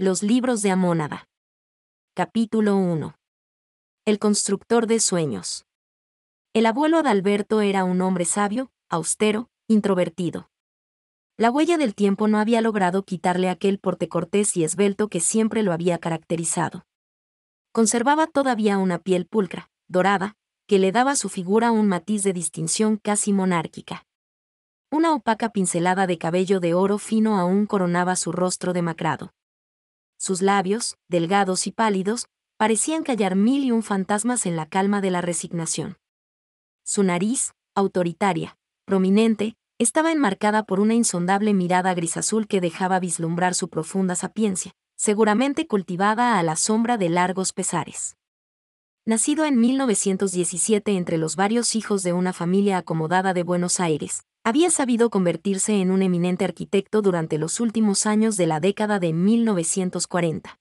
Los libros de Amónada. Capítulo 1. El constructor de sueños. El abuelo Adalberto era un hombre sabio, austero, introvertido. La huella del tiempo no había logrado quitarle aquel porte cortés y esbelto que siempre lo había caracterizado. Conservaba todavía una piel pulcra, dorada, que le daba a su figura un matiz de distinción casi monárquica. Una opaca pincelada de cabello de oro fino aún coronaba su rostro demacrado. Sus labios, delgados y pálidos, parecían callar mil y un fantasmas en la calma de la resignación. Su nariz, autoritaria, prominente, estaba enmarcada por una insondable mirada gris-azul que dejaba vislumbrar su profunda sapiencia, seguramente cultivada a la sombra de largos pesares. Nacido en 1917 entre los varios hijos de una familia acomodada de Buenos Aires, había sabido convertirse en un eminente arquitecto durante los últimos años de la década de 1940.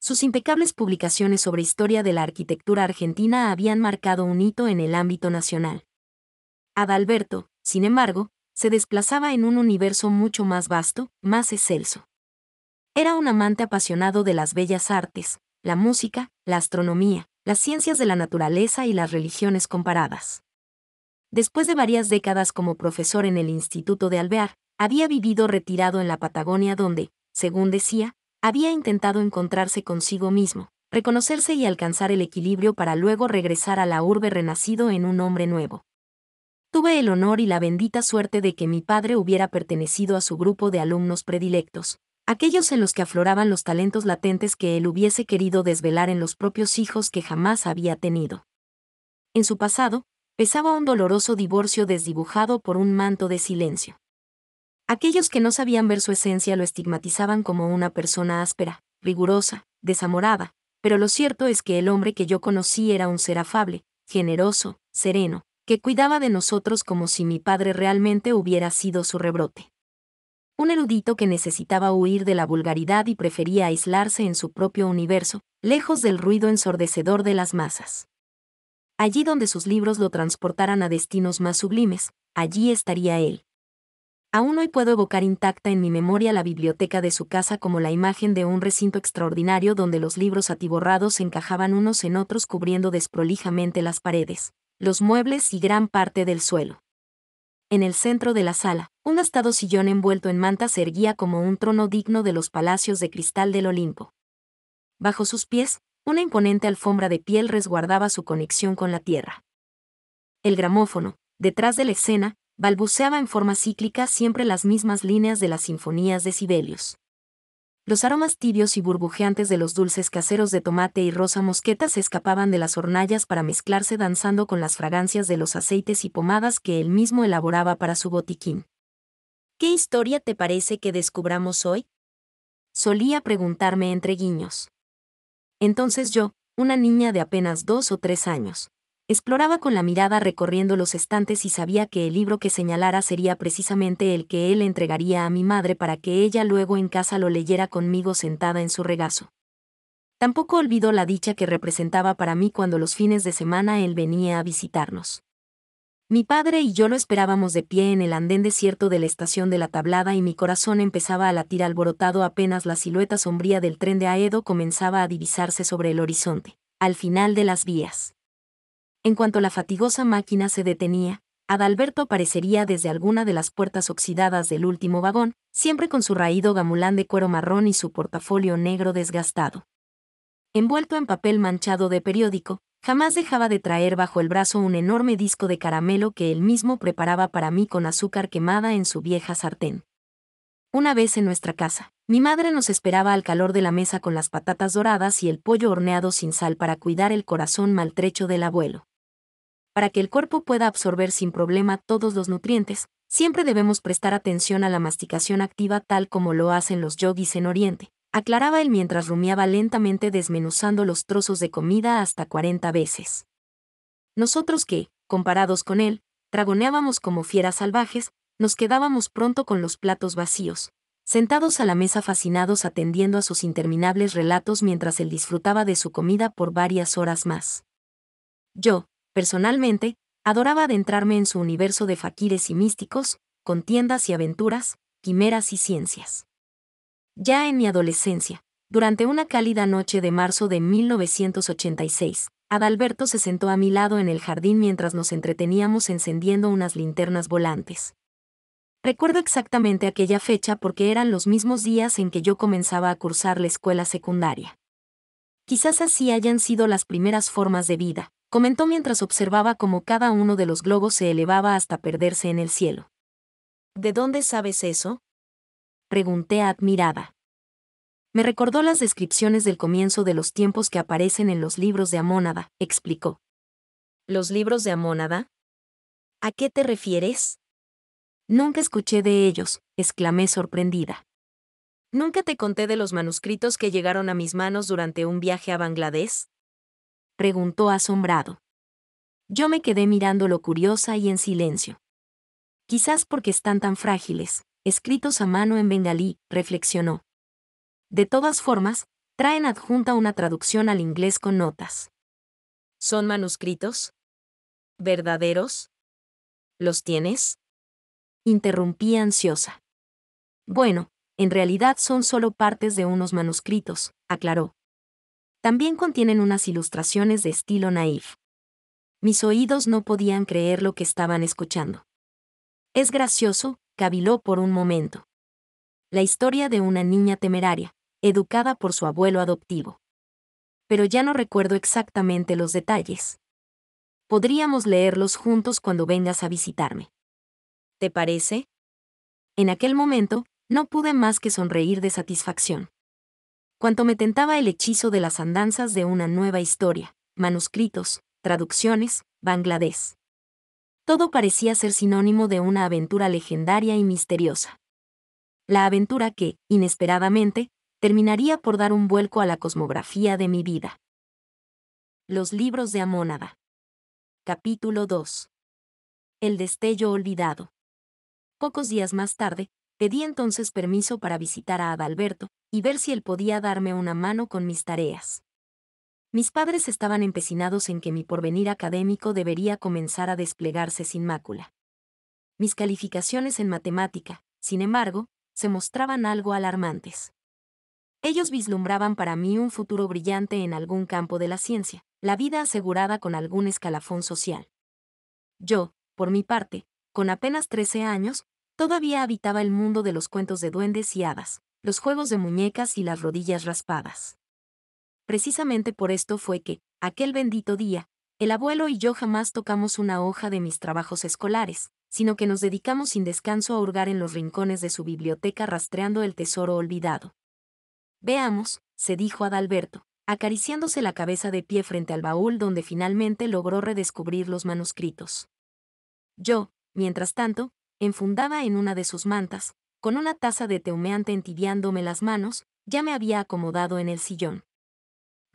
Sus impecables publicaciones sobre historia de la arquitectura argentina habían marcado un hito en el ámbito nacional. Adalberto, sin embargo, se desplazaba en un universo mucho más vasto, más excelso. Era un amante apasionado de las bellas artes, la música, la astronomía, las ciencias de la naturaleza y las religiones comparadas después de varias décadas como profesor en el Instituto de Alvear, había vivido retirado en la Patagonia donde, según decía, había intentado encontrarse consigo mismo, reconocerse y alcanzar el equilibrio para luego regresar a la urbe renacido en un hombre nuevo. Tuve el honor y la bendita suerte de que mi padre hubiera pertenecido a su grupo de alumnos predilectos, aquellos en los que afloraban los talentos latentes que él hubiese querido desvelar en los propios hijos que jamás había tenido. En su pasado, pesaba un doloroso divorcio desdibujado por un manto de silencio. Aquellos que no sabían ver su esencia lo estigmatizaban como una persona áspera, rigurosa, desamorada, pero lo cierto es que el hombre que yo conocí era un ser afable, generoso, sereno, que cuidaba de nosotros como si mi padre realmente hubiera sido su rebrote. Un erudito que necesitaba huir de la vulgaridad y prefería aislarse en su propio universo, lejos del ruido ensordecedor de las masas. Allí donde sus libros lo transportaran a destinos más sublimes, allí estaría él. Aún hoy puedo evocar intacta en mi memoria la biblioteca de su casa como la imagen de un recinto extraordinario donde los libros atiborrados se encajaban unos en otros cubriendo desprolijamente las paredes, los muebles y gran parte del suelo. En el centro de la sala, un astado sillón envuelto en manta erguía como un trono digno de los palacios de cristal del Olimpo. Bajo sus pies, una imponente alfombra de piel resguardaba su conexión con la tierra. El gramófono, detrás de la escena, balbuceaba en forma cíclica siempre las mismas líneas de las sinfonías de Sibelius. Los aromas tibios y burbujeantes de los dulces caseros de tomate y rosa mosqueta se escapaban de las hornallas para mezclarse danzando con las fragancias de los aceites y pomadas que él mismo elaboraba para su botiquín. ¿Qué historia te parece que descubramos hoy? Solía preguntarme entre guiños. Entonces yo, una niña de apenas dos o tres años, exploraba con la mirada recorriendo los estantes y sabía que el libro que señalara sería precisamente el que él entregaría a mi madre para que ella luego en casa lo leyera conmigo sentada en su regazo. Tampoco olvidó la dicha que representaba para mí cuando los fines de semana él venía a visitarnos. Mi padre y yo lo esperábamos de pie en el andén desierto de la estación de la tablada y mi corazón empezaba a latir alborotado apenas la silueta sombría del tren de Aedo comenzaba a divisarse sobre el horizonte, al final de las vías. En cuanto la fatigosa máquina se detenía, Adalberto aparecería desde alguna de las puertas oxidadas del último vagón, siempre con su raído gamulán de cuero marrón y su portafolio negro desgastado. Envuelto en papel manchado de periódico, Jamás dejaba de traer bajo el brazo un enorme disco de caramelo que él mismo preparaba para mí con azúcar quemada en su vieja sartén. Una vez en nuestra casa, mi madre nos esperaba al calor de la mesa con las patatas doradas y el pollo horneado sin sal para cuidar el corazón maltrecho del abuelo. Para que el cuerpo pueda absorber sin problema todos los nutrientes, siempre debemos prestar atención a la masticación activa tal como lo hacen los yogis en Oriente, aclaraba él mientras rumiaba lentamente desmenuzando los trozos de comida hasta 40 veces. Nosotros que, comparados con él, tragoneábamos como fieras salvajes, nos quedábamos pronto con los platos vacíos, sentados a la mesa fascinados atendiendo a sus interminables relatos mientras él disfrutaba de su comida por varias horas más. Yo, personalmente, adoraba adentrarme en su universo de faquires y místicos, contiendas y aventuras, quimeras y ciencias. Ya en mi adolescencia, durante una cálida noche de marzo de 1986, Adalberto se sentó a mi lado en el jardín mientras nos entreteníamos encendiendo unas linternas volantes. Recuerdo exactamente aquella fecha porque eran los mismos días en que yo comenzaba a cursar la escuela secundaria. Quizás así hayan sido las primeras formas de vida, comentó mientras observaba cómo cada uno de los globos se elevaba hasta perderse en el cielo. ¿De dónde sabes eso? Pregunté admirada. Me recordó las descripciones del comienzo de los tiempos que aparecen en los libros de Amónada, explicó. ¿Los libros de Amónada? ¿A qué te refieres? Nunca escuché de ellos, exclamé sorprendida. ¿Nunca te conté de los manuscritos que llegaron a mis manos durante un viaje a Bangladesh? Preguntó asombrado. Yo me quedé mirándolo curiosa y en silencio. Quizás porque están tan frágiles, escritos a mano en bengalí, reflexionó. De todas formas, traen adjunta una traducción al inglés con notas. ¿Son manuscritos? ¿Verdaderos? ¿Los tienes? Interrumpí ansiosa. Bueno, en realidad son solo partes de unos manuscritos, aclaró. También contienen unas ilustraciones de estilo naif. Mis oídos no podían creer lo que estaban escuchando. Es gracioso, cabiló por un momento. La historia de una niña temeraria, educada por su abuelo adoptivo. Pero ya no recuerdo exactamente los detalles. Podríamos leerlos juntos cuando vengas a visitarme. ¿Te parece? En aquel momento, no pude más que sonreír de satisfacción. Cuanto me tentaba el hechizo de las andanzas de una nueva historia, manuscritos, traducciones, Bangladesh. Todo parecía ser sinónimo de una aventura legendaria y misteriosa. La aventura que, inesperadamente, terminaría por dar un vuelco a la cosmografía de mi vida. Los libros de Amónada. Capítulo 2. El destello olvidado. Pocos días más tarde, pedí entonces permiso para visitar a Adalberto y ver si él podía darme una mano con mis tareas. Mis padres estaban empecinados en que mi porvenir académico debería comenzar a desplegarse sin mácula. Mis calificaciones en matemática, sin embargo, se mostraban algo alarmantes. Ellos vislumbraban para mí un futuro brillante en algún campo de la ciencia, la vida asegurada con algún escalafón social. Yo, por mi parte, con apenas 13 años, todavía habitaba el mundo de los cuentos de duendes y hadas, los juegos de muñecas y las rodillas raspadas. Precisamente por esto fue que, aquel bendito día, el abuelo y yo jamás tocamos una hoja de mis trabajos escolares, sino que nos dedicamos sin descanso a hurgar en los rincones de su biblioteca rastreando el tesoro olvidado. Veamos, se dijo Adalberto, acariciándose la cabeza de pie frente al baúl donde finalmente logró redescubrir los manuscritos. Yo, mientras tanto, enfundaba en una de sus mantas, con una taza de teumeante entibiándome las manos, ya me había acomodado en el sillón.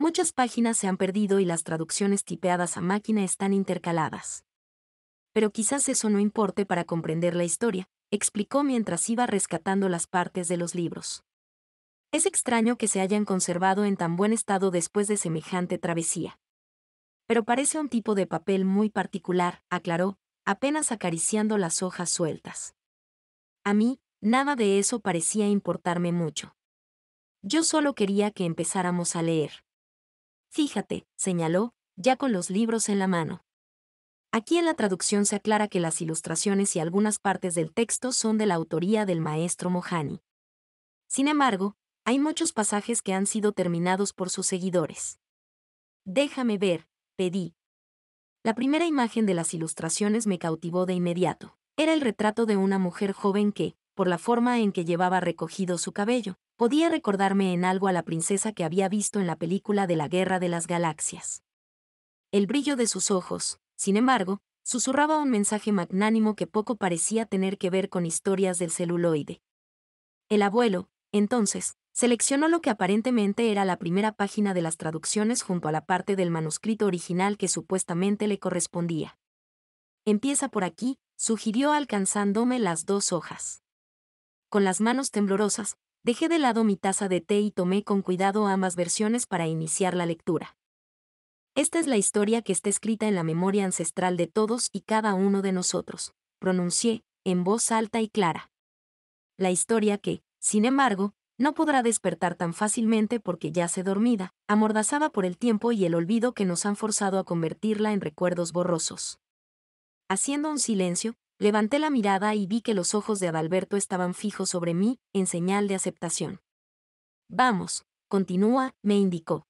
Muchas páginas se han perdido y las traducciones tipeadas a máquina están intercaladas. Pero quizás eso no importe para comprender la historia, explicó mientras iba rescatando las partes de los libros. Es extraño que se hayan conservado en tan buen estado después de semejante travesía. Pero parece un tipo de papel muy particular, aclaró, apenas acariciando las hojas sueltas. A mí, nada de eso parecía importarme mucho. Yo solo quería que empezáramos a leer. Fíjate, señaló, ya con los libros en la mano. Aquí en la traducción se aclara que las ilustraciones y algunas partes del texto son de la autoría del maestro Mohani. Sin embargo, hay muchos pasajes que han sido terminados por sus seguidores. Déjame ver, pedí. La primera imagen de las ilustraciones me cautivó de inmediato. Era el retrato de una mujer joven que, por la forma en que llevaba recogido su cabello, podía recordarme en algo a la princesa que había visto en la película de la Guerra de las Galaxias. El brillo de sus ojos, sin embargo, susurraba un mensaje magnánimo que poco parecía tener que ver con historias del celuloide. El abuelo, entonces, seleccionó lo que aparentemente era la primera página de las traducciones junto a la parte del manuscrito original que supuestamente le correspondía. Empieza por aquí, sugirió alcanzándome las dos hojas. Con las manos temblorosas, Dejé de lado mi taza de té y tomé con cuidado ambas versiones para iniciar la lectura. Esta es la historia que está escrita en la memoria ancestral de todos y cada uno de nosotros, pronuncié, en voz alta y clara. La historia que, sin embargo, no podrá despertar tan fácilmente porque ya se dormida, amordazada por el tiempo y el olvido que nos han forzado a convertirla en recuerdos borrosos. Haciendo un silencio, Levanté la mirada y vi que los ojos de Adalberto estaban fijos sobre mí, en señal de aceptación. Vamos, continúa, me indicó.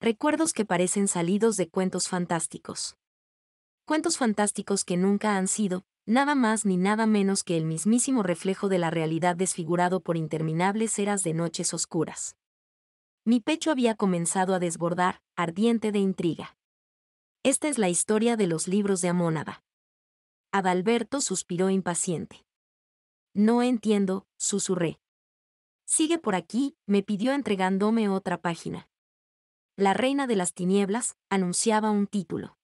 Recuerdos que parecen salidos de cuentos fantásticos. Cuentos fantásticos que nunca han sido, nada más ni nada menos que el mismísimo reflejo de la realidad desfigurado por interminables eras de noches oscuras. Mi pecho había comenzado a desbordar, ardiente de intriga. Esta es la historia de los libros de Amónada. Adalberto suspiró impaciente. No entiendo, susurré. Sigue por aquí, me pidió entregándome otra página. La reina de las tinieblas, anunciaba un título.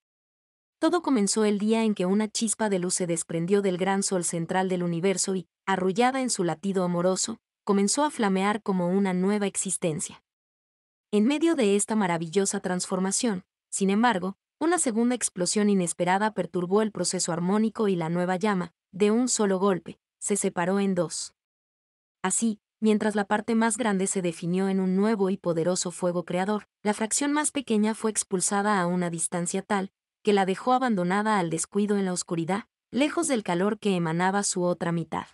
Todo comenzó el día en que una chispa de luz se desprendió del gran sol central del universo y, arrullada en su latido amoroso, comenzó a flamear como una nueva existencia. En medio de esta maravillosa transformación, sin embargo, una segunda explosión inesperada perturbó el proceso armónico y la nueva llama, de un solo golpe, se separó en dos. Así, mientras la parte más grande se definió en un nuevo y poderoso fuego creador, la fracción más pequeña fue expulsada a una distancia tal, que la dejó abandonada al descuido en la oscuridad, lejos del calor que emanaba su otra mitad.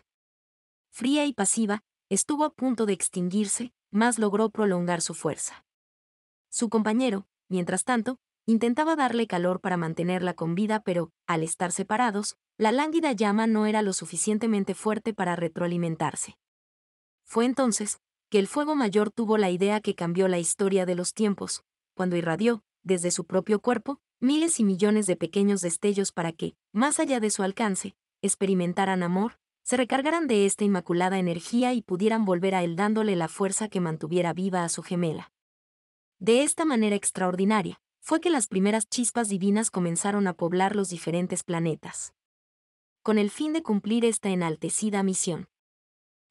Fría y pasiva, estuvo a punto de extinguirse, mas logró prolongar su fuerza. Su compañero, mientras tanto, Intentaba darle calor para mantenerla con vida, pero, al estar separados, la lánguida llama no era lo suficientemente fuerte para retroalimentarse. Fue entonces que el fuego mayor tuvo la idea que cambió la historia de los tiempos, cuando irradió, desde su propio cuerpo, miles y millones de pequeños destellos para que, más allá de su alcance, experimentaran amor, se recargaran de esta inmaculada energía y pudieran volver a él dándole la fuerza que mantuviera viva a su gemela. De esta manera extraordinaria, fue que las primeras chispas divinas comenzaron a poblar los diferentes planetas. Con el fin de cumplir esta enaltecida misión.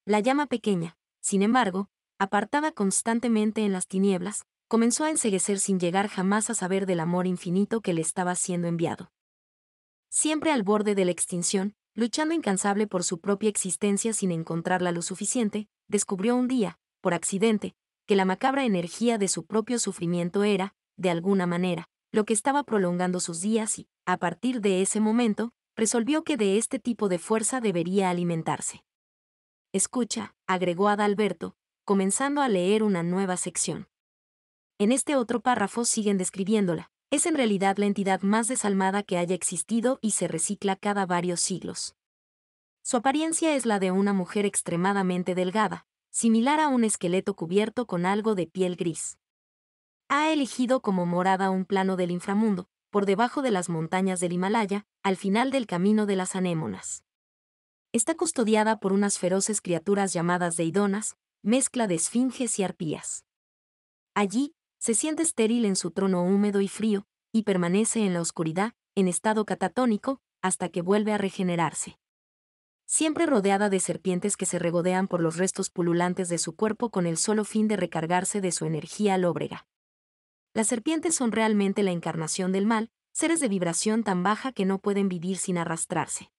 La llama pequeña, sin embargo, apartada constantemente en las tinieblas, comenzó a enseguecer sin llegar jamás a saber del amor infinito que le estaba siendo enviado. Siempre al borde de la extinción, luchando incansable por su propia existencia sin encontrarla lo suficiente, descubrió un día, por accidente, que la macabra energía de su propio sufrimiento era, de alguna manera, lo que estaba prolongando sus días y, a partir de ese momento, resolvió que de este tipo de fuerza debería alimentarse. Escucha, agregó Adalberto, comenzando a leer una nueva sección. En este otro párrafo siguen describiéndola. Es en realidad la entidad más desalmada que haya existido y se recicla cada varios siglos. Su apariencia es la de una mujer extremadamente delgada, similar a un esqueleto cubierto con algo de piel gris ha elegido como morada un plano del inframundo, por debajo de las montañas del Himalaya, al final del camino de las anémonas. Está custodiada por unas feroces criaturas llamadas deidonas, mezcla de esfinges y arpías. Allí, se siente estéril en su trono húmedo y frío, y permanece en la oscuridad, en estado catatónico, hasta que vuelve a regenerarse. Siempre rodeada de serpientes que se regodean por los restos pululantes de su cuerpo con el solo fin de recargarse de su energía lóbrega. Las serpientes son realmente la encarnación del mal, seres de vibración tan baja que no pueden vivir sin arrastrarse.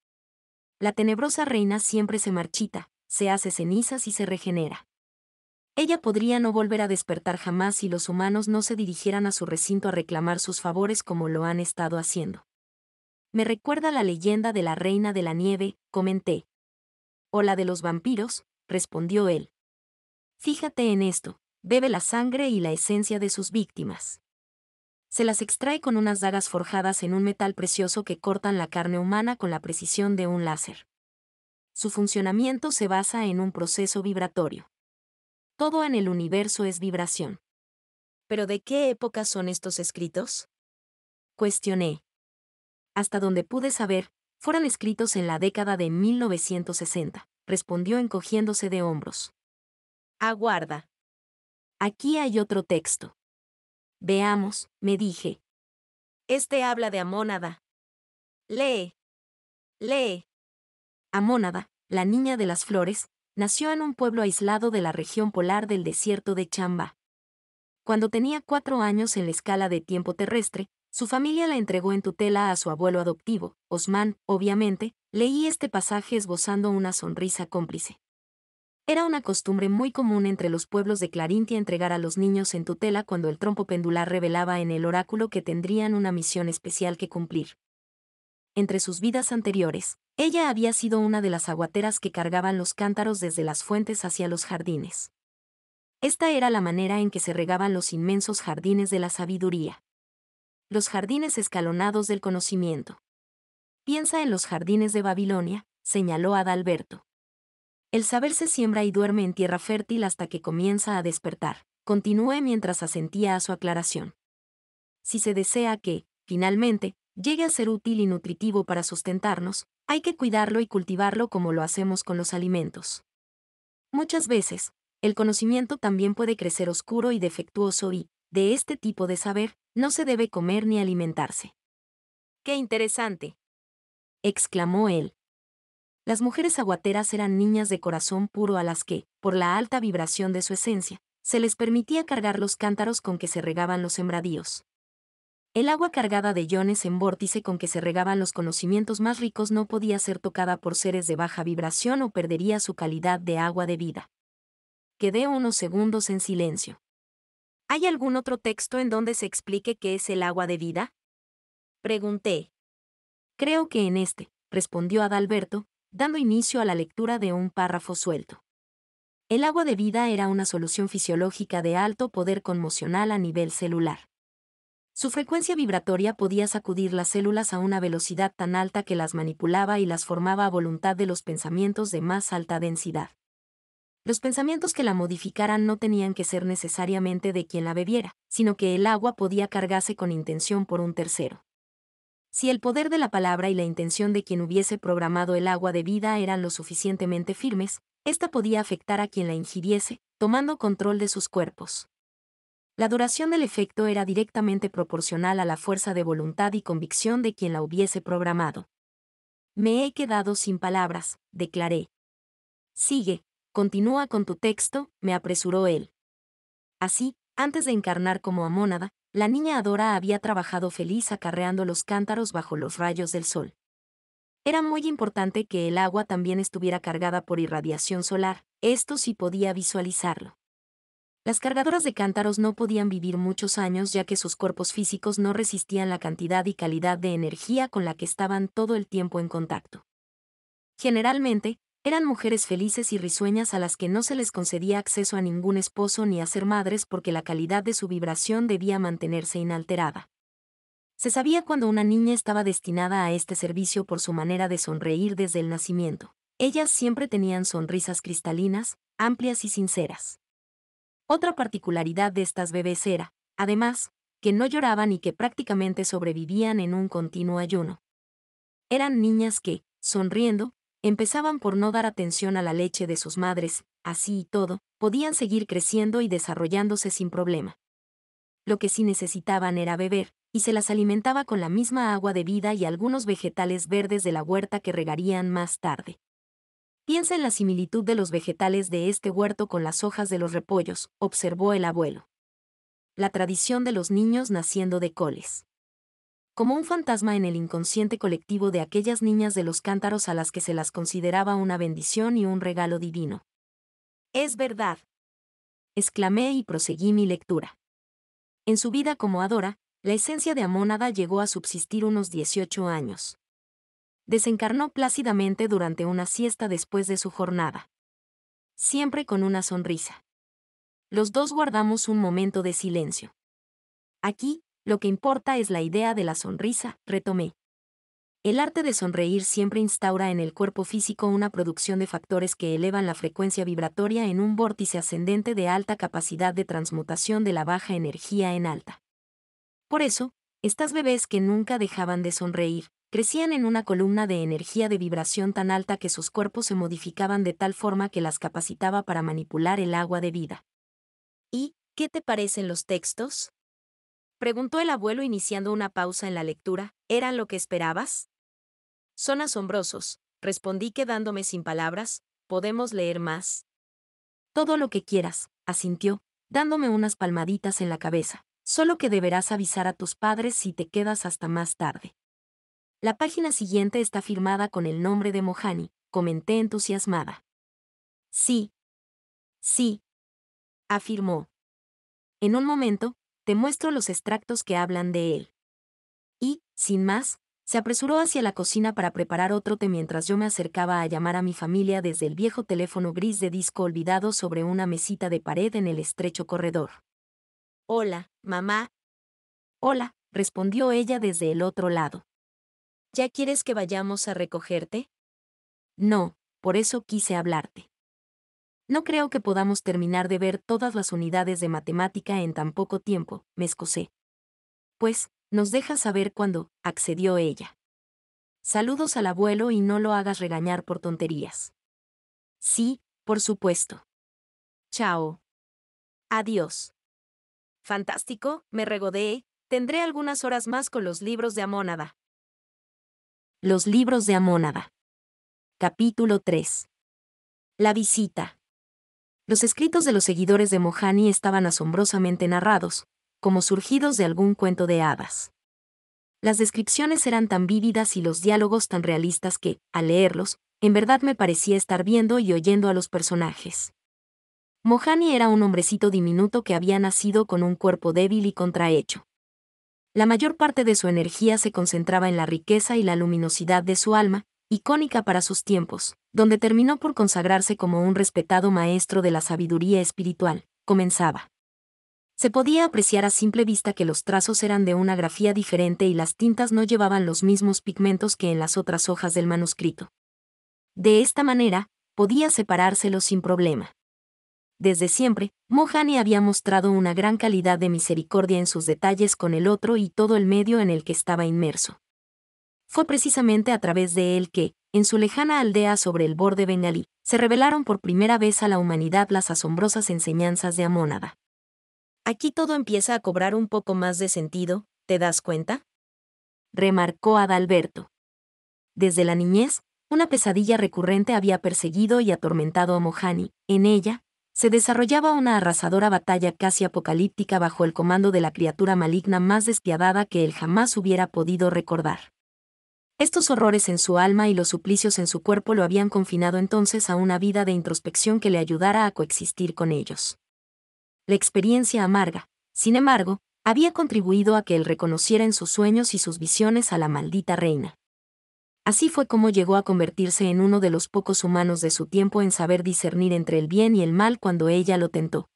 La tenebrosa reina siempre se marchita, se hace cenizas y se regenera. Ella podría no volver a despertar jamás si los humanos no se dirigieran a su recinto a reclamar sus favores como lo han estado haciendo. Me recuerda la leyenda de la reina de la nieve, comenté. O la de los vampiros, respondió él. Fíjate en esto, bebe la sangre y la esencia de sus víctimas. Se las extrae con unas dagas forjadas en un metal precioso que cortan la carne humana con la precisión de un láser. Su funcionamiento se basa en un proceso vibratorio. Todo en el universo es vibración. ¿Pero de qué época son estos escritos? Cuestioné. Hasta donde pude saber, fueron escritos en la década de 1960, respondió encogiéndose de hombros. Aguarda, Aquí hay otro texto. Veamos, me dije. Este habla de Amónada. Lee. Lee. Amónada, la niña de las flores, nació en un pueblo aislado de la región polar del desierto de Chamba. Cuando tenía cuatro años en la escala de tiempo terrestre, su familia la entregó en tutela a su abuelo adoptivo, Osman, obviamente, leí este pasaje esbozando una sonrisa cómplice. Era una costumbre muy común entre los pueblos de Clarintia entregar a los niños en tutela cuando el trompo pendular revelaba en el oráculo que tendrían una misión especial que cumplir. Entre sus vidas anteriores, ella había sido una de las aguateras que cargaban los cántaros desde las fuentes hacia los jardines. Esta era la manera en que se regaban los inmensos jardines de la sabiduría. Los jardines escalonados del conocimiento. Piensa en los jardines de Babilonia, señaló Adalberto. El saber se siembra y duerme en tierra fértil hasta que comienza a despertar. Continúe mientras asentía a su aclaración. Si se desea que, finalmente, llegue a ser útil y nutritivo para sustentarnos, hay que cuidarlo y cultivarlo como lo hacemos con los alimentos. Muchas veces, el conocimiento también puede crecer oscuro y defectuoso y, de este tipo de saber, no se debe comer ni alimentarse. ¡Qué interesante! exclamó él. Las mujeres aguateras eran niñas de corazón puro a las que, por la alta vibración de su esencia, se les permitía cargar los cántaros con que se regaban los sembradíos. El agua cargada de iones en vórtice con que se regaban los conocimientos más ricos no podía ser tocada por seres de baja vibración o perdería su calidad de agua de vida. Quedé unos segundos en silencio. ¿Hay algún otro texto en donde se explique qué es el agua de vida? Pregunté. Creo que en este, respondió Adalberto, dando inicio a la lectura de un párrafo suelto. El agua de vida era una solución fisiológica de alto poder conmocional a nivel celular. Su frecuencia vibratoria podía sacudir las células a una velocidad tan alta que las manipulaba y las formaba a voluntad de los pensamientos de más alta densidad. Los pensamientos que la modificaran no tenían que ser necesariamente de quien la bebiera, sino que el agua podía cargarse con intención por un tercero. Si el poder de la palabra y la intención de quien hubiese programado el agua de vida eran lo suficientemente firmes, ésta podía afectar a quien la ingiriese, tomando control de sus cuerpos. La duración del efecto era directamente proporcional a la fuerza de voluntad y convicción de quien la hubiese programado. Me he quedado sin palabras, declaré. Sigue, continúa con tu texto, me apresuró él. Así, antes de encarnar como amónada, la niña Adora había trabajado feliz acarreando los cántaros bajo los rayos del sol. Era muy importante que el agua también estuviera cargada por irradiación solar, esto sí podía visualizarlo. Las cargadoras de cántaros no podían vivir muchos años ya que sus cuerpos físicos no resistían la cantidad y calidad de energía con la que estaban todo el tiempo en contacto. Generalmente, eran mujeres felices y risueñas a las que no se les concedía acceso a ningún esposo ni a ser madres porque la calidad de su vibración debía mantenerse inalterada. Se sabía cuando una niña estaba destinada a este servicio por su manera de sonreír desde el nacimiento. Ellas siempre tenían sonrisas cristalinas, amplias y sinceras. Otra particularidad de estas bebés era, además, que no lloraban y que prácticamente sobrevivían en un continuo ayuno. Eran niñas que, sonriendo, Empezaban por no dar atención a la leche de sus madres, así y todo, podían seguir creciendo y desarrollándose sin problema. Lo que sí necesitaban era beber, y se las alimentaba con la misma agua de vida y algunos vegetales verdes de la huerta que regarían más tarde. Piensa en la similitud de los vegetales de este huerto con las hojas de los repollos, observó el abuelo. La tradición de los niños naciendo de coles como un fantasma en el inconsciente colectivo de aquellas niñas de los cántaros a las que se las consideraba una bendición y un regalo divino. Es verdad. exclamé y proseguí mi lectura. En su vida como Adora, la esencia de Amónada llegó a subsistir unos 18 años. Desencarnó plácidamente durante una siesta después de su jornada. Siempre con una sonrisa. Los dos guardamos un momento de silencio. Aquí, lo que importa es la idea de la sonrisa, retomé. El arte de sonreír siempre instaura en el cuerpo físico una producción de factores que elevan la frecuencia vibratoria en un vórtice ascendente de alta capacidad de transmutación de la baja energía en alta. Por eso, estas bebés que nunca dejaban de sonreír, crecían en una columna de energía de vibración tan alta que sus cuerpos se modificaban de tal forma que las capacitaba para manipular el agua de vida. ¿Y qué te parecen los textos? Preguntó el abuelo iniciando una pausa en la lectura, ¿eran lo que esperabas? Son asombrosos, respondí quedándome sin palabras, podemos leer más. Todo lo que quieras, asintió, dándome unas palmaditas en la cabeza, solo que deberás avisar a tus padres si te quedas hasta más tarde. La página siguiente está firmada con el nombre de Mohani, comenté entusiasmada. Sí. Sí. Afirmó. En un momento, te muestro los extractos que hablan de él. Y, sin más, se apresuró hacia la cocina para preparar otro té mientras yo me acercaba a llamar a mi familia desde el viejo teléfono gris de disco olvidado sobre una mesita de pared en el estrecho corredor. Hola, mamá. Hola, respondió ella desde el otro lado. ¿Ya quieres que vayamos a recogerte? No, por eso quise hablarte. No creo que podamos terminar de ver todas las unidades de matemática en tan poco tiempo, me escosé Pues, nos deja saber cuándo, accedió ella. Saludos al abuelo y no lo hagas regañar por tonterías. Sí, por supuesto. Chao. Adiós. Fantástico, me regodeé, tendré algunas horas más con los libros de Amónada. Los libros de Amónada. Capítulo 3. La visita. Los escritos de los seguidores de Mohani estaban asombrosamente narrados, como surgidos de algún cuento de hadas. Las descripciones eran tan vívidas y los diálogos tan realistas que, al leerlos, en verdad me parecía estar viendo y oyendo a los personajes. Mohani era un hombrecito diminuto que había nacido con un cuerpo débil y contrahecho. La mayor parte de su energía se concentraba en la riqueza y la luminosidad de su alma, icónica para sus tiempos, donde terminó por consagrarse como un respetado maestro de la sabiduría espiritual, comenzaba. Se podía apreciar a simple vista que los trazos eran de una grafía diferente y las tintas no llevaban los mismos pigmentos que en las otras hojas del manuscrito. De esta manera, podía separárselos sin problema. Desde siempre, Mohani había mostrado una gran calidad de misericordia en sus detalles con el otro y todo el medio en el que estaba inmerso fue precisamente a través de él que, en su lejana aldea sobre el borde bengalí, se revelaron por primera vez a la humanidad las asombrosas enseñanzas de Amónada. Aquí todo empieza a cobrar un poco más de sentido, ¿te das cuenta? remarcó Adalberto. Desde la niñez, una pesadilla recurrente había perseguido y atormentado a Mohani. En ella, se desarrollaba una arrasadora batalla casi apocalíptica bajo el comando de la criatura maligna más despiadada que él jamás hubiera podido recordar. Estos horrores en su alma y los suplicios en su cuerpo lo habían confinado entonces a una vida de introspección que le ayudara a coexistir con ellos. La experiencia amarga, sin embargo, había contribuido a que él reconociera en sus sueños y sus visiones a la maldita reina. Así fue como llegó a convertirse en uno de los pocos humanos de su tiempo en saber discernir entre el bien y el mal cuando ella lo tentó.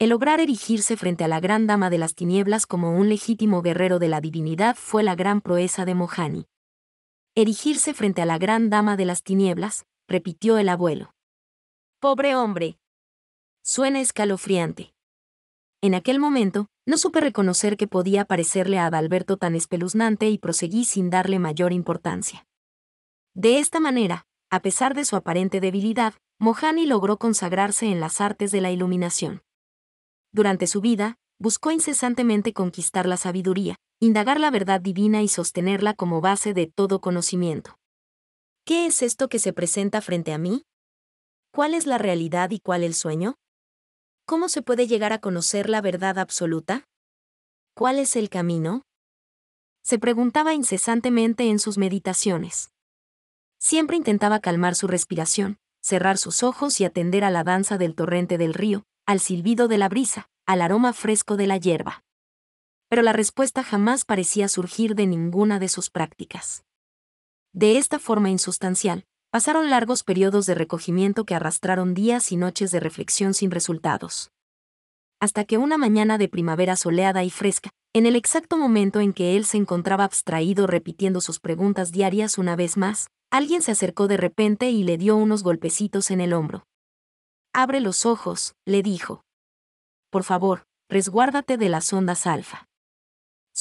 El lograr erigirse frente a la gran dama de las tinieblas como un legítimo guerrero de la divinidad fue la gran proeza de Mohani. Erigirse frente a la gran dama de las tinieblas, repitió el abuelo. Pobre hombre. Suena escalofriante. En aquel momento, no supe reconocer que podía parecerle a Adalberto tan espeluznante y proseguí sin darle mayor importancia. De esta manera, a pesar de su aparente debilidad, Mohani logró consagrarse en las artes de la iluminación. Durante su vida, buscó incesantemente conquistar la sabiduría, indagar la verdad divina y sostenerla como base de todo conocimiento. ¿Qué es esto que se presenta frente a mí? ¿Cuál es la realidad y cuál el sueño? ¿Cómo se puede llegar a conocer la verdad absoluta? ¿Cuál es el camino? Se preguntaba incesantemente en sus meditaciones. Siempre intentaba calmar su respiración, cerrar sus ojos y atender a la danza del torrente del río, al silbido de la brisa, al aroma fresco de la hierba pero la respuesta jamás parecía surgir de ninguna de sus prácticas. De esta forma insustancial, pasaron largos periodos de recogimiento que arrastraron días y noches de reflexión sin resultados. Hasta que una mañana de primavera soleada y fresca, en el exacto momento en que él se encontraba abstraído repitiendo sus preguntas diarias una vez más, alguien se acercó de repente y le dio unos golpecitos en el hombro. Abre los ojos, le dijo. Por favor, resguárdate de las ondas alfa.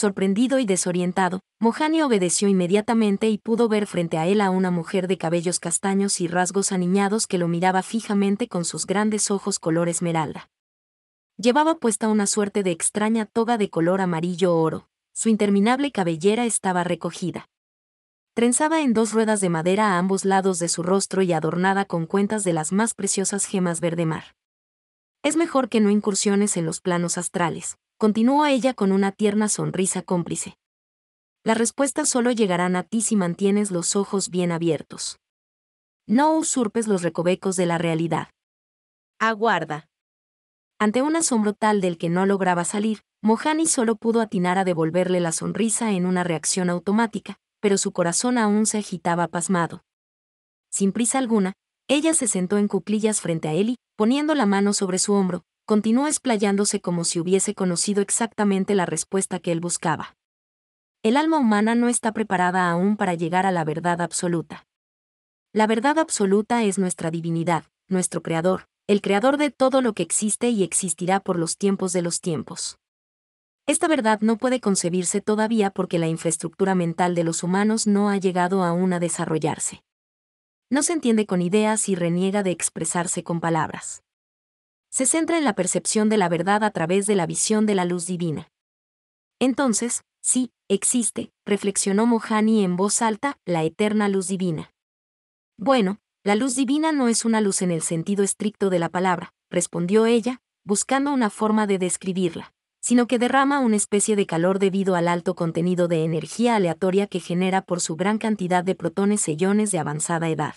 Sorprendido y desorientado, Mohani obedeció inmediatamente y pudo ver frente a él a una mujer de cabellos castaños y rasgos aniñados que lo miraba fijamente con sus grandes ojos color esmeralda. Llevaba puesta una suerte de extraña toga de color amarillo oro. Su interminable cabellera estaba recogida. Trenzaba en dos ruedas de madera a ambos lados de su rostro y adornada con cuentas de las más preciosas gemas verde mar. Es mejor que no incursiones en los planos astrales, continuó ella con una tierna sonrisa cómplice. Las respuestas solo llegarán a ti si mantienes los ojos bien abiertos. No usurpes los recovecos de la realidad. Aguarda. Ante un asombro tal del que no lograba salir, Mohani solo pudo atinar a devolverle la sonrisa en una reacción automática, pero su corazón aún se agitaba pasmado. Sin prisa alguna, ella se sentó en cuclillas frente a él poniendo la mano sobre su hombro, Continúa explayándose como si hubiese conocido exactamente la respuesta que él buscaba. El alma humana no está preparada aún para llegar a la verdad absoluta. La verdad absoluta es nuestra divinidad, nuestro creador, el creador de todo lo que existe y existirá por los tiempos de los tiempos. Esta verdad no puede concebirse todavía porque la infraestructura mental de los humanos no ha llegado aún a desarrollarse. No se entiende con ideas y reniega de expresarse con palabras se centra en la percepción de la verdad a través de la visión de la luz divina. Entonces, sí, existe, reflexionó Mohani en voz alta, la eterna luz divina. Bueno, la luz divina no es una luz en el sentido estricto de la palabra, respondió ella, buscando una forma de describirla, sino que derrama una especie de calor debido al alto contenido de energía aleatoria que genera por su gran cantidad de protones y iones de avanzada edad.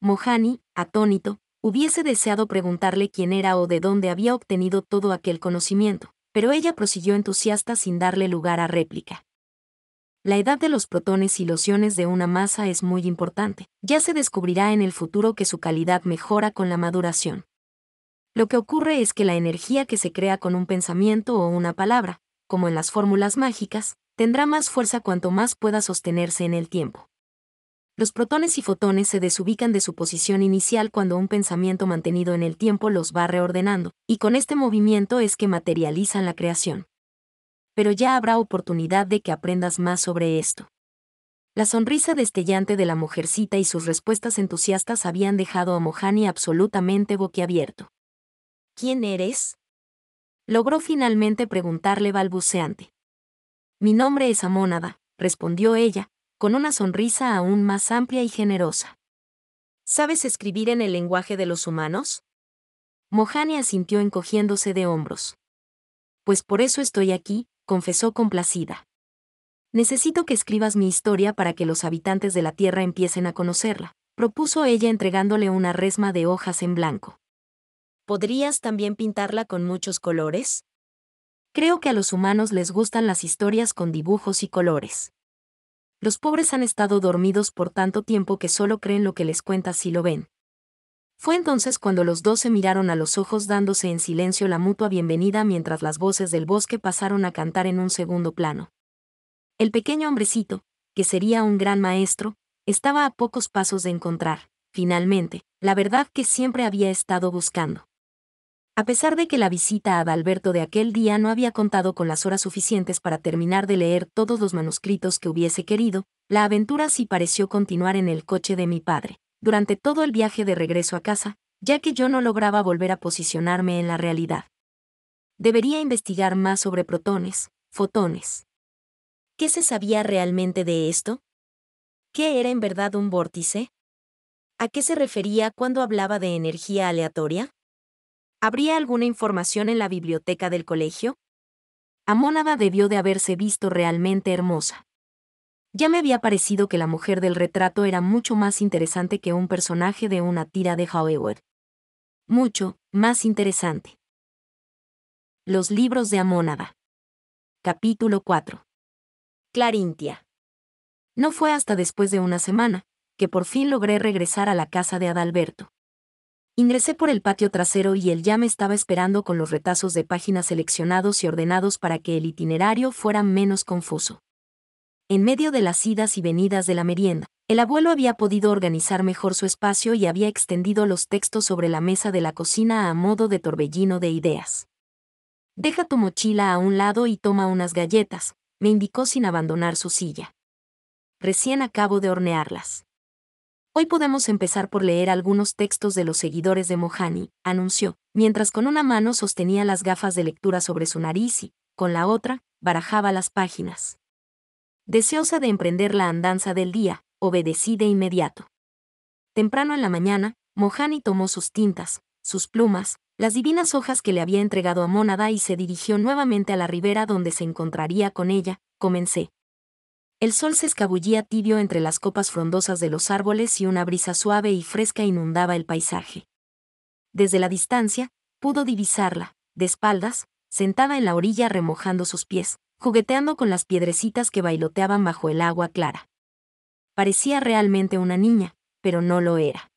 Mohani, atónito, Hubiese deseado preguntarle quién era o de dónde había obtenido todo aquel conocimiento, pero ella prosiguió entusiasta sin darle lugar a réplica. La edad de los protones y los de una masa es muy importante. Ya se descubrirá en el futuro que su calidad mejora con la maduración. Lo que ocurre es que la energía que se crea con un pensamiento o una palabra, como en las fórmulas mágicas, tendrá más fuerza cuanto más pueda sostenerse en el tiempo los protones y fotones se desubican de su posición inicial cuando un pensamiento mantenido en el tiempo los va reordenando, y con este movimiento es que materializan la creación. Pero ya habrá oportunidad de que aprendas más sobre esto. La sonrisa destellante de la mujercita y sus respuestas entusiastas habían dejado a Mohani absolutamente boquiabierto. ¿Quién eres? Logró finalmente preguntarle balbuceante. Mi nombre es Amónada, respondió ella, con una sonrisa aún más amplia y generosa. ¿Sabes escribir en el lenguaje de los humanos? Mohani asintió encogiéndose de hombros. Pues por eso estoy aquí, confesó complacida. Necesito que escribas mi historia para que los habitantes de la Tierra empiecen a conocerla, propuso ella entregándole una resma de hojas en blanco. ¿Podrías también pintarla con muchos colores? Creo que a los humanos les gustan las historias con dibujos y colores. Los pobres han estado dormidos por tanto tiempo que solo creen lo que les cuentas si lo ven. Fue entonces cuando los dos se miraron a los ojos dándose en silencio la mutua bienvenida mientras las voces del bosque pasaron a cantar en un segundo plano. El pequeño hombrecito, que sería un gran maestro, estaba a pocos pasos de encontrar, finalmente, la verdad que siempre había estado buscando. A pesar de que la visita a Adalberto de aquel día no había contado con las horas suficientes para terminar de leer todos los manuscritos que hubiese querido, la aventura sí pareció continuar en el coche de mi padre, durante todo el viaje de regreso a casa, ya que yo no lograba volver a posicionarme en la realidad. Debería investigar más sobre protones, fotones. ¿Qué se sabía realmente de esto? ¿Qué era en verdad un vórtice? ¿A qué se refería cuando hablaba de energía aleatoria? ¿Habría alguna información en la biblioteca del colegio? Amónada debió de haberse visto realmente hermosa. Ya me había parecido que la mujer del retrato era mucho más interesante que un personaje de una tira de Howard. Mucho, más interesante. Los libros de Amónada. Capítulo 4. Clarintia. No fue hasta después de una semana, que por fin logré regresar a la casa de Adalberto. Ingresé por el patio trasero y él ya me estaba esperando con los retazos de páginas seleccionados y ordenados para que el itinerario fuera menos confuso. En medio de las idas y venidas de la merienda, el abuelo había podido organizar mejor su espacio y había extendido los textos sobre la mesa de la cocina a modo de torbellino de ideas. Deja tu mochila a un lado y toma unas galletas, me indicó sin abandonar su silla. Recién acabo de hornearlas. Hoy podemos empezar por leer algunos textos de los seguidores de Mohani, anunció, mientras con una mano sostenía las gafas de lectura sobre su nariz y, con la otra, barajaba las páginas. Deseosa de emprender la andanza del día, obedecí de inmediato. Temprano en la mañana, Mohani tomó sus tintas, sus plumas, las divinas hojas que le había entregado a Mónada y se dirigió nuevamente a la ribera donde se encontraría con ella. Comencé, el sol se escabullía tibio entre las copas frondosas de los árboles y una brisa suave y fresca inundaba el paisaje. Desde la distancia, pudo divisarla, de espaldas, sentada en la orilla remojando sus pies, jugueteando con las piedrecitas que bailoteaban bajo el agua clara. Parecía realmente una niña, pero no lo era.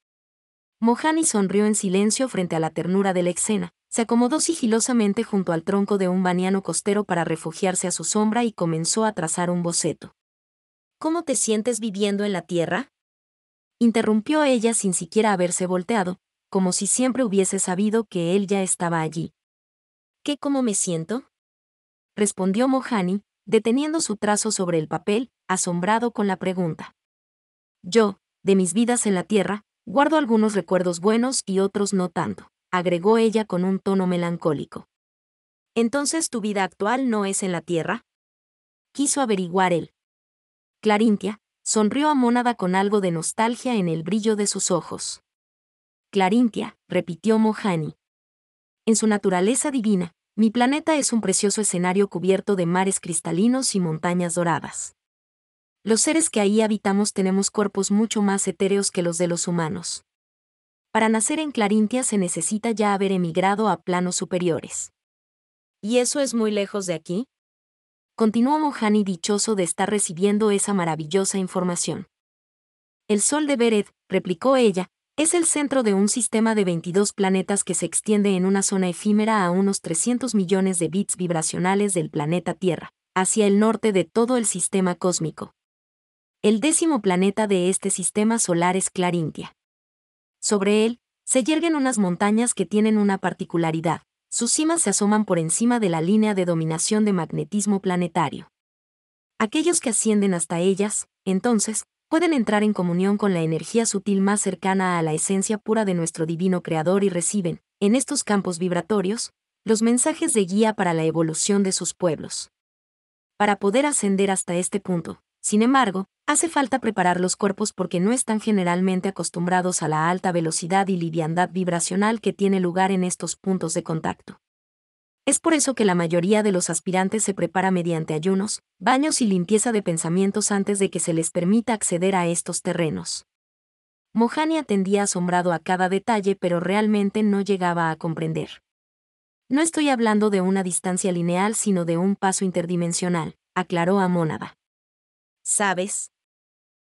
Mohani sonrió en silencio frente a la ternura de la escena, se acomodó sigilosamente junto al tronco de un baniano costero para refugiarse a su sombra y comenzó a trazar un boceto. ¿Cómo te sientes viviendo en la Tierra? Interrumpió ella sin siquiera haberse volteado, como si siempre hubiese sabido que él ya estaba allí. ¿Qué cómo me siento? respondió Mohani, deteniendo su trazo sobre el papel, asombrado con la pregunta. Yo, de mis vidas en la Tierra, guardo algunos recuerdos buenos y otros no tanto, agregó ella con un tono melancólico. Entonces tu vida actual no es en la Tierra? Quiso averiguar él. Clarintia, sonrió a Mónada con algo de nostalgia en el brillo de sus ojos. Clarintia, repitió Mohani. En su naturaleza divina, mi planeta es un precioso escenario cubierto de mares cristalinos y montañas doradas. Los seres que ahí habitamos tenemos cuerpos mucho más etéreos que los de los humanos. Para nacer en Clarintia se necesita ya haber emigrado a planos superiores. ¿Y eso es muy lejos de aquí? Continuó Mohani dichoso de estar recibiendo esa maravillosa información. El Sol de Vered replicó ella, es el centro de un sistema de 22 planetas que se extiende en una zona efímera a unos 300 millones de bits vibracionales del planeta Tierra, hacia el norte de todo el sistema cósmico. El décimo planeta de este sistema solar es Clarintia. Sobre él, se yerguen unas montañas que tienen una particularidad, sus cimas se asoman por encima de la línea de dominación de magnetismo planetario. Aquellos que ascienden hasta ellas, entonces, pueden entrar en comunión con la energía sutil más cercana a la esencia pura de nuestro divino Creador y reciben, en estos campos vibratorios, los mensajes de guía para la evolución de sus pueblos. Para poder ascender hasta este punto, sin embargo, hace falta preparar los cuerpos porque no están generalmente acostumbrados a la alta velocidad y liviandad vibracional que tiene lugar en estos puntos de contacto. Es por eso que la mayoría de los aspirantes se prepara mediante ayunos, baños y limpieza de pensamientos antes de que se les permita acceder a estos terrenos. Mohani atendía asombrado a cada detalle pero realmente no llegaba a comprender. No estoy hablando de una distancia lineal sino de un paso interdimensional, aclaró a ¿sabes?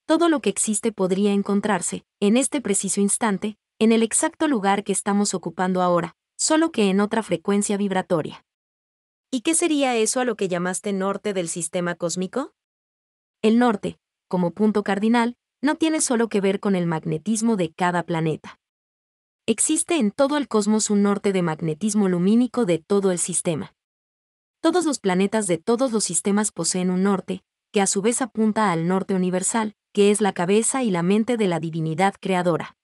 Todo lo que existe podría encontrarse, en este preciso instante, en el exacto lugar que estamos ocupando ahora, solo que en otra frecuencia vibratoria. ¿Y qué sería eso a lo que llamaste norte del sistema cósmico? El norte, como punto cardinal, no tiene solo que ver con el magnetismo de cada planeta. Existe en todo el cosmos un norte de magnetismo lumínico de todo el sistema. Todos los planetas de todos los sistemas poseen un norte, que a su vez apunta al norte universal, que es la cabeza y la mente de la divinidad creadora.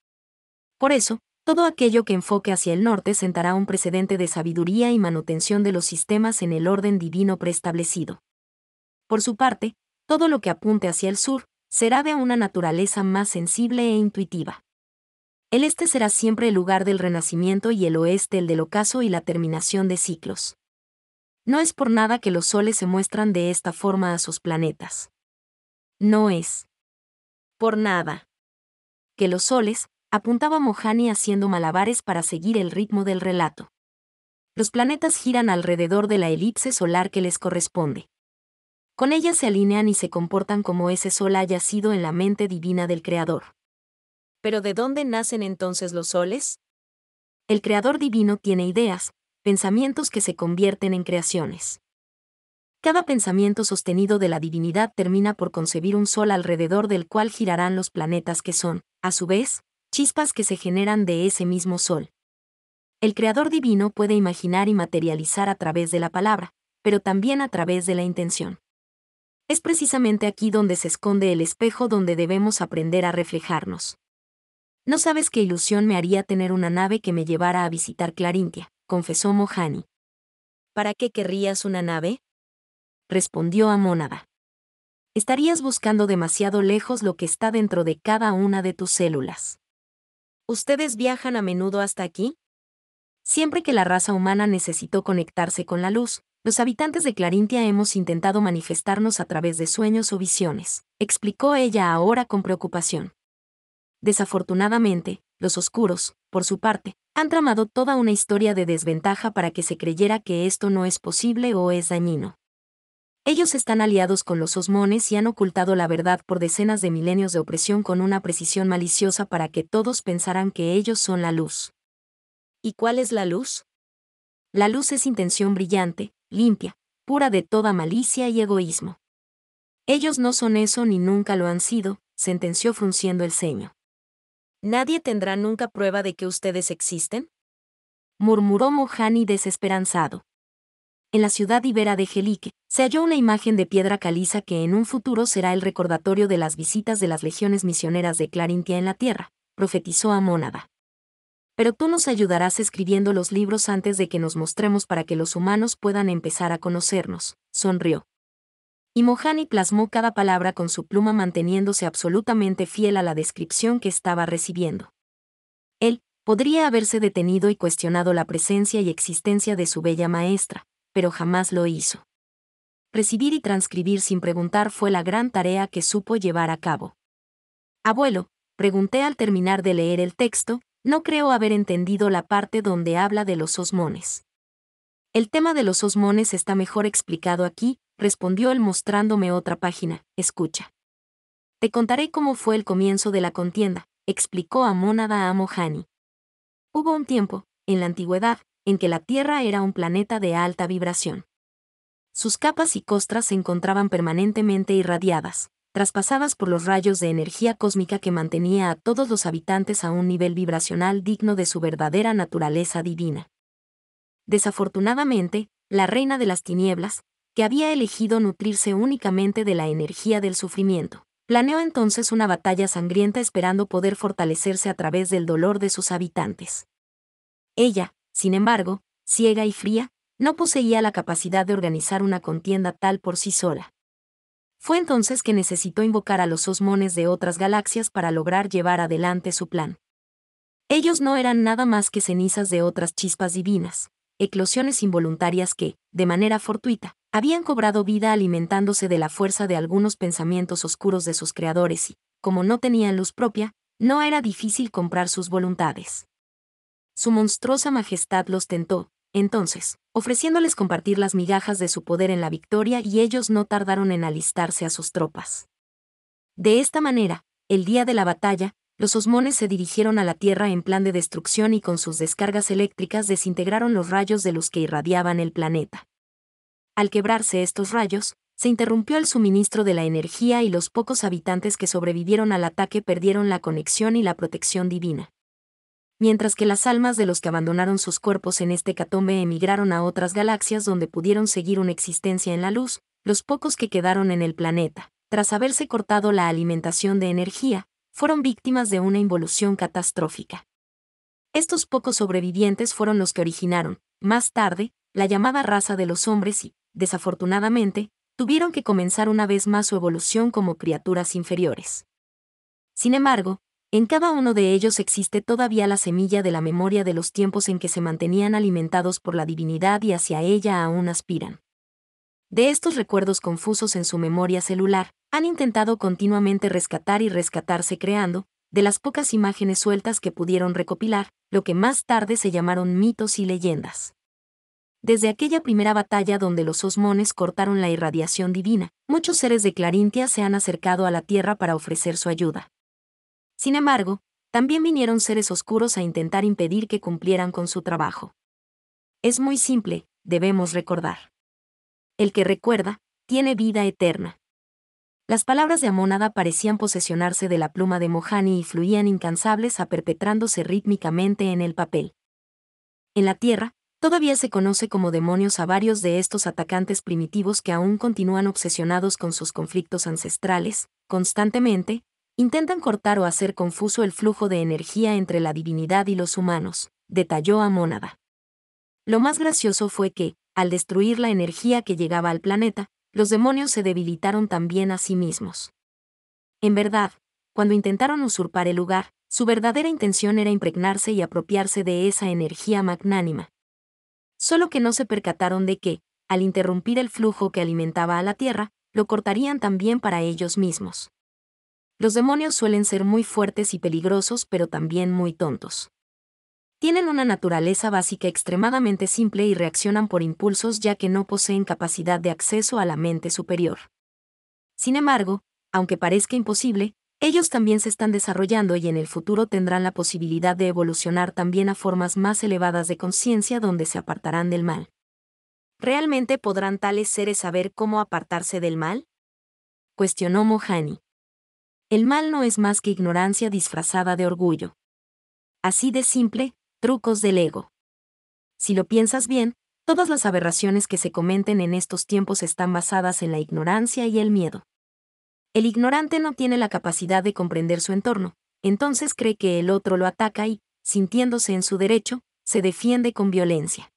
Por eso, todo aquello que enfoque hacia el norte sentará un precedente de sabiduría y manutención de los sistemas en el orden divino preestablecido. Por su parte, todo lo que apunte hacia el sur será de una naturaleza más sensible e intuitiva. El este será siempre el lugar del renacimiento y el oeste el del ocaso y la terminación de ciclos. No es por nada que los soles se muestran de esta forma a sus planetas. No es. Por nada. Que los soles, apuntaba Mohani haciendo malabares para seguir el ritmo del relato. Los planetas giran alrededor de la elipse solar que les corresponde. Con ella se alinean y se comportan como ese sol haya sido en la mente divina del Creador. Pero ¿de dónde nacen entonces los soles? El Creador divino tiene ideas, pensamientos que se convierten en creaciones. Cada pensamiento sostenido de la divinidad termina por concebir un sol alrededor del cual girarán los planetas que son, a su vez, chispas que se generan de ese mismo sol. El Creador Divino puede imaginar y materializar a través de la palabra, pero también a través de la intención. Es precisamente aquí donde se esconde el espejo donde debemos aprender a reflejarnos. No sabes qué ilusión me haría tener una nave que me llevara a visitar Clarintia, confesó Mohani. ¿Para qué querrías una nave? respondió Amónada. Estarías buscando demasiado lejos lo que está dentro de cada una de tus células. ¿Ustedes viajan a menudo hasta aquí? Siempre que la raza humana necesitó conectarse con la luz, los habitantes de Clarintia hemos intentado manifestarnos a través de sueños o visiones, explicó ella ahora con preocupación. Desafortunadamente, los oscuros, por su parte, han tramado toda una historia de desventaja para que se creyera que esto no es posible o es dañino. Ellos están aliados con los osmones y han ocultado la verdad por decenas de milenios de opresión con una precisión maliciosa para que todos pensaran que ellos son la luz. ¿Y cuál es la luz? La luz es intención brillante, limpia, pura de toda malicia y egoísmo. Ellos no son eso ni nunca lo han sido, sentenció frunciendo el ceño. ¿Nadie tendrá nunca prueba de que ustedes existen? murmuró Mohani desesperanzado. En la ciudad ibera de Jelique, se halló una imagen de piedra caliza que en un futuro será el recordatorio de las visitas de las legiones misioneras de Clarintia en la tierra, profetizó Amónada. Pero tú nos ayudarás escribiendo los libros antes de que nos mostremos para que los humanos puedan empezar a conocernos, sonrió y Mohani plasmó cada palabra con su pluma manteniéndose absolutamente fiel a la descripción que estaba recibiendo. Él podría haberse detenido y cuestionado la presencia y existencia de su bella maestra, pero jamás lo hizo. Recibir y transcribir sin preguntar fue la gran tarea que supo llevar a cabo. Abuelo, pregunté al terminar de leer el texto, no creo haber entendido la parte donde habla de los osmones. El tema de los osmones está mejor explicado aquí, respondió él mostrándome otra página, escucha. Te contaré cómo fue el comienzo de la contienda, explicó a Mónada a Mohani. Hubo un tiempo, en la antigüedad, en que la Tierra era un planeta de alta vibración. Sus capas y costras se encontraban permanentemente irradiadas, traspasadas por los rayos de energía cósmica que mantenía a todos los habitantes a un nivel vibracional digno de su verdadera naturaleza divina. Desafortunadamente, la reina de las tinieblas, que había elegido nutrirse únicamente de la energía del sufrimiento. Planeó entonces una batalla sangrienta esperando poder fortalecerse a través del dolor de sus habitantes. Ella, sin embargo, ciega y fría, no poseía la capacidad de organizar una contienda tal por sí sola. Fue entonces que necesitó invocar a los osmones de otras galaxias para lograr llevar adelante su plan. Ellos no eran nada más que cenizas de otras chispas divinas, eclosiones involuntarias que, de manera fortuita, habían cobrado vida alimentándose de la fuerza de algunos pensamientos oscuros de sus creadores y, como no tenían luz propia, no era difícil comprar sus voluntades. Su monstruosa majestad los tentó, entonces, ofreciéndoles compartir las migajas de su poder en la victoria y ellos no tardaron en alistarse a sus tropas. De esta manera, el día de la batalla, los osmones se dirigieron a la Tierra en plan de destrucción y con sus descargas eléctricas desintegraron los rayos de los que irradiaban el planeta. Al quebrarse estos rayos, se interrumpió el suministro de la energía y los pocos habitantes que sobrevivieron al ataque perdieron la conexión y la protección divina. Mientras que las almas de los que abandonaron sus cuerpos en este catombe emigraron a otras galaxias donde pudieron seguir una existencia en la luz, los pocos que quedaron en el planeta, tras haberse cortado la alimentación de energía, fueron víctimas de una involución catastrófica. Estos pocos sobrevivientes fueron los que originaron, más tarde, la llamada raza de los hombres y, desafortunadamente, tuvieron que comenzar una vez más su evolución como criaturas inferiores. Sin embargo, en cada uno de ellos existe todavía la semilla de la memoria de los tiempos en que se mantenían alimentados por la divinidad y hacia ella aún aspiran. De estos recuerdos confusos en su memoria celular, han intentado continuamente rescatar y rescatarse creando, de las pocas imágenes sueltas que pudieron recopilar, lo que más tarde se llamaron mitos y leyendas. Desde aquella primera batalla donde los osmones cortaron la irradiación divina, muchos seres de Clarintia se han acercado a la Tierra para ofrecer su ayuda. Sin embargo, también vinieron seres oscuros a intentar impedir que cumplieran con su trabajo. Es muy simple, debemos recordar. El que recuerda, tiene vida eterna. Las palabras de Amónada parecían posesionarse de la pluma de Mohani y fluían incansables a perpetrándose rítmicamente en el papel. En la Tierra, Todavía se conoce como demonios a varios de estos atacantes primitivos que aún continúan obsesionados con sus conflictos ancestrales, constantemente, intentan cortar o hacer confuso el flujo de energía entre la divinidad y los humanos, detalló a Mónada. Lo más gracioso fue que, al destruir la energía que llegaba al planeta, los demonios se debilitaron también a sí mismos. En verdad, cuando intentaron usurpar el lugar, su verdadera intención era impregnarse y apropiarse de esa energía magnánima, solo que no se percataron de que, al interrumpir el flujo que alimentaba a la tierra, lo cortarían también para ellos mismos. Los demonios suelen ser muy fuertes y peligrosos, pero también muy tontos. Tienen una naturaleza básica extremadamente simple y reaccionan por impulsos ya que no poseen capacidad de acceso a la mente superior. Sin embargo, aunque parezca imposible, ellos también se están desarrollando y en el futuro tendrán la posibilidad de evolucionar también a formas más elevadas de conciencia donde se apartarán del mal. ¿Realmente podrán tales seres saber cómo apartarse del mal? Cuestionó Mohani. El mal no es más que ignorancia disfrazada de orgullo. Así de simple, trucos del ego. Si lo piensas bien, todas las aberraciones que se comenten en estos tiempos están basadas en la ignorancia y el miedo. El ignorante no tiene la capacidad de comprender su entorno, entonces cree que el otro lo ataca y, sintiéndose en su derecho, se defiende con violencia.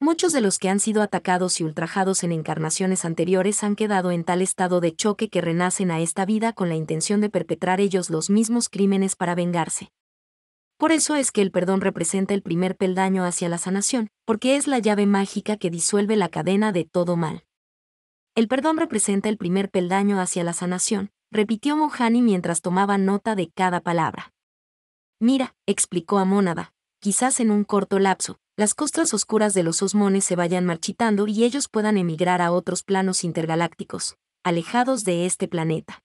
Muchos de los que han sido atacados y ultrajados en encarnaciones anteriores han quedado en tal estado de choque que renacen a esta vida con la intención de perpetrar ellos los mismos crímenes para vengarse. Por eso es que el perdón representa el primer peldaño hacia la sanación, porque es la llave mágica que disuelve la cadena de todo mal. El perdón representa el primer peldaño hacia la sanación, repitió Mohani mientras tomaba nota de cada palabra. Mira, explicó a Mónada, quizás en un corto lapso, las costras oscuras de los osmones se vayan marchitando y ellos puedan emigrar a otros planos intergalácticos, alejados de este planeta.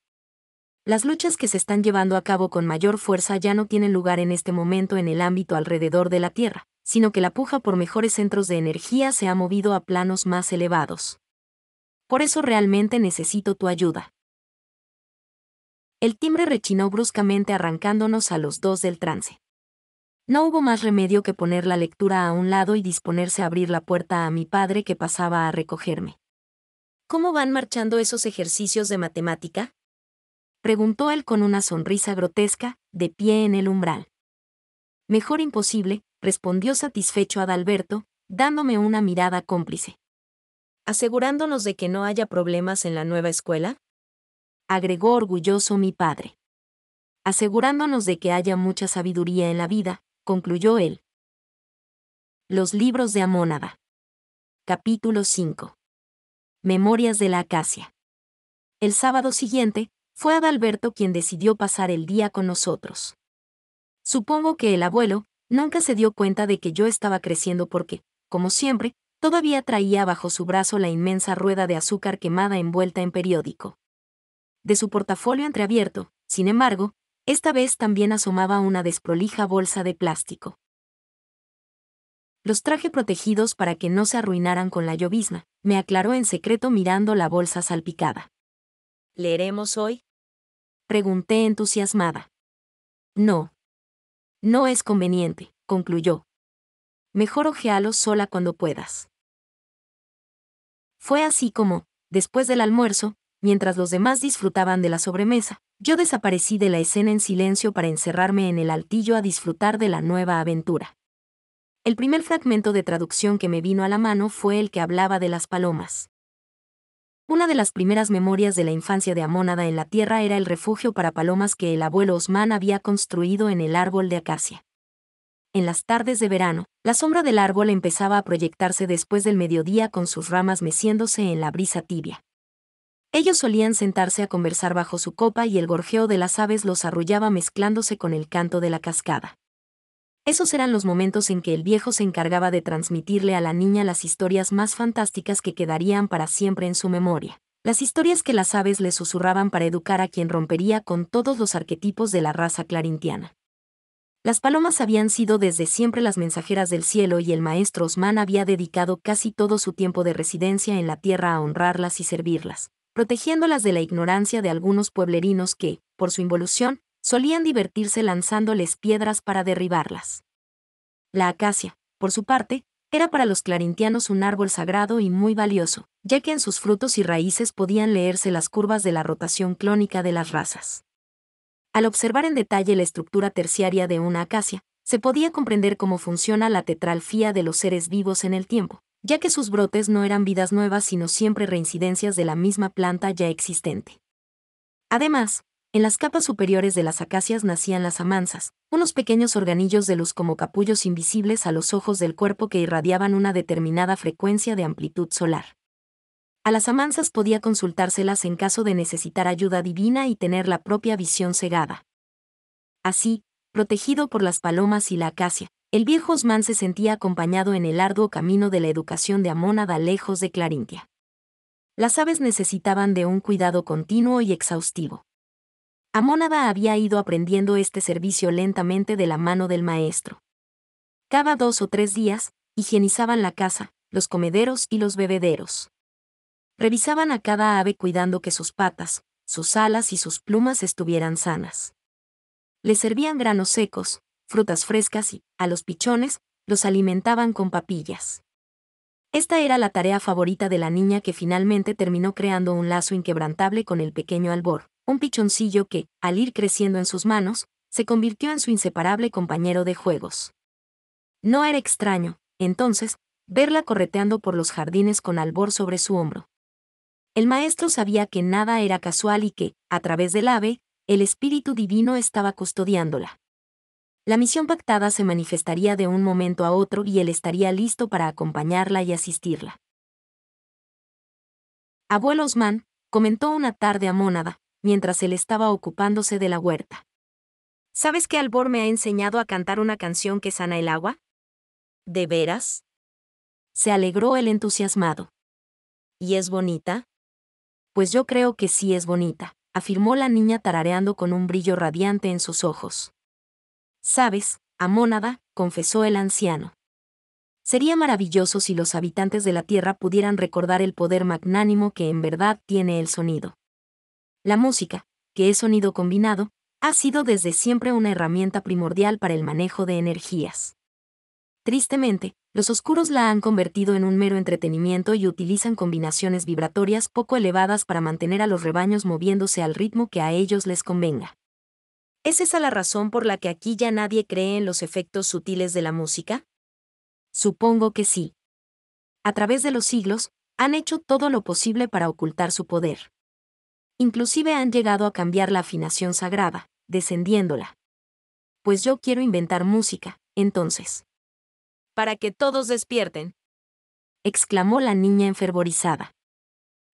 Las luchas que se están llevando a cabo con mayor fuerza ya no tienen lugar en este momento en el ámbito alrededor de la Tierra, sino que la puja por mejores centros de energía se ha movido a planos más elevados. Por eso realmente necesito tu ayuda. El timbre rechinó bruscamente arrancándonos a los dos del trance. No hubo más remedio que poner la lectura a un lado y disponerse a abrir la puerta a mi padre que pasaba a recogerme. ¿Cómo van marchando esos ejercicios de matemática? Preguntó él con una sonrisa grotesca, de pie en el umbral. Mejor imposible, respondió satisfecho Adalberto, dándome una mirada cómplice asegurándonos de que no haya problemas en la nueva escuela? Agregó orgulloso mi padre. Asegurándonos de que haya mucha sabiduría en la vida, concluyó él. Los libros de Amónada. Capítulo 5. Memorias de la Acacia. El sábado siguiente, fue Adalberto quien decidió pasar el día con nosotros. Supongo que el abuelo nunca se dio cuenta de que yo estaba creciendo porque, como siempre, Todavía traía bajo su brazo la inmensa rueda de azúcar quemada envuelta en periódico. De su portafolio entreabierto, sin embargo, esta vez también asomaba una desprolija bolsa de plástico. Los traje protegidos para que no se arruinaran con la llovizna, me aclaró en secreto mirando la bolsa salpicada. ¿Leeremos hoy? Pregunté entusiasmada. No. No es conveniente, concluyó, Mejor ojealo sola cuando puedas. Fue así como, después del almuerzo, mientras los demás disfrutaban de la sobremesa, yo desaparecí de la escena en silencio para encerrarme en el altillo a disfrutar de la nueva aventura. El primer fragmento de traducción que me vino a la mano fue el que hablaba de las palomas. Una de las primeras memorias de la infancia de Amónada en la Tierra era el refugio para palomas que el abuelo Osman había construido en el árbol de acacia. En las tardes de verano, la sombra del árbol empezaba a proyectarse después del mediodía con sus ramas meciéndose en la brisa tibia. Ellos solían sentarse a conversar bajo su copa y el gorjeo de las aves los arrullaba mezclándose con el canto de la cascada. Esos eran los momentos en que el viejo se encargaba de transmitirle a la niña las historias más fantásticas que quedarían para siempre en su memoria. Las historias que las aves le susurraban para educar a quien rompería con todos los arquetipos de la raza clarintiana. Las palomas habían sido desde siempre las mensajeras del cielo y el maestro Osman había dedicado casi todo su tiempo de residencia en la tierra a honrarlas y servirlas, protegiéndolas de la ignorancia de algunos pueblerinos que, por su involución, solían divertirse lanzándoles piedras para derribarlas. La acacia, por su parte, era para los clarintianos un árbol sagrado y muy valioso, ya que en sus frutos y raíces podían leerse las curvas de la rotación clónica de las razas. Al observar en detalle la estructura terciaria de una acacia, se podía comprender cómo funciona la tetralfía de los seres vivos en el tiempo, ya que sus brotes no eran vidas nuevas sino siempre reincidencias de la misma planta ya existente. Además, en las capas superiores de las acacias nacían las amanzas, unos pequeños organillos de luz como capullos invisibles a los ojos del cuerpo que irradiaban una determinada frecuencia de amplitud solar las amanzas podía consultárselas en caso de necesitar ayuda divina y tener la propia visión cegada. Así, protegido por las palomas y la acacia, el viejo Osman se sentía acompañado en el arduo camino de la educación de Amónada lejos de Clarintia. Las aves necesitaban de un cuidado continuo y exhaustivo. Amónada había ido aprendiendo este servicio lentamente de la mano del maestro. Cada dos o tres días, higienizaban la casa, los comederos y los bebederos. Revisaban a cada ave cuidando que sus patas, sus alas y sus plumas estuvieran sanas. Les servían granos secos, frutas frescas y, a los pichones, los alimentaban con papillas. Esta era la tarea favorita de la niña que finalmente terminó creando un lazo inquebrantable con el pequeño albor, un pichoncillo que, al ir creciendo en sus manos, se convirtió en su inseparable compañero de juegos. No era extraño, entonces, verla correteando por los jardines con albor sobre su hombro, el maestro sabía que nada era casual y que, a través del ave, el Espíritu Divino estaba custodiándola. La misión pactada se manifestaría de un momento a otro y él estaría listo para acompañarla y asistirla. Abuelo Osman comentó una tarde a Mónada, mientras él estaba ocupándose de la huerta. ¿Sabes que Albor me ha enseñado a cantar una canción que sana el agua? ¿De veras? Se alegró el entusiasmado. ¿Y es bonita? pues yo creo que sí es bonita, afirmó la niña tarareando con un brillo radiante en sus ojos. Sabes, Amónada, confesó el anciano. Sería maravilloso si los habitantes de la Tierra pudieran recordar el poder magnánimo que en verdad tiene el sonido. La música, que es sonido combinado, ha sido desde siempre una herramienta primordial para el manejo de energías. Tristemente, los oscuros la han convertido en un mero entretenimiento y utilizan combinaciones vibratorias poco elevadas para mantener a los rebaños moviéndose al ritmo que a ellos les convenga. ¿Es esa la razón por la que aquí ya nadie cree en los efectos sutiles de la música? Supongo que sí. A través de los siglos, han hecho todo lo posible para ocultar su poder. Inclusive han llegado a cambiar la afinación sagrada, descendiéndola. Pues yo quiero inventar música, entonces para que todos despierten. exclamó la niña enfervorizada.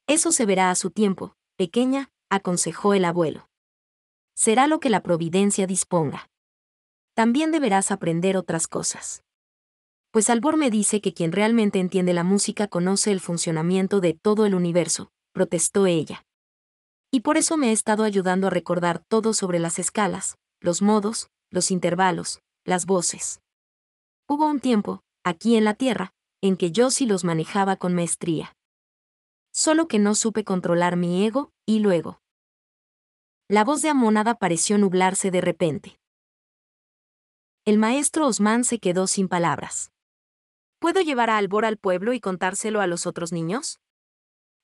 Eso se verá a su tiempo, pequeña, aconsejó el abuelo. Será lo que la providencia disponga. También deberás aprender otras cosas. Pues Albor me dice que quien realmente entiende la música conoce el funcionamiento de todo el universo, protestó ella. Y por eso me he estado ayudando a recordar todo sobre las escalas, los modos, los intervalos, las voces. Hubo un tiempo, aquí en la Tierra, en que yo sí los manejaba con maestría. Solo que no supe controlar mi ego, y luego. La voz de Amonada pareció nublarse de repente. El maestro Osman se quedó sin palabras. ¿Puedo llevar a Albor al pueblo y contárselo a los otros niños?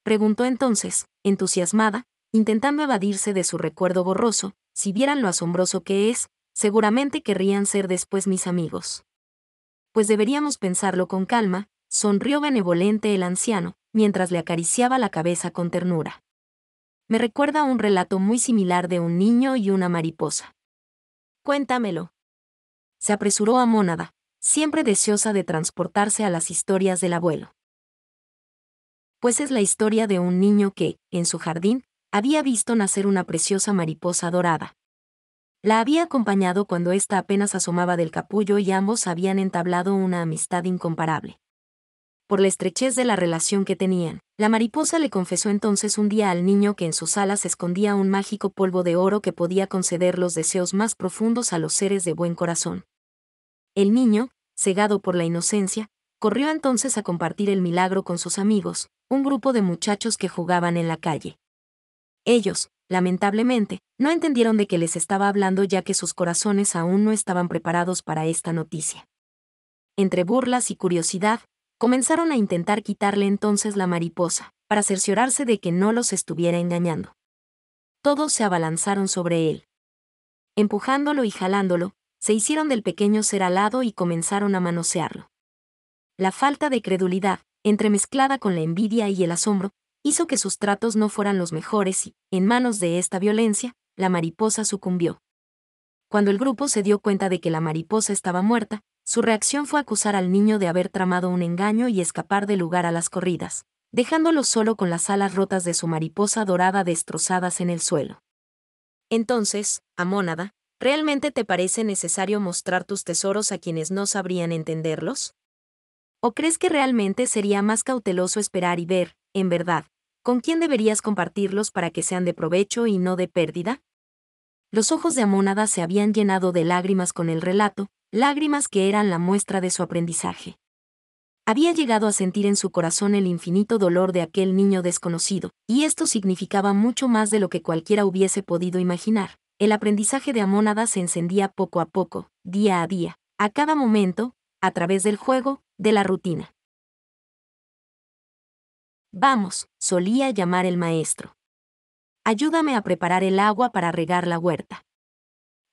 Preguntó entonces, entusiasmada, intentando evadirse de su recuerdo borroso, si vieran lo asombroso que es, seguramente querrían ser después mis amigos pues deberíamos pensarlo con calma, sonrió benevolente el anciano, mientras le acariciaba la cabeza con ternura. Me recuerda un relato muy similar de un niño y una mariposa. Cuéntamelo. Se apresuró a Mónada, siempre deseosa de transportarse a las historias del abuelo. Pues es la historia de un niño que, en su jardín, había visto nacer una preciosa mariposa dorada. La había acompañado cuando ésta apenas asomaba del capullo y ambos habían entablado una amistad incomparable. Por la estrechez de la relación que tenían, la mariposa le confesó entonces un día al niño que en sus alas escondía un mágico polvo de oro que podía conceder los deseos más profundos a los seres de buen corazón. El niño, cegado por la inocencia, corrió entonces a compartir el milagro con sus amigos, un grupo de muchachos que jugaban en la calle. Ellos, lamentablemente, no entendieron de qué les estaba hablando ya que sus corazones aún no estaban preparados para esta noticia. Entre burlas y curiosidad, comenzaron a intentar quitarle entonces la mariposa, para cerciorarse de que no los estuviera engañando. Todos se abalanzaron sobre él. Empujándolo y jalándolo, se hicieron del pequeño ser alado y comenzaron a manosearlo. La falta de credulidad, entremezclada con la envidia y el asombro, hizo que sus tratos no fueran los mejores y, en manos de esta violencia, la mariposa sucumbió. Cuando el grupo se dio cuenta de que la mariposa estaba muerta, su reacción fue acusar al niño de haber tramado un engaño y escapar del lugar a las corridas, dejándolo solo con las alas rotas de su mariposa dorada destrozadas en el suelo. Entonces, Amónada, ¿realmente te parece necesario mostrar tus tesoros a quienes no sabrían entenderlos? ¿O crees que realmente sería más cauteloso esperar y ver, en verdad, ¿con quién deberías compartirlos para que sean de provecho y no de pérdida? Los ojos de Amónada se habían llenado de lágrimas con el relato, lágrimas que eran la muestra de su aprendizaje. Había llegado a sentir en su corazón el infinito dolor de aquel niño desconocido, y esto significaba mucho más de lo que cualquiera hubiese podido imaginar. El aprendizaje de Amónada se encendía poco a poco, día a día, a cada momento, a través del juego, de la rutina. Vamos, solía llamar el maestro. Ayúdame a preparar el agua para regar la huerta.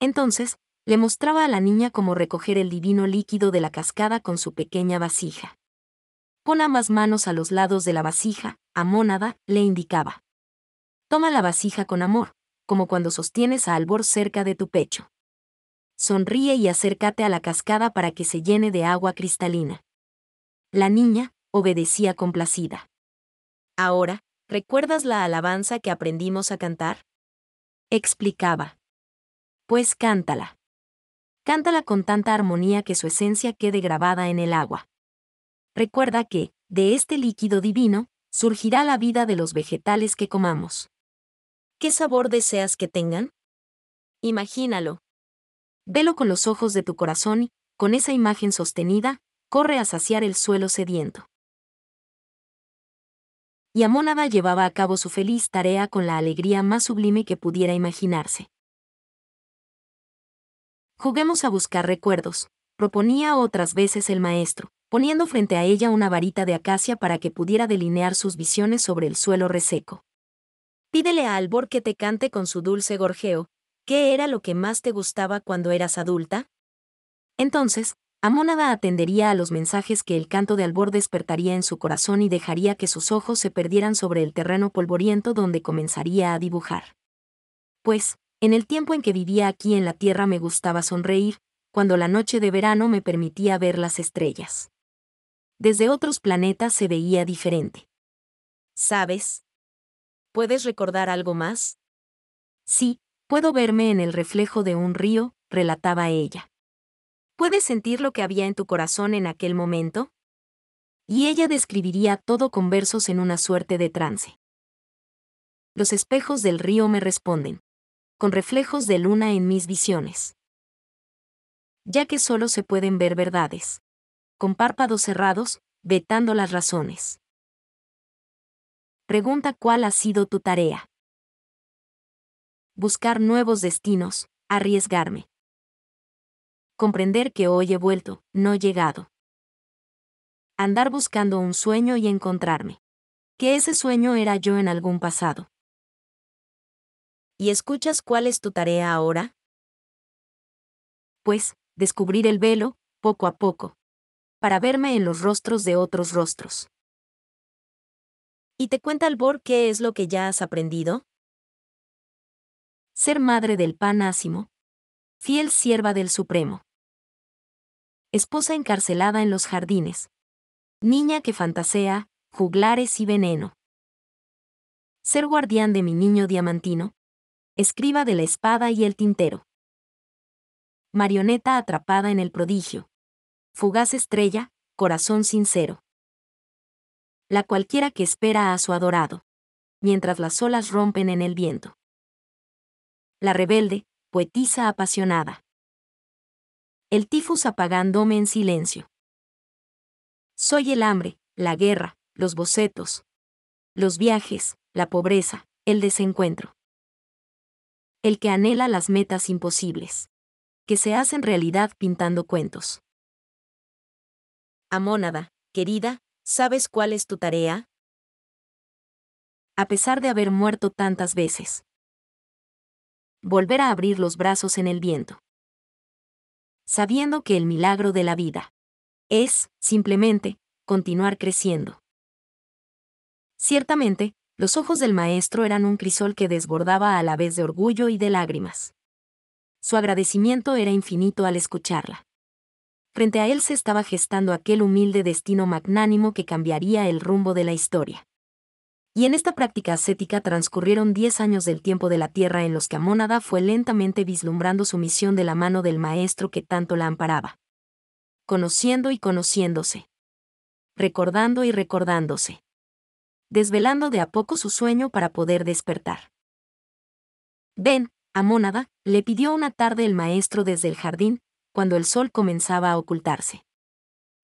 Entonces, le mostraba a la niña cómo recoger el divino líquido de la cascada con su pequeña vasija. Pon ambas manos a los lados de la vasija, Amónada le indicaba. Toma la vasija con amor, como cuando sostienes a Albor cerca de tu pecho. Sonríe y acércate a la cascada para que se llene de agua cristalina. La niña obedecía complacida. Ahora, ¿recuerdas la alabanza que aprendimos a cantar? Explicaba. Pues cántala. Cántala con tanta armonía que su esencia quede grabada en el agua. Recuerda que, de este líquido divino, surgirá la vida de los vegetales que comamos. ¿Qué sabor deseas que tengan? Imagínalo. Velo con los ojos de tu corazón y, con esa imagen sostenida, corre a saciar el suelo sediento y Amónada llevaba a cabo su feliz tarea con la alegría más sublime que pudiera imaginarse. Juguemos a buscar recuerdos, proponía otras veces el maestro, poniendo frente a ella una varita de acacia para que pudiera delinear sus visiones sobre el suelo reseco. Pídele a Albor que te cante con su dulce gorjeo, ¿qué era lo que más te gustaba cuando eras adulta? Entonces, Amónada atendería a los mensajes que el canto de albor despertaría en su corazón y dejaría que sus ojos se perdieran sobre el terreno polvoriento donde comenzaría a dibujar. Pues, en el tiempo en que vivía aquí en la tierra me gustaba sonreír, cuando la noche de verano me permitía ver las estrellas. Desde otros planetas se veía diferente. ¿Sabes? ¿Puedes recordar algo más? Sí, puedo verme en el reflejo de un río, relataba ella. ¿Puedes sentir lo que había en tu corazón en aquel momento? Y ella describiría todo con versos en una suerte de trance. Los espejos del río me responden, con reflejos de luna en mis visiones. Ya que solo se pueden ver verdades, con párpados cerrados, vetando las razones. Pregunta cuál ha sido tu tarea. Buscar nuevos destinos, arriesgarme comprender que hoy he vuelto, no llegado. Andar buscando un sueño y encontrarme. Que ese sueño era yo en algún pasado. ¿Y escuchas cuál es tu tarea ahora? Pues, descubrir el velo, poco a poco. Para verme en los rostros de otros rostros. ¿Y te cuenta Albor qué es lo que ya has aprendido? Ser madre del pan ácimo. Fiel sierva del Supremo esposa encarcelada en los jardines, niña que fantasea, juglares y veneno. Ser guardián de mi niño diamantino, escriba de la espada y el tintero. Marioneta atrapada en el prodigio, fugaz estrella, corazón sincero. La cualquiera que espera a su adorado, mientras las olas rompen en el viento. La rebelde, poetisa apasionada el tifus apagándome en silencio. Soy el hambre, la guerra, los bocetos, los viajes, la pobreza, el desencuentro. El que anhela las metas imposibles, que se hacen realidad pintando cuentos. Amónada, querida, ¿sabes cuál es tu tarea? A pesar de haber muerto tantas veces. Volver a abrir los brazos en el viento sabiendo que el milagro de la vida es, simplemente, continuar creciendo. Ciertamente, los ojos del maestro eran un crisol que desbordaba a la vez de orgullo y de lágrimas. Su agradecimiento era infinito al escucharla. Frente a él se estaba gestando aquel humilde destino magnánimo que cambiaría el rumbo de la historia y en esta práctica ascética transcurrieron diez años del tiempo de la tierra en los que Amónada fue lentamente vislumbrando su misión de la mano del maestro que tanto la amparaba. Conociendo y conociéndose. Recordando y recordándose. Desvelando de a poco su sueño para poder despertar. Ven, Amónada, le pidió una tarde el maestro desde el jardín, cuando el sol comenzaba a ocultarse.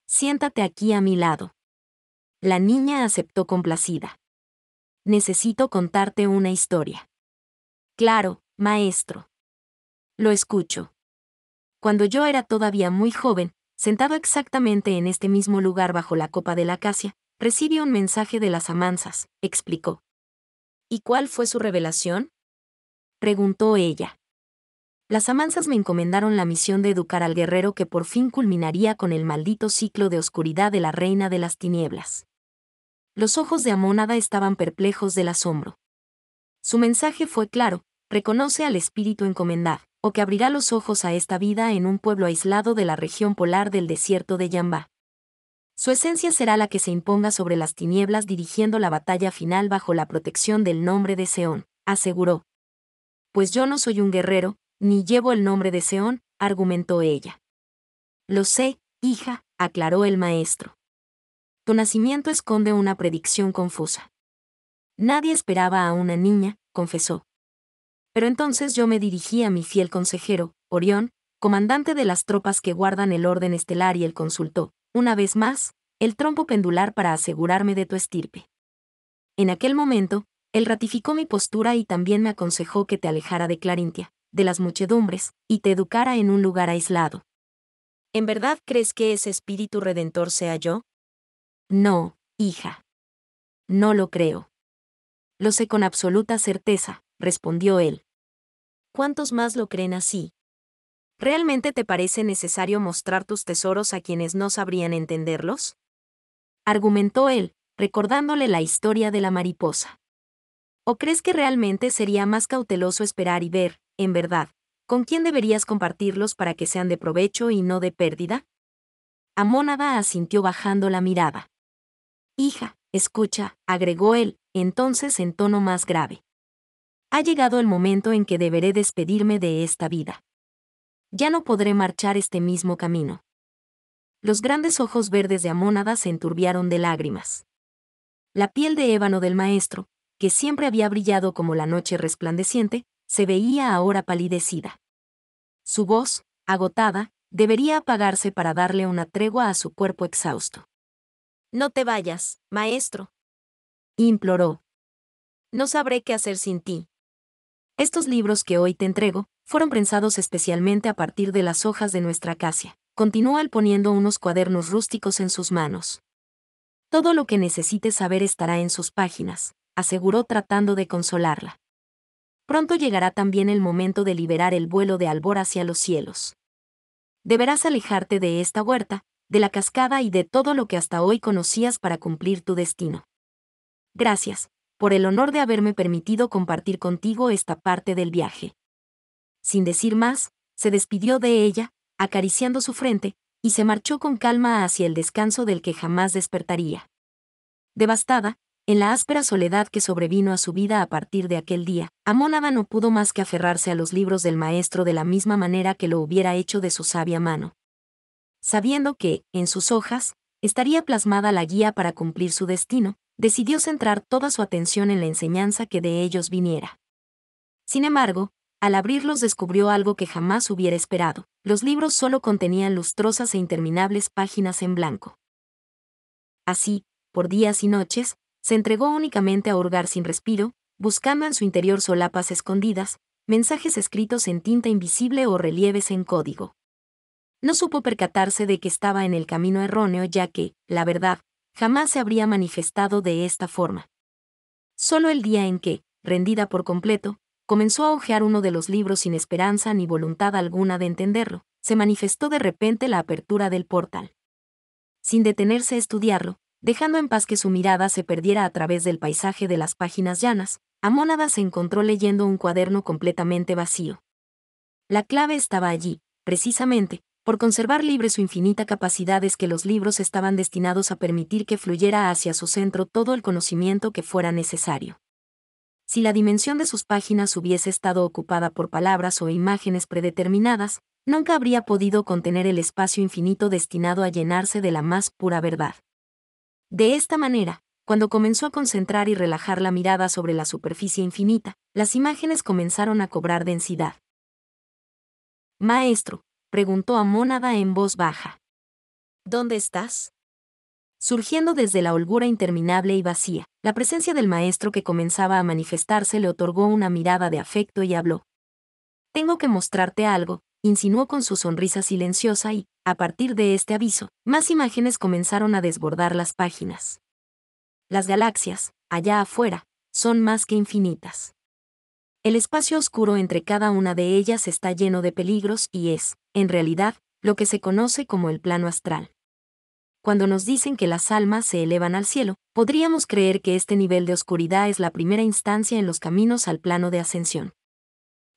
Siéntate aquí a mi lado. La niña aceptó complacida necesito contarte una historia. Claro, maestro. Lo escucho. Cuando yo era todavía muy joven, sentado exactamente en este mismo lugar bajo la copa de la acacia, recibí un mensaje de las amanzas, explicó. ¿Y cuál fue su revelación? preguntó ella. Las amanzas me encomendaron la misión de educar al guerrero que por fin culminaría con el maldito ciclo de oscuridad de la reina de las tinieblas. Los ojos de Amónada estaban perplejos del asombro. Su mensaje fue claro, reconoce al espíritu encomendado, o que abrirá los ojos a esta vida en un pueblo aislado de la región polar del desierto de Yamba. Su esencia será la que se imponga sobre las tinieblas dirigiendo la batalla final bajo la protección del nombre de Seón, aseguró. Pues yo no soy un guerrero, ni llevo el nombre de Seón, argumentó ella. Lo sé, hija, aclaró el maestro tu nacimiento esconde una predicción confusa. Nadie esperaba a una niña, confesó. Pero entonces yo me dirigí a mi fiel consejero, Orión, comandante de las tropas que guardan el orden estelar y el consultó, una vez más, el trompo pendular para asegurarme de tu estirpe. En aquel momento, él ratificó mi postura y también me aconsejó que te alejara de Clarintia, de las muchedumbres, y te educara en un lugar aislado. ¿En verdad crees que ese espíritu redentor sea yo? No, hija. No lo creo. Lo sé con absoluta certeza, respondió él. ¿Cuántos más lo creen así? ¿Realmente te parece necesario mostrar tus tesoros a quienes no sabrían entenderlos? argumentó él, recordándole la historia de la mariposa. ¿O crees que realmente sería más cauteloso esperar y ver, en verdad, con quién deberías compartirlos para que sean de provecho y no de pérdida? Amónada asintió bajando la mirada. Hija, escucha, agregó él, entonces en tono más grave. Ha llegado el momento en que deberé despedirme de esta vida. Ya no podré marchar este mismo camino. Los grandes ojos verdes de Amónada se enturbiaron de lágrimas. La piel de ébano del maestro, que siempre había brillado como la noche resplandeciente, se veía ahora palidecida. Su voz, agotada, debería apagarse para darle una tregua a su cuerpo exhausto. No te vayas, maestro. Imploró. No sabré qué hacer sin ti. Estos libros que hoy te entrego, fueron prensados especialmente a partir de las hojas de nuestra acacia. Continuó al poniendo unos cuadernos rústicos en sus manos. Todo lo que necesites saber estará en sus páginas, aseguró tratando de consolarla. Pronto llegará también el momento de liberar el vuelo de Albor hacia los cielos. Deberás alejarte de esta huerta, de la cascada y de todo lo que hasta hoy conocías para cumplir tu destino. Gracias, por el honor de haberme permitido compartir contigo esta parte del viaje. Sin decir más, se despidió de ella, acariciando su frente, y se marchó con calma hacia el descanso del que jamás despertaría. Devastada, en la áspera soledad que sobrevino a su vida a partir de aquel día, Amónada no pudo más que aferrarse a los libros del maestro de la misma manera que lo hubiera hecho de su sabia mano, sabiendo que, en sus hojas, estaría plasmada la guía para cumplir su destino, decidió centrar toda su atención en la enseñanza que de ellos viniera. Sin embargo, al abrirlos descubrió algo que jamás hubiera esperado. Los libros solo contenían lustrosas e interminables páginas en blanco. Así, por días y noches, se entregó únicamente a hurgar sin respiro, buscando en su interior solapas escondidas, mensajes escritos en tinta invisible o relieves en código no supo percatarse de que estaba en el camino erróneo ya que, la verdad, jamás se habría manifestado de esta forma. Solo el día en que, rendida por completo, comenzó a hojear uno de los libros sin esperanza ni voluntad alguna de entenderlo, se manifestó de repente la apertura del portal. Sin detenerse a estudiarlo, dejando en paz que su mirada se perdiera a través del paisaje de las páginas llanas, Amónada se encontró leyendo un cuaderno completamente vacío. La clave estaba allí, precisamente, por conservar libre su infinita capacidad es que los libros estaban destinados a permitir que fluyera hacia su centro todo el conocimiento que fuera necesario. Si la dimensión de sus páginas hubiese estado ocupada por palabras o imágenes predeterminadas, nunca habría podido contener el espacio infinito destinado a llenarse de la más pura verdad. De esta manera, cuando comenzó a concentrar y relajar la mirada sobre la superficie infinita, las imágenes comenzaron a cobrar densidad. Maestro, preguntó a Mónada en voz baja. ¿Dónde estás? Surgiendo desde la holgura interminable y vacía, la presencia del maestro que comenzaba a manifestarse le otorgó una mirada de afecto y habló. Tengo que mostrarte algo, insinuó con su sonrisa silenciosa y, a partir de este aviso, más imágenes comenzaron a desbordar las páginas. Las galaxias, allá afuera, son más que infinitas. El espacio oscuro entre cada una de ellas está lleno de peligros y es, en realidad, lo que se conoce como el plano astral. Cuando nos dicen que las almas se elevan al cielo, podríamos creer que este nivel de oscuridad es la primera instancia en los caminos al plano de ascensión.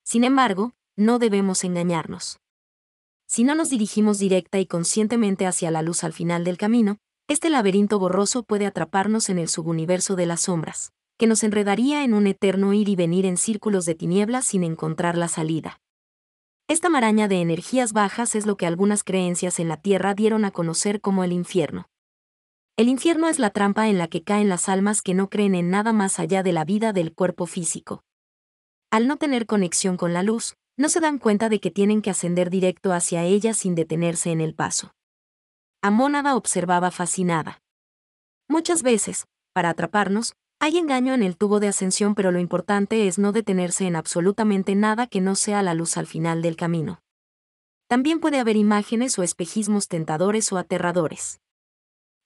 Sin embargo, no debemos engañarnos. Si no nos dirigimos directa y conscientemente hacia la luz al final del camino, este laberinto borroso puede atraparnos en el subuniverso de las sombras, que nos enredaría en un eterno ir y venir en círculos de tinieblas sin encontrar la salida. Esta maraña de energías bajas es lo que algunas creencias en la Tierra dieron a conocer como el infierno. El infierno es la trampa en la que caen las almas que no creen en nada más allá de la vida del cuerpo físico. Al no tener conexión con la luz, no se dan cuenta de que tienen que ascender directo hacia ella sin detenerse en el paso. Amónada observaba fascinada. Muchas veces, para atraparnos, hay engaño en el tubo de ascensión, pero lo importante es no detenerse en absolutamente nada que no sea la luz al final del camino. También puede haber imágenes o espejismos tentadores o aterradores.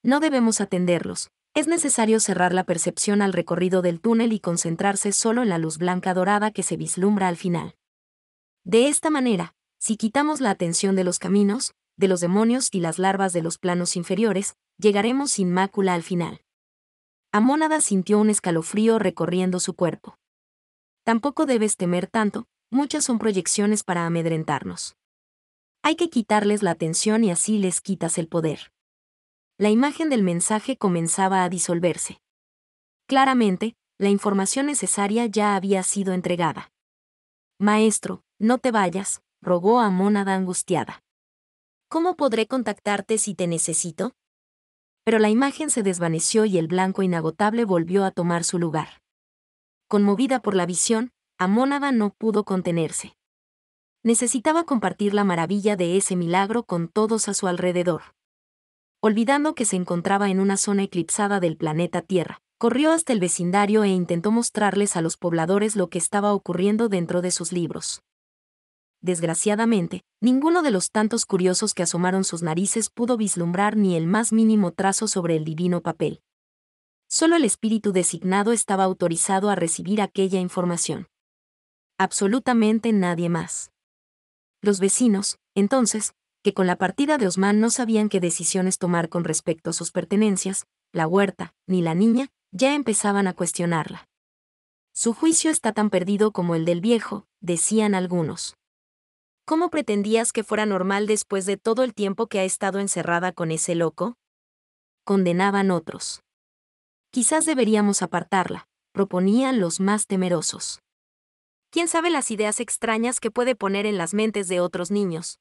No debemos atenderlos, es necesario cerrar la percepción al recorrido del túnel y concentrarse solo en la luz blanca dorada que se vislumbra al final. De esta manera, si quitamos la atención de los caminos, de los demonios y las larvas de los planos inferiores, llegaremos sin mácula al final. Amónada sintió un escalofrío recorriendo su cuerpo. Tampoco debes temer tanto, muchas son proyecciones para amedrentarnos. Hay que quitarles la atención y así les quitas el poder. La imagen del mensaje comenzaba a disolverse. Claramente, la información necesaria ya había sido entregada. Maestro, no te vayas, rogó Amónada angustiada. ¿Cómo podré contactarte si te necesito? pero la imagen se desvaneció y el blanco inagotable volvió a tomar su lugar. Conmovida por la visión, Amónada no pudo contenerse. Necesitaba compartir la maravilla de ese milagro con todos a su alrededor. Olvidando que se encontraba en una zona eclipsada del planeta Tierra, corrió hasta el vecindario e intentó mostrarles a los pobladores lo que estaba ocurriendo dentro de sus libros desgraciadamente, ninguno de los tantos curiosos que asomaron sus narices pudo vislumbrar ni el más mínimo trazo sobre el divino papel. Solo el espíritu designado estaba autorizado a recibir aquella información. Absolutamente nadie más. Los vecinos, entonces, que con la partida de Osman no sabían qué decisiones tomar con respecto a sus pertenencias, la huerta, ni la niña, ya empezaban a cuestionarla. Su juicio está tan perdido como el del viejo, decían algunos. ¿Cómo pretendías que fuera normal después de todo el tiempo que ha estado encerrada con ese loco? Condenaban otros. Quizás deberíamos apartarla, proponían los más temerosos. ¿Quién sabe las ideas extrañas que puede poner en las mentes de otros niños?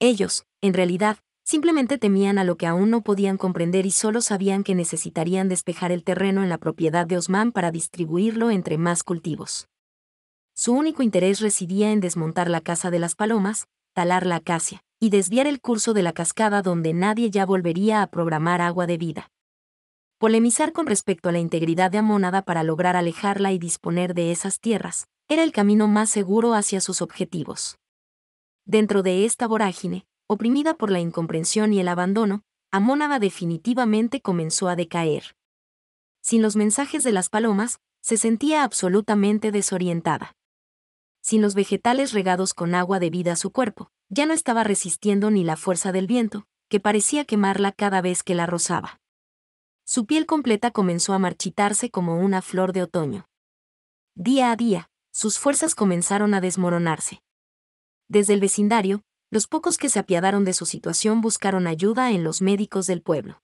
Ellos, en realidad, simplemente temían a lo que aún no podían comprender y solo sabían que necesitarían despejar el terreno en la propiedad de Osman para distribuirlo entre más cultivos. Su único interés residía en desmontar la casa de las palomas, talar la acacia, y desviar el curso de la cascada donde nadie ya volvería a programar agua de vida. Polemizar con respecto a la integridad de Amónada para lograr alejarla y disponer de esas tierras, era el camino más seguro hacia sus objetivos. Dentro de esta vorágine, oprimida por la incomprensión y el abandono, Amónada definitivamente comenzó a decaer. Sin los mensajes de las palomas, se sentía absolutamente desorientada sin los vegetales regados con agua debida a su cuerpo, ya no estaba resistiendo ni la fuerza del viento, que parecía quemarla cada vez que la rozaba. Su piel completa comenzó a marchitarse como una flor de otoño. Día a día, sus fuerzas comenzaron a desmoronarse. Desde el vecindario, los pocos que se apiadaron de su situación buscaron ayuda en los médicos del pueblo.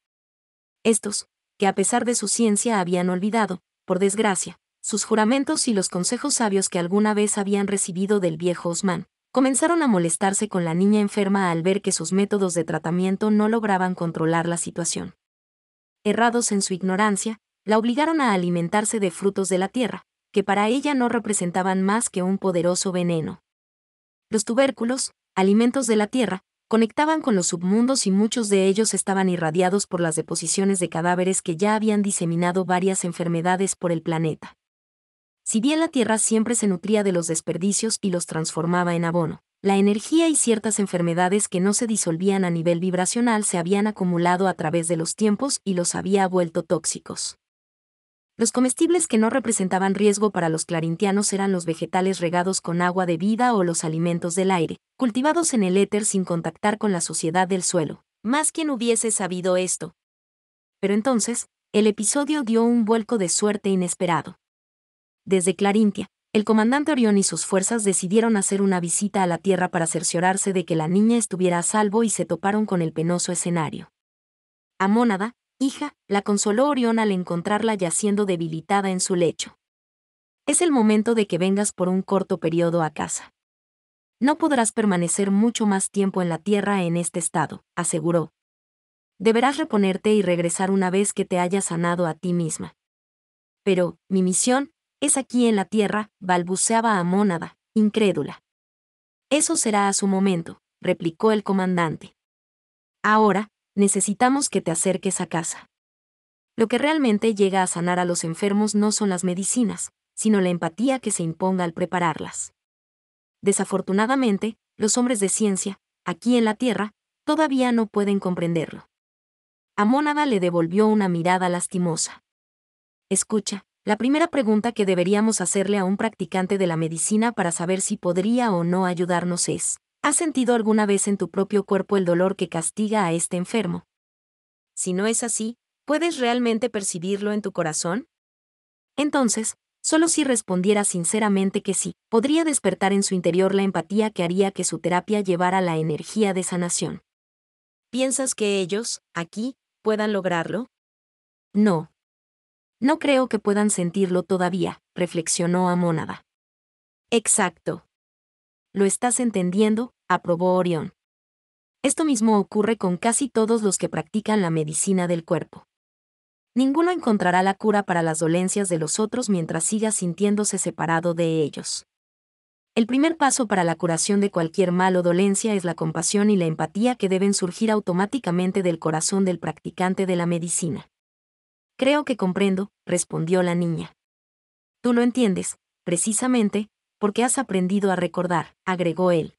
Estos, que a pesar de su ciencia habían olvidado, por desgracia, sus juramentos y los consejos sabios que alguna vez habían recibido del viejo Osman, comenzaron a molestarse con la niña enferma al ver que sus métodos de tratamiento no lograban controlar la situación. Errados en su ignorancia, la obligaron a alimentarse de frutos de la tierra, que para ella no representaban más que un poderoso veneno. Los tubérculos, alimentos de la tierra, conectaban con los submundos y muchos de ellos estaban irradiados por las deposiciones de cadáveres que ya habían diseminado varias enfermedades por el planeta. Si bien la tierra siempre se nutría de los desperdicios y los transformaba en abono, la energía y ciertas enfermedades que no se disolvían a nivel vibracional se habían acumulado a través de los tiempos y los había vuelto tóxicos. Los comestibles que no representaban riesgo para los clarintianos eran los vegetales regados con agua de vida o los alimentos del aire, cultivados en el éter sin contactar con la sociedad del suelo. Más quien hubiese sabido esto. Pero entonces, el episodio dio un vuelco de suerte inesperado. Desde Clarintia, el comandante Orión y sus fuerzas decidieron hacer una visita a la Tierra para cerciorarse de que la niña estuviera a salvo y se toparon con el penoso escenario. A Mónada, hija, la consoló Orión al encontrarla yaciendo debilitada en su lecho. Es el momento de que vengas por un corto periodo a casa. No podrás permanecer mucho más tiempo en la Tierra en este estado, aseguró. Deberás reponerte y regresar una vez que te hayas sanado a ti misma. Pero, mi misión, es aquí en la tierra, balbuceaba Amónada, incrédula. Eso será a su momento, replicó el comandante. Ahora, necesitamos que te acerques a casa. Lo que realmente llega a sanar a los enfermos no son las medicinas, sino la empatía que se imponga al prepararlas. Desafortunadamente, los hombres de ciencia, aquí en la Tierra, todavía no pueden comprenderlo. Amónada le devolvió una mirada lastimosa. Escucha, la primera pregunta que deberíamos hacerle a un practicante de la medicina para saber si podría o no ayudarnos es, ¿has sentido alguna vez en tu propio cuerpo el dolor que castiga a este enfermo? Si no es así, ¿puedes realmente percibirlo en tu corazón? Entonces, solo si respondiera sinceramente que sí, podría despertar en su interior la empatía que haría que su terapia llevara la energía de sanación. ¿Piensas que ellos, aquí, puedan lograrlo? No, no creo que puedan sentirlo todavía, reflexionó Amónada. Exacto. Lo estás entendiendo, aprobó Orión. Esto mismo ocurre con casi todos los que practican la medicina del cuerpo. Ninguno encontrará la cura para las dolencias de los otros mientras siga sintiéndose separado de ellos. El primer paso para la curación de cualquier mal o dolencia es la compasión y la empatía que deben surgir automáticamente del corazón del practicante de la medicina. Creo que comprendo, respondió la niña. Tú lo entiendes, precisamente, porque has aprendido a recordar, agregó él.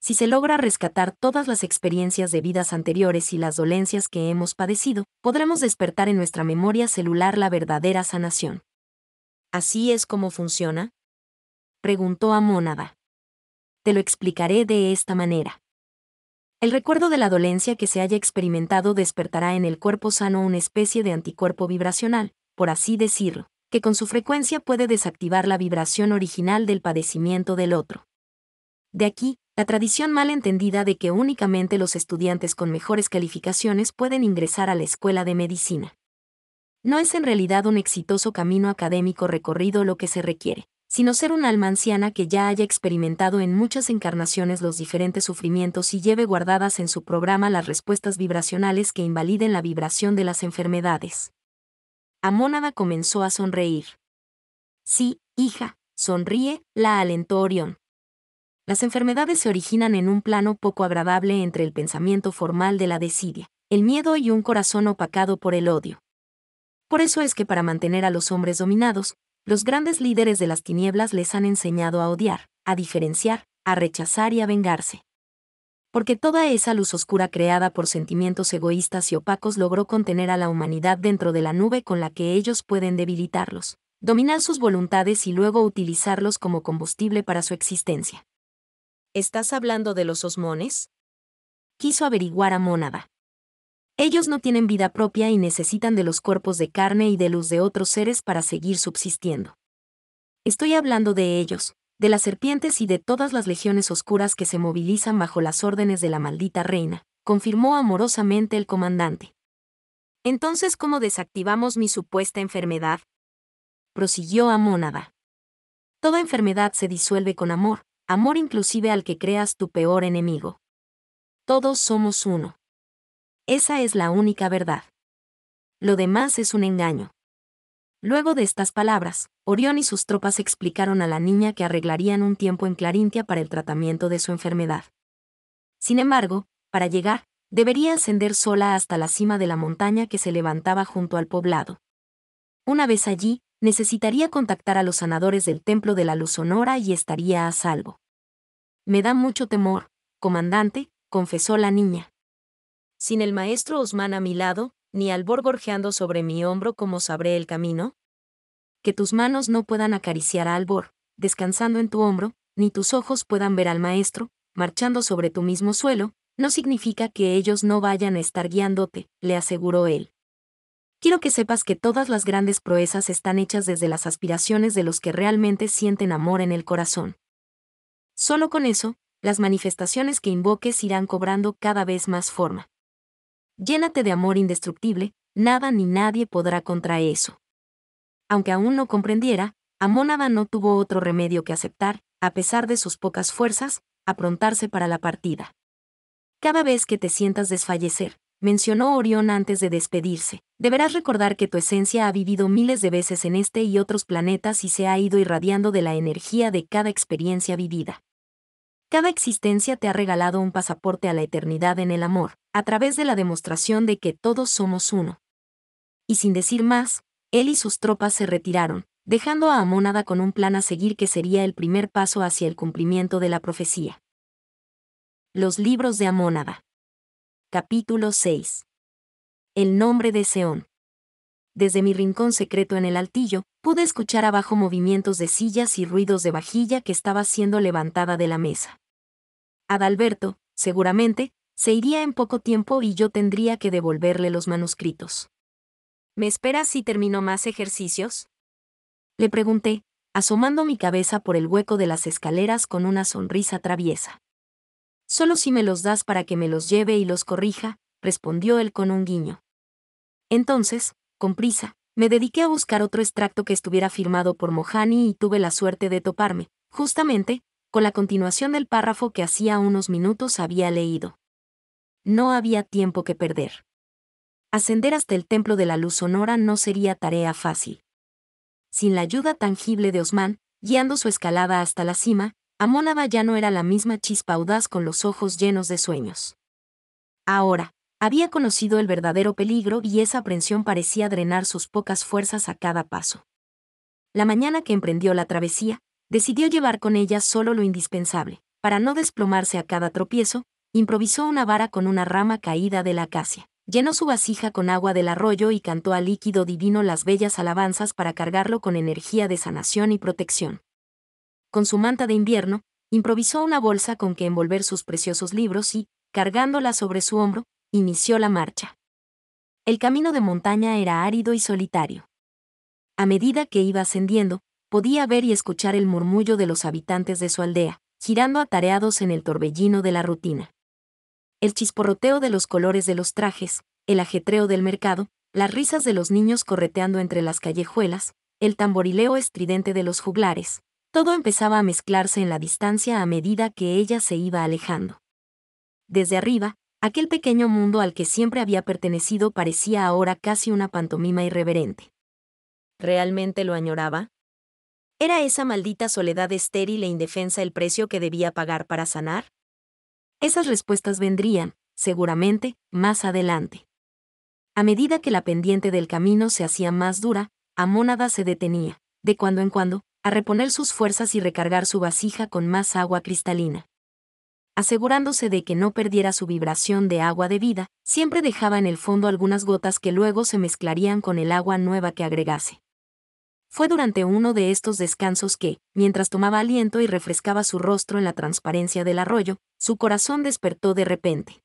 Si se logra rescatar todas las experiencias de vidas anteriores y las dolencias que hemos padecido, podremos despertar en nuestra memoria celular la verdadera sanación. ¿Así es como funciona? Preguntó a Mónada. Te lo explicaré de esta manera. El recuerdo de la dolencia que se haya experimentado despertará en el cuerpo sano una especie de anticuerpo vibracional, por así decirlo, que con su frecuencia puede desactivar la vibración original del padecimiento del otro. De aquí, la tradición mal entendida de que únicamente los estudiantes con mejores calificaciones pueden ingresar a la escuela de medicina. No es en realidad un exitoso camino académico recorrido lo que se requiere, sino ser un alma anciana que ya haya experimentado en muchas encarnaciones los diferentes sufrimientos y lleve guardadas en su programa las respuestas vibracionales que invaliden la vibración de las enfermedades. Amónada comenzó a sonreír. Sí, hija, sonríe, la alentó Orión. Las enfermedades se originan en un plano poco agradable entre el pensamiento formal de la desidia, el miedo y un corazón opacado por el odio. Por eso es que para mantener a los hombres dominados, los grandes líderes de las tinieblas les han enseñado a odiar, a diferenciar, a rechazar y a vengarse. Porque toda esa luz oscura creada por sentimientos egoístas y opacos logró contener a la humanidad dentro de la nube con la que ellos pueden debilitarlos, dominar sus voluntades y luego utilizarlos como combustible para su existencia. ¿Estás hablando de los osmones? Quiso averiguar a Mónada. Ellos no tienen vida propia y necesitan de los cuerpos de carne y de luz de otros seres para seguir subsistiendo. Estoy hablando de ellos, de las serpientes y de todas las legiones oscuras que se movilizan bajo las órdenes de la maldita reina, confirmó amorosamente el comandante. Entonces, ¿cómo desactivamos mi supuesta enfermedad? prosiguió Amónada. Toda enfermedad se disuelve con amor, amor inclusive al que creas tu peor enemigo. Todos somos uno. Esa es la única verdad. Lo demás es un engaño. Luego de estas palabras, Orión y sus tropas explicaron a la niña que arreglarían un tiempo en Clarintia para el tratamiento de su enfermedad. Sin embargo, para llegar, debería ascender sola hasta la cima de la montaña que se levantaba junto al poblado. Una vez allí, necesitaría contactar a los sanadores del Templo de la Luz Sonora y estaría a salvo. Me da mucho temor, comandante, confesó la niña sin el maestro Osman a mi lado, ni albor gorjeando sobre mi hombro como sabré el camino? Que tus manos no puedan acariciar a albor, descansando en tu hombro, ni tus ojos puedan ver al maestro, marchando sobre tu mismo suelo, no significa que ellos no vayan a estar guiándote, le aseguró él. Quiero que sepas que todas las grandes proezas están hechas desde las aspiraciones de los que realmente sienten amor en el corazón. Solo con eso, las manifestaciones que invoques irán cobrando cada vez más forma. Llénate de amor indestructible, nada ni nadie podrá contra eso. Aunque aún no comprendiera, Amónada no tuvo otro remedio que aceptar, a pesar de sus pocas fuerzas, aprontarse para la partida. Cada vez que te sientas desfallecer, mencionó Orión antes de despedirse, deberás recordar que tu esencia ha vivido miles de veces en este y otros planetas y se ha ido irradiando de la energía de cada experiencia vivida. Cada existencia te ha regalado un pasaporte a la eternidad en el amor, a través de la demostración de que todos somos uno. Y sin decir más, él y sus tropas se retiraron, dejando a Amónada con un plan a seguir que sería el primer paso hacia el cumplimiento de la profecía. Los libros de Amónada. Capítulo 6. El nombre de Seón. Desde mi rincón secreto en el altillo, pude escuchar abajo movimientos de sillas y ruidos de vajilla que estaba siendo levantada de la mesa. Adalberto, seguramente, se iría en poco tiempo y yo tendría que devolverle los manuscritos. ¿Me esperas si termino más ejercicios? Le pregunté, asomando mi cabeza por el hueco de las escaleras con una sonrisa traviesa. Solo si me los das para que me los lleve y los corrija, respondió él con un guiño. Entonces, con prisa, me dediqué a buscar otro extracto que estuviera firmado por Mohani y tuve la suerte de toparme, justamente, con la continuación del párrafo que hacía unos minutos había leído. No había tiempo que perder. Ascender hasta el Templo de la Luz Sonora no sería tarea fácil. Sin la ayuda tangible de Osman, guiando su escalada hasta la cima, Amónaba ya no era la misma chispa audaz con los ojos llenos de sueños. Ahora, había conocido el verdadero peligro y esa aprensión parecía drenar sus pocas fuerzas a cada paso. La mañana que emprendió la travesía, decidió llevar con ella solo lo indispensable, para no desplomarse a cada tropiezo, improvisó una vara con una rama caída de la acacia. Llenó su vasija con agua del arroyo y cantó al líquido divino las bellas alabanzas para cargarlo con energía de sanación y protección. Con su manta de invierno, improvisó una bolsa con que envolver sus preciosos libros y, cargándola sobre su hombro, inició la marcha. El camino de montaña era árido y solitario. A medida que iba ascendiendo, podía ver y escuchar el murmullo de los habitantes de su aldea, girando atareados en el torbellino de la rutina el chisporroteo de los colores de los trajes, el ajetreo del mercado, las risas de los niños correteando entre las callejuelas, el tamborileo estridente de los juglares, todo empezaba a mezclarse en la distancia a medida que ella se iba alejando. Desde arriba, aquel pequeño mundo al que siempre había pertenecido parecía ahora casi una pantomima irreverente. ¿Realmente lo añoraba? ¿Era esa maldita soledad estéril e indefensa el precio que debía pagar para sanar? Esas respuestas vendrían, seguramente, más adelante. A medida que la pendiente del camino se hacía más dura, Amónada se detenía, de cuando en cuando, a reponer sus fuerzas y recargar su vasija con más agua cristalina. Asegurándose de que no perdiera su vibración de agua de vida, siempre dejaba en el fondo algunas gotas que luego se mezclarían con el agua nueva que agregase. Fue durante uno de estos descansos que, mientras tomaba aliento y refrescaba su rostro en la transparencia del arroyo, su corazón despertó de repente.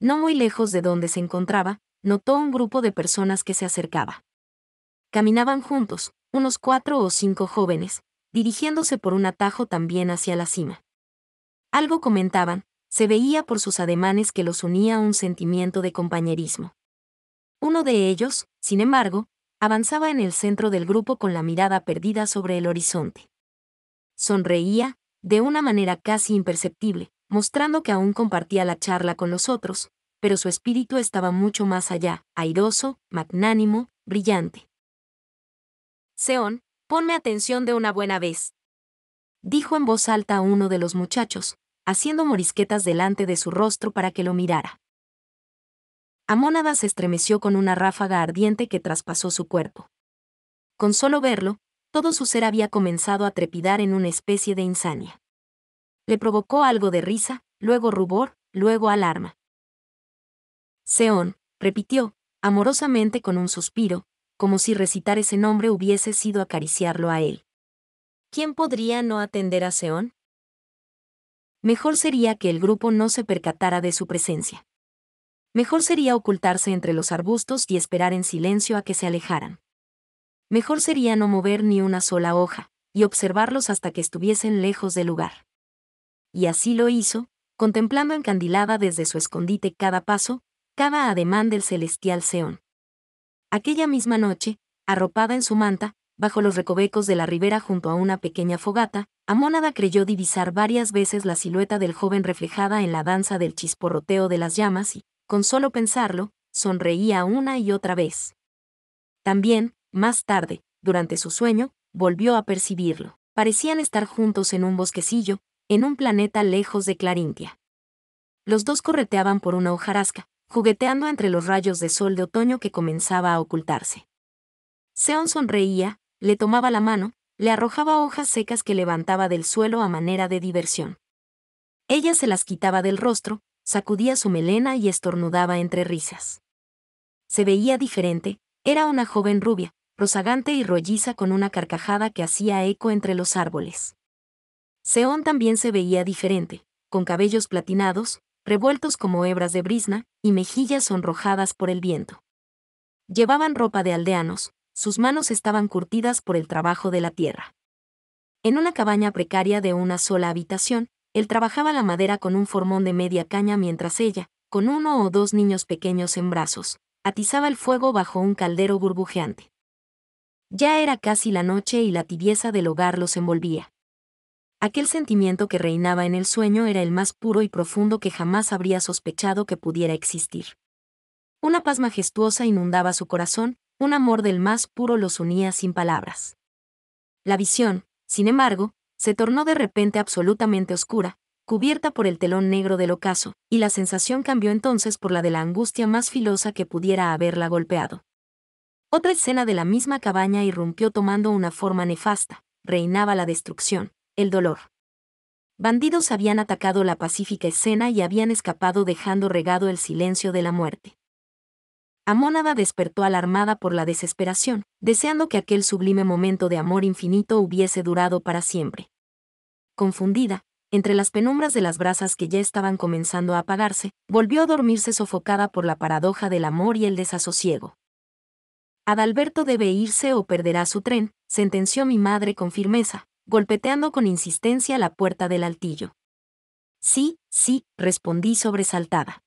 No muy lejos de donde se encontraba, notó un grupo de personas que se acercaba. Caminaban juntos, unos cuatro o cinco jóvenes, dirigiéndose por un atajo también hacia la cima. Algo comentaban, se veía por sus ademanes que los unía un sentimiento de compañerismo. Uno de ellos, sin embargo, avanzaba en el centro del grupo con la mirada perdida sobre el horizonte. Sonreía, de una manera casi imperceptible, mostrando que aún compartía la charla con los otros, pero su espíritu estaba mucho más allá, airoso, magnánimo, brillante. Seón, ponme atención de una buena vez. Dijo en voz alta a uno de los muchachos, haciendo morisquetas delante de su rostro para que lo mirara. Amónada se estremeció con una ráfaga ardiente que traspasó su cuerpo. Con solo verlo, todo su ser había comenzado a trepidar en una especie de insania. Le provocó algo de risa, luego rubor, luego alarma. Seón, repitió, amorosamente con un suspiro, como si recitar ese nombre hubiese sido acariciarlo a él. ¿Quién podría no atender a Seón? Mejor sería que el grupo no se percatara de su presencia. Mejor sería ocultarse entre los arbustos y esperar en silencio a que se alejaran. Mejor sería no mover ni una sola hoja, y observarlos hasta que estuviesen lejos del lugar. Y así lo hizo, contemplando encandilada desde su escondite cada paso, cada ademán del celestial Seón. Aquella misma noche, arropada en su manta, bajo los recovecos de la ribera junto a una pequeña fogata, Amónada creyó divisar varias veces la silueta del joven reflejada en la danza del chisporroteo de las llamas y, con solo pensarlo, sonreía una y otra vez. También, más tarde, durante su sueño, volvió a percibirlo. Parecían estar juntos en un bosquecillo, en un planeta lejos de Clarintia. Los dos correteaban por una hojarasca, jugueteando entre los rayos de sol de otoño que comenzaba a ocultarse. Seon sonreía, le tomaba la mano, le arrojaba hojas secas que levantaba del suelo a manera de diversión. Ella se las quitaba del rostro, sacudía su melena y estornudaba entre risas. Se veía diferente, era una joven rubia, rozagante y rolliza con una carcajada que hacía eco entre los árboles. Seón también se veía diferente, con cabellos platinados, revueltos como hebras de brisna, y mejillas sonrojadas por el viento. Llevaban ropa de aldeanos, sus manos estaban curtidas por el trabajo de la tierra. En una cabaña precaria de una sola habitación, él trabajaba la madera con un formón de media caña mientras ella, con uno o dos niños pequeños en brazos, atizaba el fuego bajo un caldero burbujeante. Ya era casi la noche y la tibieza del hogar los envolvía. Aquel sentimiento que reinaba en el sueño era el más puro y profundo que jamás habría sospechado que pudiera existir. Una paz majestuosa inundaba su corazón, un amor del más puro los unía sin palabras. La visión, sin embargo, se tornó de repente absolutamente oscura, cubierta por el telón negro del ocaso, y la sensación cambió entonces por la de la angustia más filosa que pudiera haberla golpeado. Otra escena de la misma cabaña irrumpió tomando una forma nefasta, reinaba la destrucción, el dolor. Bandidos habían atacado la pacífica escena y habían escapado dejando regado el silencio de la muerte. Amónada despertó alarmada por la desesperación, deseando que aquel sublime momento de amor infinito hubiese durado para siempre. Confundida, entre las penumbras de las brasas que ya estaban comenzando a apagarse, volvió a dormirse sofocada por la paradoja del amor y el desasosiego. Adalberto debe irse o perderá su tren, sentenció mi madre con firmeza, golpeteando con insistencia la puerta del altillo. Sí, sí, respondí sobresaltada.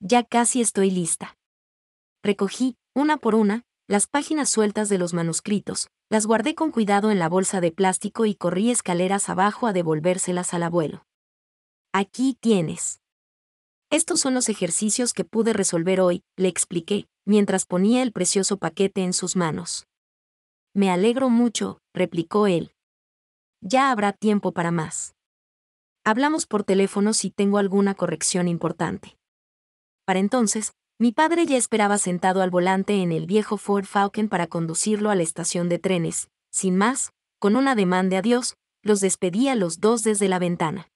Ya casi estoy lista. Recogí, una por una, las páginas sueltas de los manuscritos, las guardé con cuidado en la bolsa de plástico y corrí escaleras abajo a devolvérselas al abuelo. Aquí tienes. Estos son los ejercicios que pude resolver hoy, le expliqué, mientras ponía el precioso paquete en sus manos. Me alegro mucho, replicó él. Ya habrá tiempo para más. Hablamos por teléfono si tengo alguna corrección importante. Para entonces, mi padre ya esperaba sentado al volante en el viejo Ford Falcon para conducirlo a la estación de trenes. Sin más, con un ademán de adiós, los despedía los dos desde la ventana.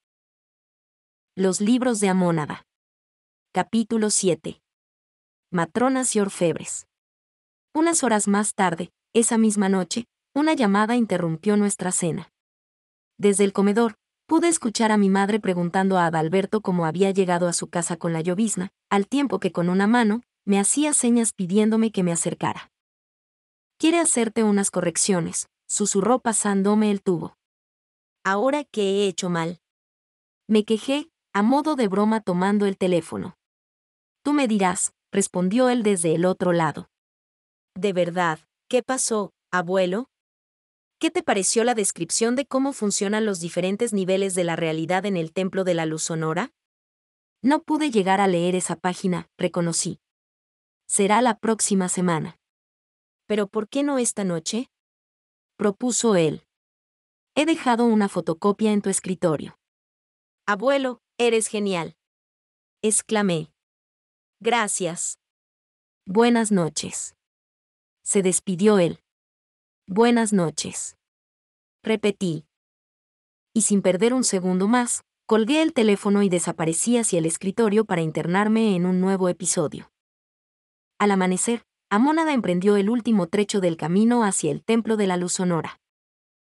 Los libros de Amónada. Capítulo 7. Matronas y orfebres. Unas horas más tarde, esa misma noche, una llamada interrumpió nuestra cena. Desde el comedor, Pude escuchar a mi madre preguntando a Adalberto cómo había llegado a su casa con la llovizna, al tiempo que con una mano, me hacía señas pidiéndome que me acercara. Quiere hacerte unas correcciones, susurró pasándome el tubo. Ahora que he hecho mal. Me quejé, a modo de broma tomando el teléfono. Tú me dirás, respondió él desde el otro lado. De verdad, ¿qué pasó, abuelo? ¿Qué te pareció la descripción de cómo funcionan los diferentes niveles de la realidad en el Templo de la Luz Sonora? No pude llegar a leer esa página, reconocí. Será la próxima semana. ¿Pero por qué no esta noche? propuso él. He dejado una fotocopia en tu escritorio. Abuelo, eres genial. exclamé. Gracias. Buenas noches. Se despidió él. Buenas noches. Repetí. Y sin perder un segundo más, colgué el teléfono y desaparecí hacia el escritorio para internarme en un nuevo episodio. Al amanecer, Amónada emprendió el último trecho del camino hacia el Templo de la Luz Sonora.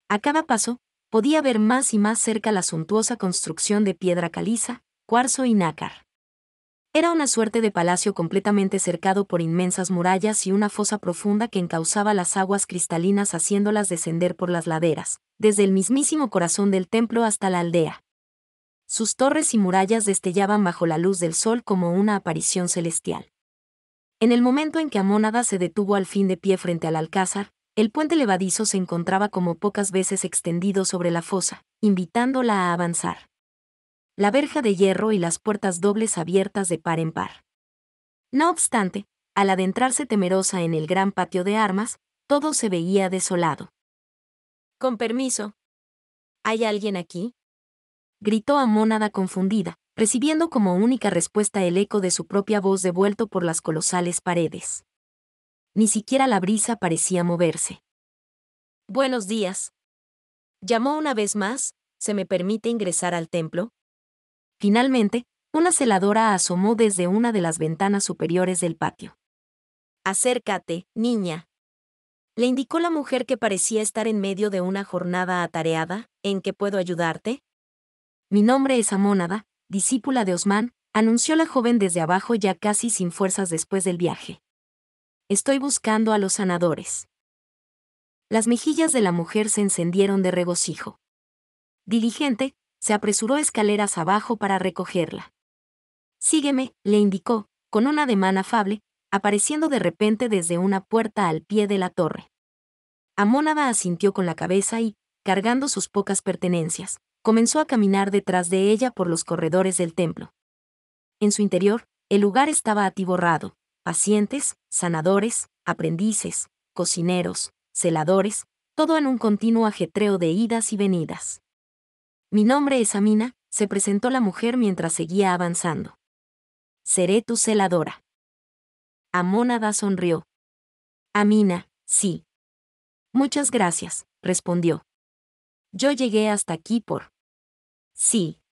A cada paso, podía ver más y más cerca la suntuosa construcción de piedra caliza, cuarzo y nácar. Era una suerte de palacio completamente cercado por inmensas murallas y una fosa profunda que encauzaba las aguas cristalinas haciéndolas descender por las laderas, desde el mismísimo corazón del templo hasta la aldea. Sus torres y murallas destellaban bajo la luz del sol como una aparición celestial. En el momento en que Amónada se detuvo al fin de pie frente al alcázar, el puente levadizo se encontraba como pocas veces extendido sobre la fosa, invitándola a avanzar la verja de hierro y las puertas dobles abiertas de par en par. No obstante, al adentrarse temerosa en el gran patio de armas, todo se veía desolado. Con permiso. ¿Hay alguien aquí? gritó a Mónada confundida, recibiendo como única respuesta el eco de su propia voz devuelto por las colosales paredes. Ni siquiera la brisa parecía moverse. Buenos días. Llamó una vez más, ¿se me permite ingresar al templo? Finalmente, una celadora asomó desde una de las ventanas superiores del patio. Acércate, niña. Le indicó la mujer que parecía estar en medio de una jornada atareada, ¿en qué puedo ayudarte? Mi nombre es Amónada, discípula de Osman, anunció la joven desde abajo ya casi sin fuerzas después del viaje. Estoy buscando a los sanadores. Las mejillas de la mujer se encendieron de regocijo. Diligente, se apresuró escaleras abajo para recogerla. Sígueme, le indicó, con un ademán afable, apareciendo de repente desde una puerta al pie de la torre. Amónada asintió con la cabeza y, cargando sus pocas pertenencias, comenzó a caminar detrás de ella por los corredores del templo. En su interior, el lugar estaba atiborrado, pacientes, sanadores, aprendices, cocineros, celadores, todo en un continuo ajetreo de idas y venidas. Mi nombre es Amina, se presentó la mujer mientras seguía avanzando. Seré tu celadora. Amónada sonrió. Amina, sí. Muchas gracias, respondió. Yo llegué hasta aquí por... Sí.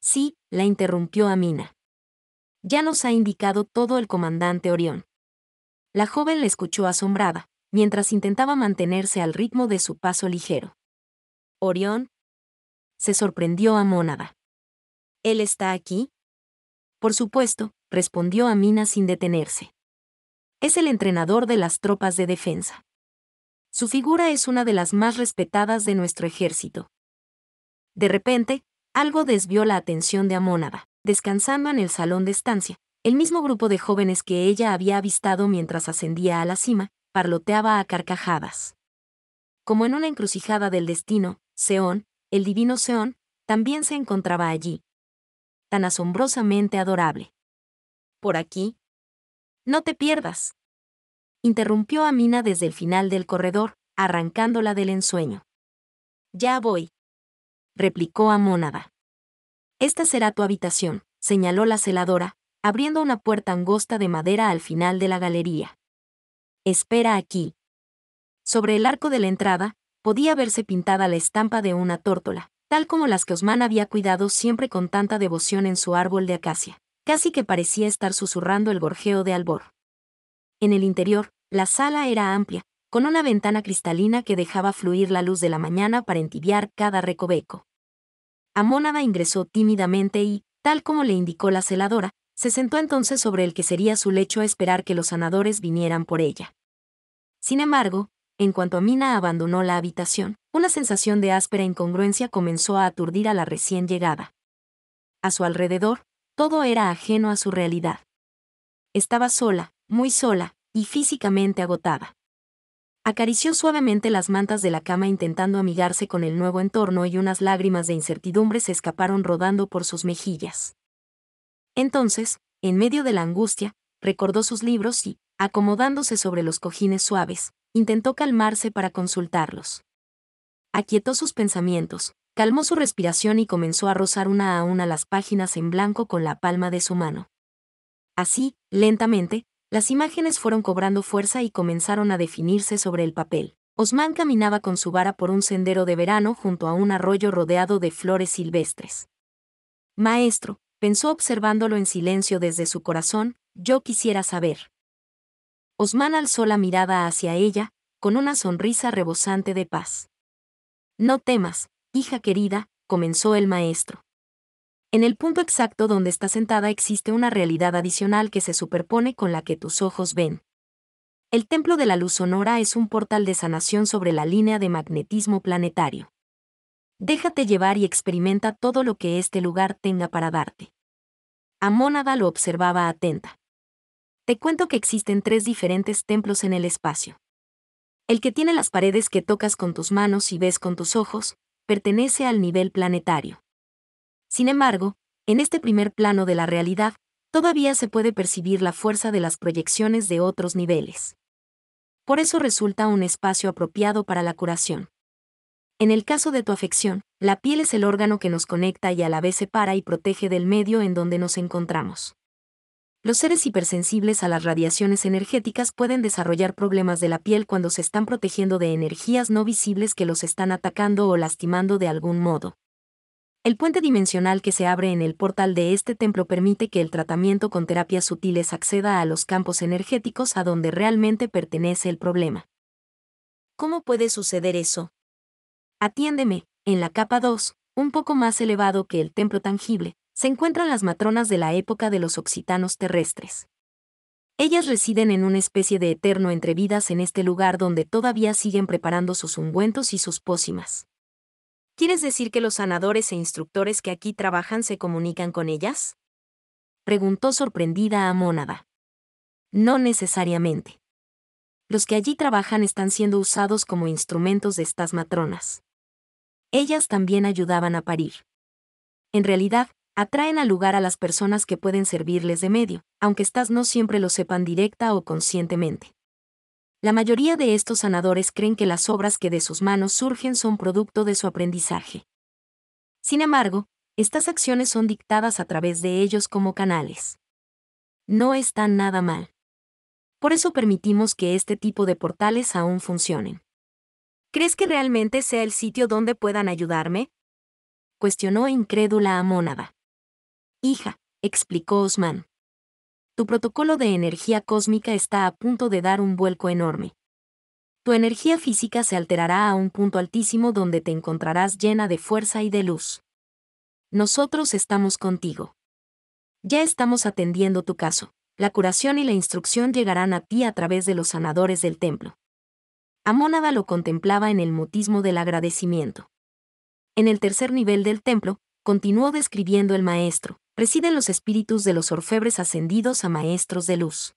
Sí, la interrumpió Amina. Ya nos ha indicado todo el comandante Orión. La joven le escuchó asombrada, mientras intentaba mantenerse al ritmo de su paso ligero. Orión, se sorprendió a Mónada. ¿Él está aquí? Por supuesto, respondió Amina sin detenerse. Es el entrenador de las tropas de defensa. Su figura es una de las más respetadas de nuestro ejército. De repente, algo desvió la atención de Amónada. Descansando en el salón de estancia, el mismo grupo de jóvenes que ella había avistado mientras ascendía a la cima, parloteaba a carcajadas. Como en una encrucijada del destino, Seón, el divino Seón, también se encontraba allí. Tan asombrosamente adorable. ¿Por aquí? No te pierdas. Interrumpió Amina desde el final del corredor, arrancándola del ensueño. Ya voy. Replicó Amónada. Esta será tu habitación, señaló la celadora, abriendo una puerta angosta de madera al final de la galería. Espera aquí. Sobre el arco de la entrada, podía verse pintada la estampa de una tórtola, tal como las que Osman había cuidado siempre con tanta devoción en su árbol de acacia. Casi que parecía estar susurrando el gorjeo de Albor. En el interior, la sala era amplia, con una ventana cristalina que dejaba fluir la luz de la mañana para entibiar cada recoveco. Amónada ingresó tímidamente y, tal como le indicó la celadora, se sentó entonces sobre el que sería su lecho a esperar que los sanadores vinieran por ella. Sin embargo, en cuanto Mina abandonó la habitación, una sensación de áspera incongruencia comenzó a aturdir a la recién llegada. A su alrededor, todo era ajeno a su realidad. Estaba sola, muy sola, y físicamente agotada. Acarició suavemente las mantas de la cama intentando amigarse con el nuevo entorno y unas lágrimas de incertidumbre se escaparon rodando por sus mejillas. Entonces, en medio de la angustia, recordó sus libros y, acomodándose sobre los cojines suaves, intentó calmarse para consultarlos. Aquietó sus pensamientos, calmó su respiración y comenzó a rozar una a una las páginas en blanco con la palma de su mano. Así, lentamente, las imágenes fueron cobrando fuerza y comenzaron a definirse sobre el papel. Osman caminaba con su vara por un sendero de verano junto a un arroyo rodeado de flores silvestres. Maestro, pensó observándolo en silencio desde su corazón, yo quisiera saber. Osman alzó la mirada hacia ella, con una sonrisa rebosante de paz. No temas, hija querida, comenzó el maestro. En el punto exacto donde está sentada existe una realidad adicional que se superpone con la que tus ojos ven. El Templo de la Luz Sonora es un portal de sanación sobre la línea de magnetismo planetario. Déjate llevar y experimenta todo lo que este lugar tenga para darte. Amónada lo observaba atenta. Te cuento que existen tres diferentes templos en el espacio. El que tiene las paredes que tocas con tus manos y ves con tus ojos, pertenece al nivel planetario. Sin embargo, en este primer plano de la realidad, todavía se puede percibir la fuerza de las proyecciones de otros niveles. Por eso resulta un espacio apropiado para la curación. En el caso de tu afección, la piel es el órgano que nos conecta y a la vez separa y protege del medio en donde nos encontramos. Los seres hipersensibles a las radiaciones energéticas pueden desarrollar problemas de la piel cuando se están protegiendo de energías no visibles que los están atacando o lastimando de algún modo. El puente dimensional que se abre en el portal de este templo permite que el tratamiento con terapias sutiles acceda a los campos energéticos a donde realmente pertenece el problema. ¿Cómo puede suceder eso? Atiéndeme, en la capa 2, un poco más elevado que el templo tangible, se encuentran las matronas de la época de los occitanos terrestres. Ellas residen en una especie de eterno entrevidas en este lugar donde todavía siguen preparando sus ungüentos y sus pócimas. ¿Quieres decir que los sanadores e instructores que aquí trabajan se comunican con ellas? Preguntó sorprendida a Mónada. No necesariamente. Los que allí trabajan están siendo usados como instrumentos de estas matronas. Ellas también ayudaban a parir. En realidad, Atraen al lugar a las personas que pueden servirles de medio, aunque estas no siempre lo sepan directa o conscientemente. La mayoría de estos sanadores creen que las obras que de sus manos surgen son producto de su aprendizaje. Sin embargo, estas acciones son dictadas a través de ellos como canales. No están nada mal. Por eso permitimos que este tipo de portales aún funcionen. ¿Crees que realmente sea el sitio donde puedan ayudarme? Cuestionó incrédula a Hija, explicó Osman. Tu protocolo de energía cósmica está a punto de dar un vuelco enorme. Tu energía física se alterará a un punto altísimo donde te encontrarás llena de fuerza y de luz. Nosotros estamos contigo. Ya estamos atendiendo tu caso. La curación y la instrucción llegarán a ti a través de los sanadores del templo. Amónada lo contemplaba en el mutismo del agradecimiento. En el tercer nivel del templo, continuó describiendo el maestro, residen los espíritus de los orfebres ascendidos a maestros de luz.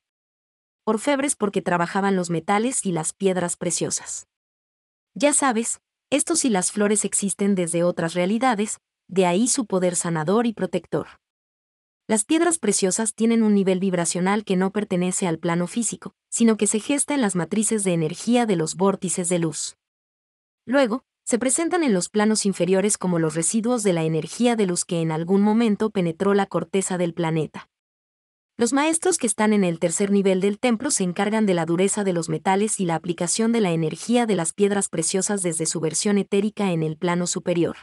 Orfebres porque trabajaban los metales y las piedras preciosas. Ya sabes, estos y las flores existen desde otras realidades, de ahí su poder sanador y protector. Las piedras preciosas tienen un nivel vibracional que no pertenece al plano físico, sino que se gesta en las matrices de energía de los vórtices de luz. Luego, se presentan en los planos inferiores como los residuos de la energía de los que en algún momento penetró la corteza del planeta. Los maestros que están en el tercer nivel del templo se encargan de la dureza de los metales y la aplicación de la energía de las piedras preciosas desde su versión etérica en el plano superior.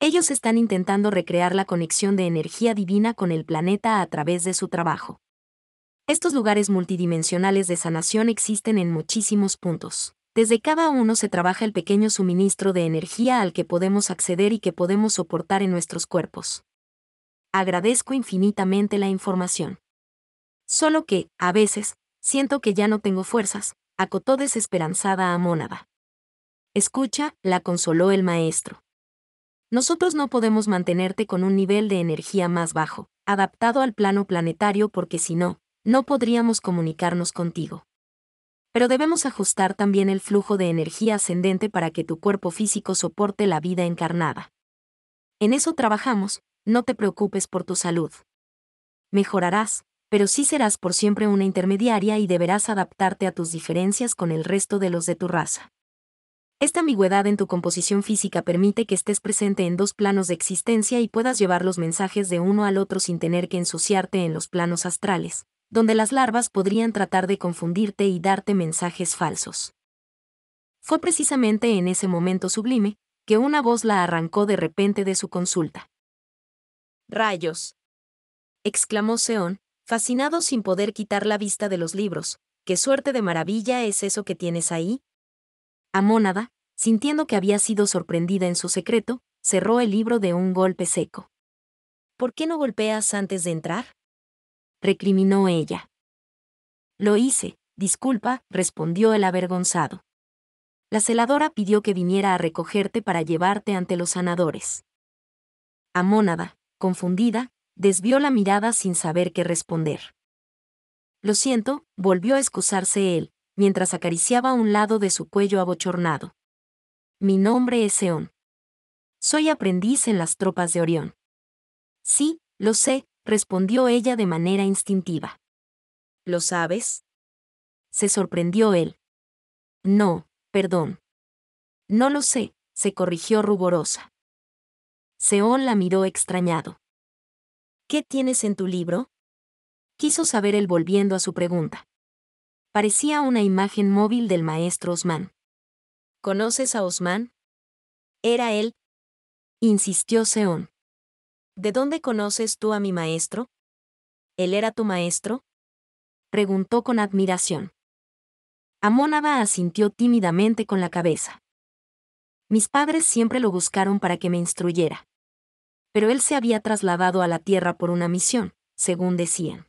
Ellos están intentando recrear la conexión de energía divina con el planeta a través de su trabajo. Estos lugares multidimensionales de sanación existen en muchísimos puntos. Desde cada uno se trabaja el pequeño suministro de energía al que podemos acceder y que podemos soportar en nuestros cuerpos. Agradezco infinitamente la información. Solo que, a veces, siento que ya no tengo fuerzas, acotó desesperanzada a Mónada. Escucha, la consoló el maestro. Nosotros no podemos mantenerte con un nivel de energía más bajo, adaptado al plano planetario porque si no, no podríamos comunicarnos contigo pero debemos ajustar también el flujo de energía ascendente para que tu cuerpo físico soporte la vida encarnada. En eso trabajamos, no te preocupes por tu salud. Mejorarás, pero sí serás por siempre una intermediaria y deberás adaptarte a tus diferencias con el resto de los de tu raza. Esta ambigüedad en tu composición física permite que estés presente en dos planos de existencia y puedas llevar los mensajes de uno al otro sin tener que ensuciarte en los planos astrales, donde las larvas podrían tratar de confundirte y darte mensajes falsos. Fue precisamente en ese momento sublime que una voz la arrancó de repente de su consulta. Rayos. exclamó Seón, fascinado sin poder quitar la vista de los libros. ¿Qué suerte de maravilla es eso que tienes ahí? Amónada, sintiendo que había sido sorprendida en su secreto, cerró el libro de un golpe seco. ¿Por qué no golpeas antes de entrar? recriminó ella. Lo hice, disculpa, respondió el avergonzado. La celadora pidió que viniera a recogerte para llevarte ante los sanadores. Amónada, confundida, desvió la mirada sin saber qué responder. Lo siento, volvió a excusarse él, mientras acariciaba un lado de su cuello abochornado. Mi nombre es Eón. Soy aprendiz en las tropas de Orión. Sí, lo sé, respondió ella de manera instintiva. ¿Lo sabes? Se sorprendió él. No, perdón. No lo sé, se corrigió ruborosa. Seón la miró extrañado. ¿Qué tienes en tu libro? Quiso saber él volviendo a su pregunta. Parecía una imagen móvil del maestro Osman. ¿Conoces a Osman? Era él. Insistió Seón. ¿De dónde conoces tú a mi maestro? ¿Él era tu maestro? Preguntó con admiración. Amónada asintió tímidamente con la cabeza. Mis padres siempre lo buscaron para que me instruyera. Pero él se había trasladado a la Tierra por una misión, según decían.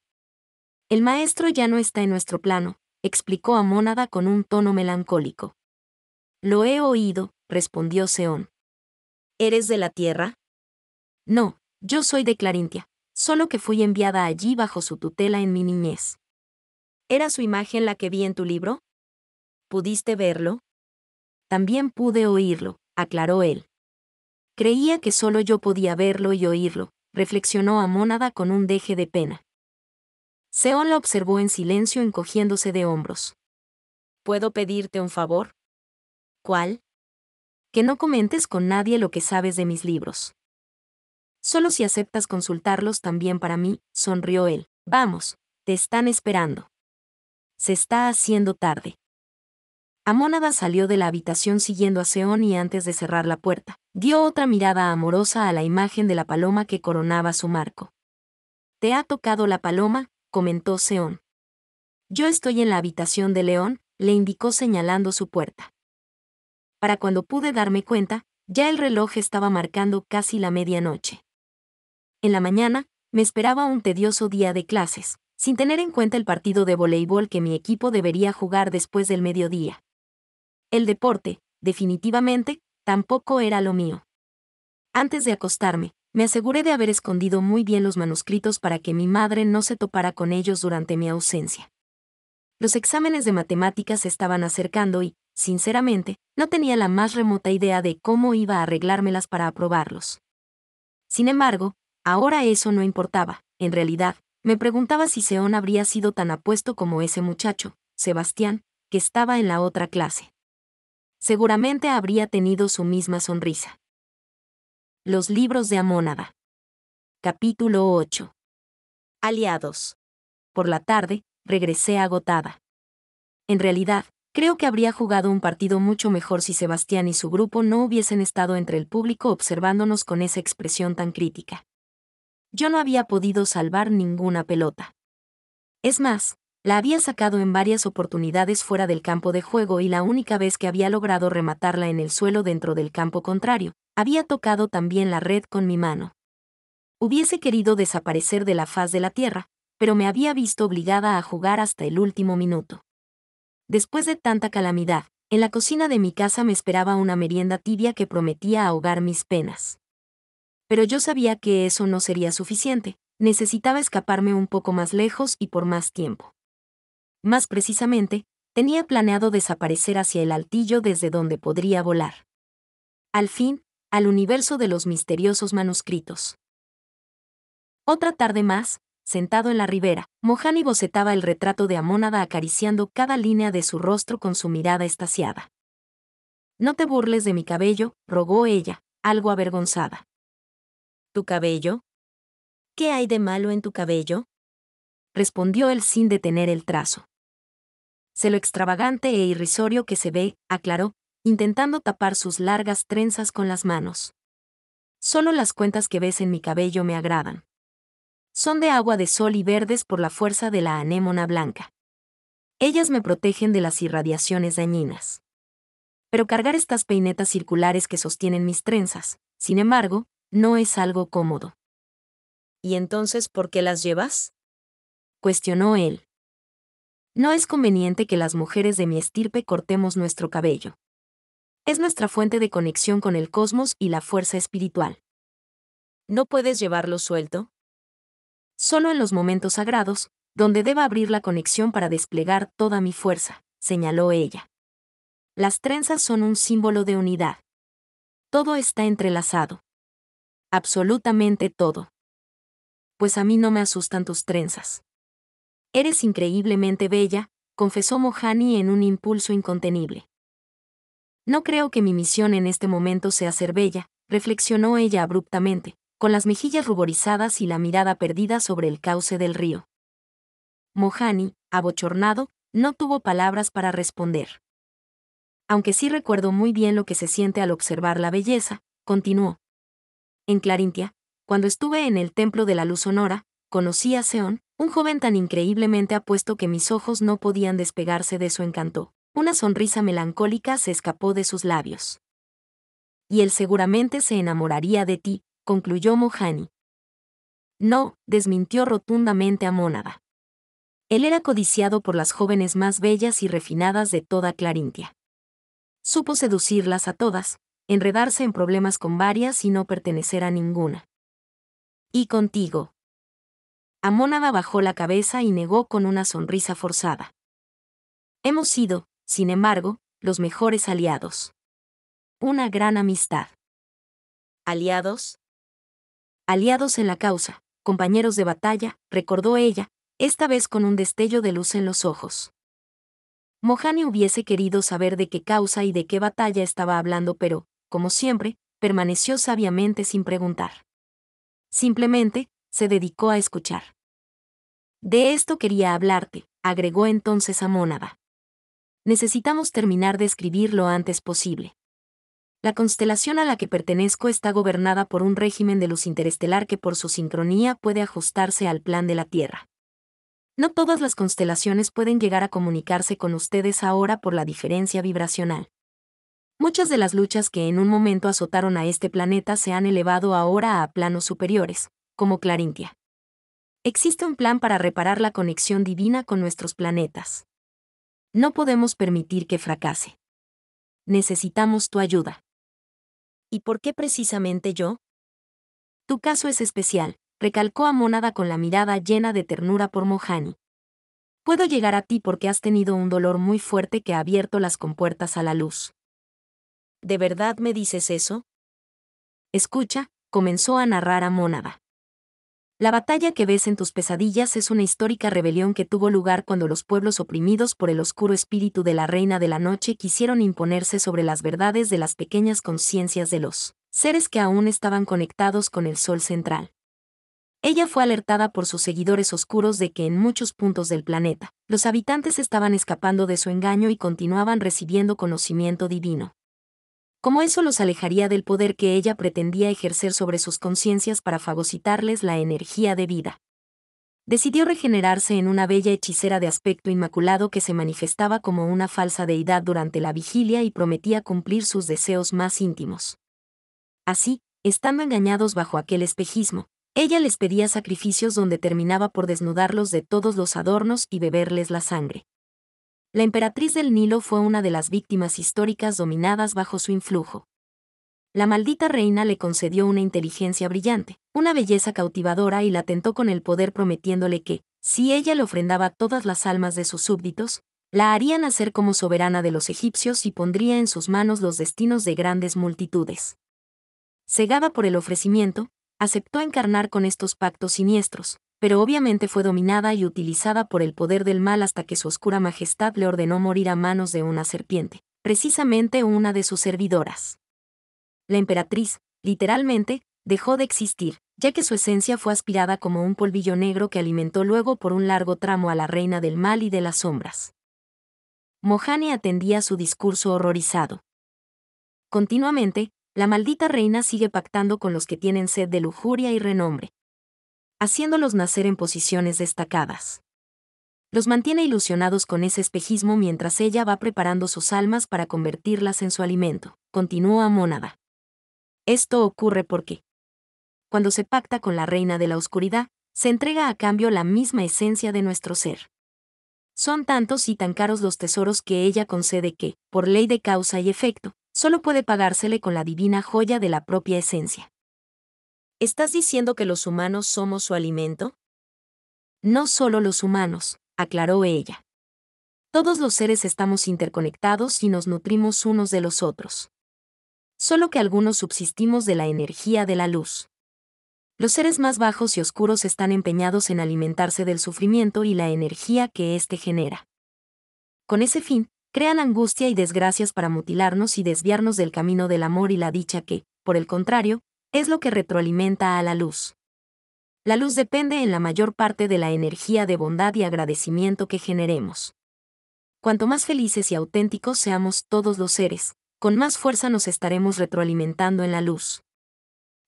El maestro ya no está en nuestro plano, explicó Amónada con un tono melancólico. Lo he oído, respondió Seón. ¿Eres de la Tierra? No, yo soy de Clarintia, solo que fui enviada allí bajo su tutela en mi niñez. ¿Era su imagen la que vi en tu libro? ¿Pudiste verlo? También pude oírlo, aclaró él. Creía que solo yo podía verlo y oírlo, reflexionó a con un deje de pena. Seón la observó en silencio encogiéndose de hombros. ¿Puedo pedirte un favor? ¿Cuál? Que no comentes con nadie lo que sabes de mis libros. Solo si aceptas consultarlos también para mí, sonrió él. Vamos, te están esperando. Se está haciendo tarde. Amónada salió de la habitación siguiendo a Seón y antes de cerrar la puerta, dio otra mirada amorosa a la imagen de la paloma que coronaba su marco. Te ha tocado la paloma, comentó Seón. Yo estoy en la habitación de León, le indicó señalando su puerta. Para cuando pude darme cuenta, ya el reloj estaba marcando casi la medianoche. En la mañana, me esperaba un tedioso día de clases, sin tener en cuenta el partido de voleibol que mi equipo debería jugar después del mediodía. El deporte, definitivamente, tampoco era lo mío. Antes de acostarme, me aseguré de haber escondido muy bien los manuscritos para que mi madre no se topara con ellos durante mi ausencia. Los exámenes de matemáticas se estaban acercando y, sinceramente, no tenía la más remota idea de cómo iba a arreglármelas para aprobarlos. Sin embargo, Ahora eso no importaba, en realidad, me preguntaba si Seón habría sido tan apuesto como ese muchacho, Sebastián, que estaba en la otra clase. Seguramente habría tenido su misma sonrisa. Los libros de Amónada. Capítulo 8. Aliados. Por la tarde, regresé agotada. En realidad, creo que habría jugado un partido mucho mejor si Sebastián y su grupo no hubiesen estado entre el público observándonos con esa expresión tan crítica yo no había podido salvar ninguna pelota. Es más, la había sacado en varias oportunidades fuera del campo de juego y la única vez que había logrado rematarla en el suelo dentro del campo contrario, había tocado también la red con mi mano. Hubiese querido desaparecer de la faz de la tierra, pero me había visto obligada a jugar hasta el último minuto. Después de tanta calamidad, en la cocina de mi casa me esperaba una merienda tibia que prometía ahogar mis penas pero yo sabía que eso no sería suficiente, necesitaba escaparme un poco más lejos y por más tiempo. Más precisamente, tenía planeado desaparecer hacia el altillo desde donde podría volar. Al fin, al universo de los misteriosos manuscritos. Otra tarde más, sentado en la ribera, Mohani bocetaba el retrato de Amónada acariciando cada línea de su rostro con su mirada estaciada. No te burles de mi cabello, rogó ella, algo avergonzada. ¿Tu cabello? ¿Qué hay de malo en tu cabello? respondió él sin detener el trazo. Se lo extravagante e irrisorio que se ve, aclaró, intentando tapar sus largas trenzas con las manos. Solo las cuentas que ves en mi cabello me agradan. Son de agua de sol y verdes por la fuerza de la anémona blanca. Ellas me protegen de las irradiaciones dañinas. Pero cargar estas peinetas circulares que sostienen mis trenzas, sin embargo, no es algo cómodo. ¿Y entonces por qué las llevas? Cuestionó él. No es conveniente que las mujeres de mi estirpe cortemos nuestro cabello. Es nuestra fuente de conexión con el cosmos y la fuerza espiritual. ¿No puedes llevarlo suelto? Solo en los momentos sagrados, donde deba abrir la conexión para desplegar toda mi fuerza, señaló ella. Las trenzas son un símbolo de unidad. Todo está entrelazado absolutamente todo. Pues a mí no me asustan tus trenzas. Eres increíblemente bella, confesó Mohani en un impulso incontenible. No creo que mi misión en este momento sea ser bella, reflexionó ella abruptamente, con las mejillas ruborizadas y la mirada perdida sobre el cauce del río. Mohani, abochornado, no tuvo palabras para responder. Aunque sí recuerdo muy bien lo que se siente al observar la belleza, continuó, en Clarintia, cuando estuve en el Templo de la Luz Sonora, conocí a Seón, un joven tan increíblemente apuesto que mis ojos no podían despegarse de su encanto. Una sonrisa melancólica se escapó de sus labios. Y él seguramente se enamoraría de ti, concluyó Mohani. No, desmintió rotundamente a Mónada. Él era codiciado por las jóvenes más bellas y refinadas de toda Clarintia. Supo seducirlas a todas, enredarse en problemas con varias y no pertenecer a ninguna. Y contigo. Amónada bajó la cabeza y negó con una sonrisa forzada. Hemos sido, sin embargo, los mejores aliados. Una gran amistad. ¿Aliados? Aliados en la causa, compañeros de batalla, recordó ella, esta vez con un destello de luz en los ojos. Mohani hubiese querido saber de qué causa y de qué batalla estaba hablando, pero, como siempre, permaneció sabiamente sin preguntar. Simplemente, se dedicó a escuchar. De esto quería hablarte, agregó entonces a Mónada. Necesitamos terminar de escribir lo antes posible. La constelación a la que pertenezco está gobernada por un régimen de luz interestelar que por su sincronía puede ajustarse al plan de la Tierra. No todas las constelaciones pueden llegar a comunicarse con ustedes ahora por la diferencia vibracional muchas de las luchas que en un momento azotaron a este planeta se han elevado ahora a planos superiores, como Clarintia. Existe un plan para reparar la conexión divina con nuestros planetas. No podemos permitir que fracase. Necesitamos tu ayuda. ¿Y por qué precisamente yo? Tu caso es especial, recalcó a con la mirada llena de ternura por Mohani. Puedo llegar a ti porque has tenido un dolor muy fuerte que ha abierto las compuertas a la luz. ¿De verdad me dices eso? Escucha, comenzó a narrar a Mónada. La batalla que ves en tus pesadillas es una histórica rebelión que tuvo lugar cuando los pueblos oprimidos por el oscuro espíritu de la Reina de la Noche quisieron imponerse sobre las verdades de las pequeñas conciencias de los seres que aún estaban conectados con el Sol central. Ella fue alertada por sus seguidores oscuros de que en muchos puntos del planeta, los habitantes estaban escapando de su engaño y continuaban recibiendo conocimiento divino como eso los alejaría del poder que ella pretendía ejercer sobre sus conciencias para fagocitarles la energía de vida. Decidió regenerarse en una bella hechicera de aspecto inmaculado que se manifestaba como una falsa deidad durante la vigilia y prometía cumplir sus deseos más íntimos. Así, estando engañados bajo aquel espejismo, ella les pedía sacrificios donde terminaba por desnudarlos de todos los adornos y beberles la sangre. La emperatriz del Nilo fue una de las víctimas históricas dominadas bajo su influjo. La maldita reina le concedió una inteligencia brillante, una belleza cautivadora y la tentó con el poder prometiéndole que, si ella le ofrendaba todas las almas de sus súbditos, la haría nacer como soberana de los egipcios y pondría en sus manos los destinos de grandes multitudes. Cegada por el ofrecimiento, aceptó encarnar con estos pactos siniestros, pero obviamente fue dominada y utilizada por el poder del mal hasta que su oscura majestad le ordenó morir a manos de una serpiente, precisamente una de sus servidoras. La emperatriz, literalmente, dejó de existir, ya que su esencia fue aspirada como un polvillo negro que alimentó luego por un largo tramo a la reina del mal y de las sombras. Mohane atendía su discurso horrorizado. Continuamente, la maldita reina sigue pactando con los que tienen sed de lujuria y renombre, haciéndolos nacer en posiciones destacadas. Los mantiene ilusionados con ese espejismo mientras ella va preparando sus almas para convertirlas en su alimento, continúa Mónada. Esto ocurre porque, cuando se pacta con la reina de la oscuridad, se entrega a cambio la misma esencia de nuestro ser. Son tantos y tan caros los tesoros que ella concede que, por ley de causa y efecto, solo puede pagársele con la divina joya de la propia esencia. ¿Estás diciendo que los humanos somos su alimento? No solo los humanos, aclaró ella. Todos los seres estamos interconectados y nos nutrimos unos de los otros. Solo que algunos subsistimos de la energía de la luz. Los seres más bajos y oscuros están empeñados en alimentarse del sufrimiento y la energía que éste genera. Con ese fin, crean angustia y desgracias para mutilarnos y desviarnos del camino del amor y la dicha que, por el contrario, es lo que retroalimenta a la luz. La luz depende en la mayor parte de la energía de bondad y agradecimiento que generemos. Cuanto más felices y auténticos seamos todos los seres, con más fuerza nos estaremos retroalimentando en la luz.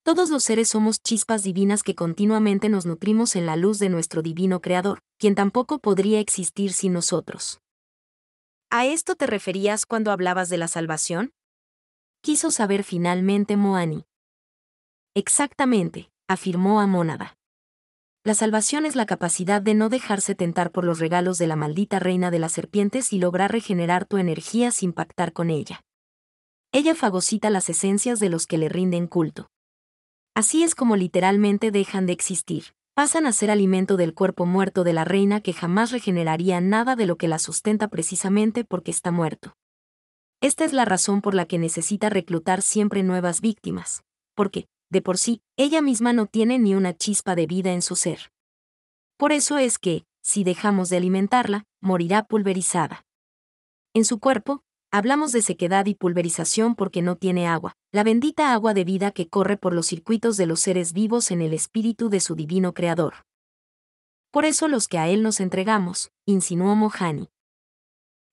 Todos los seres somos chispas divinas que continuamente nos nutrimos en la luz de nuestro divino Creador, quien tampoco podría existir sin nosotros. ¿A esto te referías cuando hablabas de la salvación? Quiso saber finalmente Moani. Exactamente, afirmó Amónada. La salvación es la capacidad de no dejarse tentar por los regalos de la maldita reina de las serpientes y lograr regenerar tu energía sin pactar con ella. Ella fagocita las esencias de los que le rinden culto. Así es como literalmente dejan de existir, pasan a ser alimento del cuerpo muerto de la reina que jamás regeneraría nada de lo que la sustenta precisamente porque está muerto. Esta es la razón por la que necesita reclutar siempre nuevas víctimas, porque, de por sí, ella misma no tiene ni una chispa de vida en su ser. Por eso es que, si dejamos de alimentarla, morirá pulverizada. En su cuerpo, hablamos de sequedad y pulverización porque no tiene agua, la bendita agua de vida que corre por los circuitos de los seres vivos en el espíritu de su divino Creador. Por eso los que a Él nos entregamos, insinuó Mohani.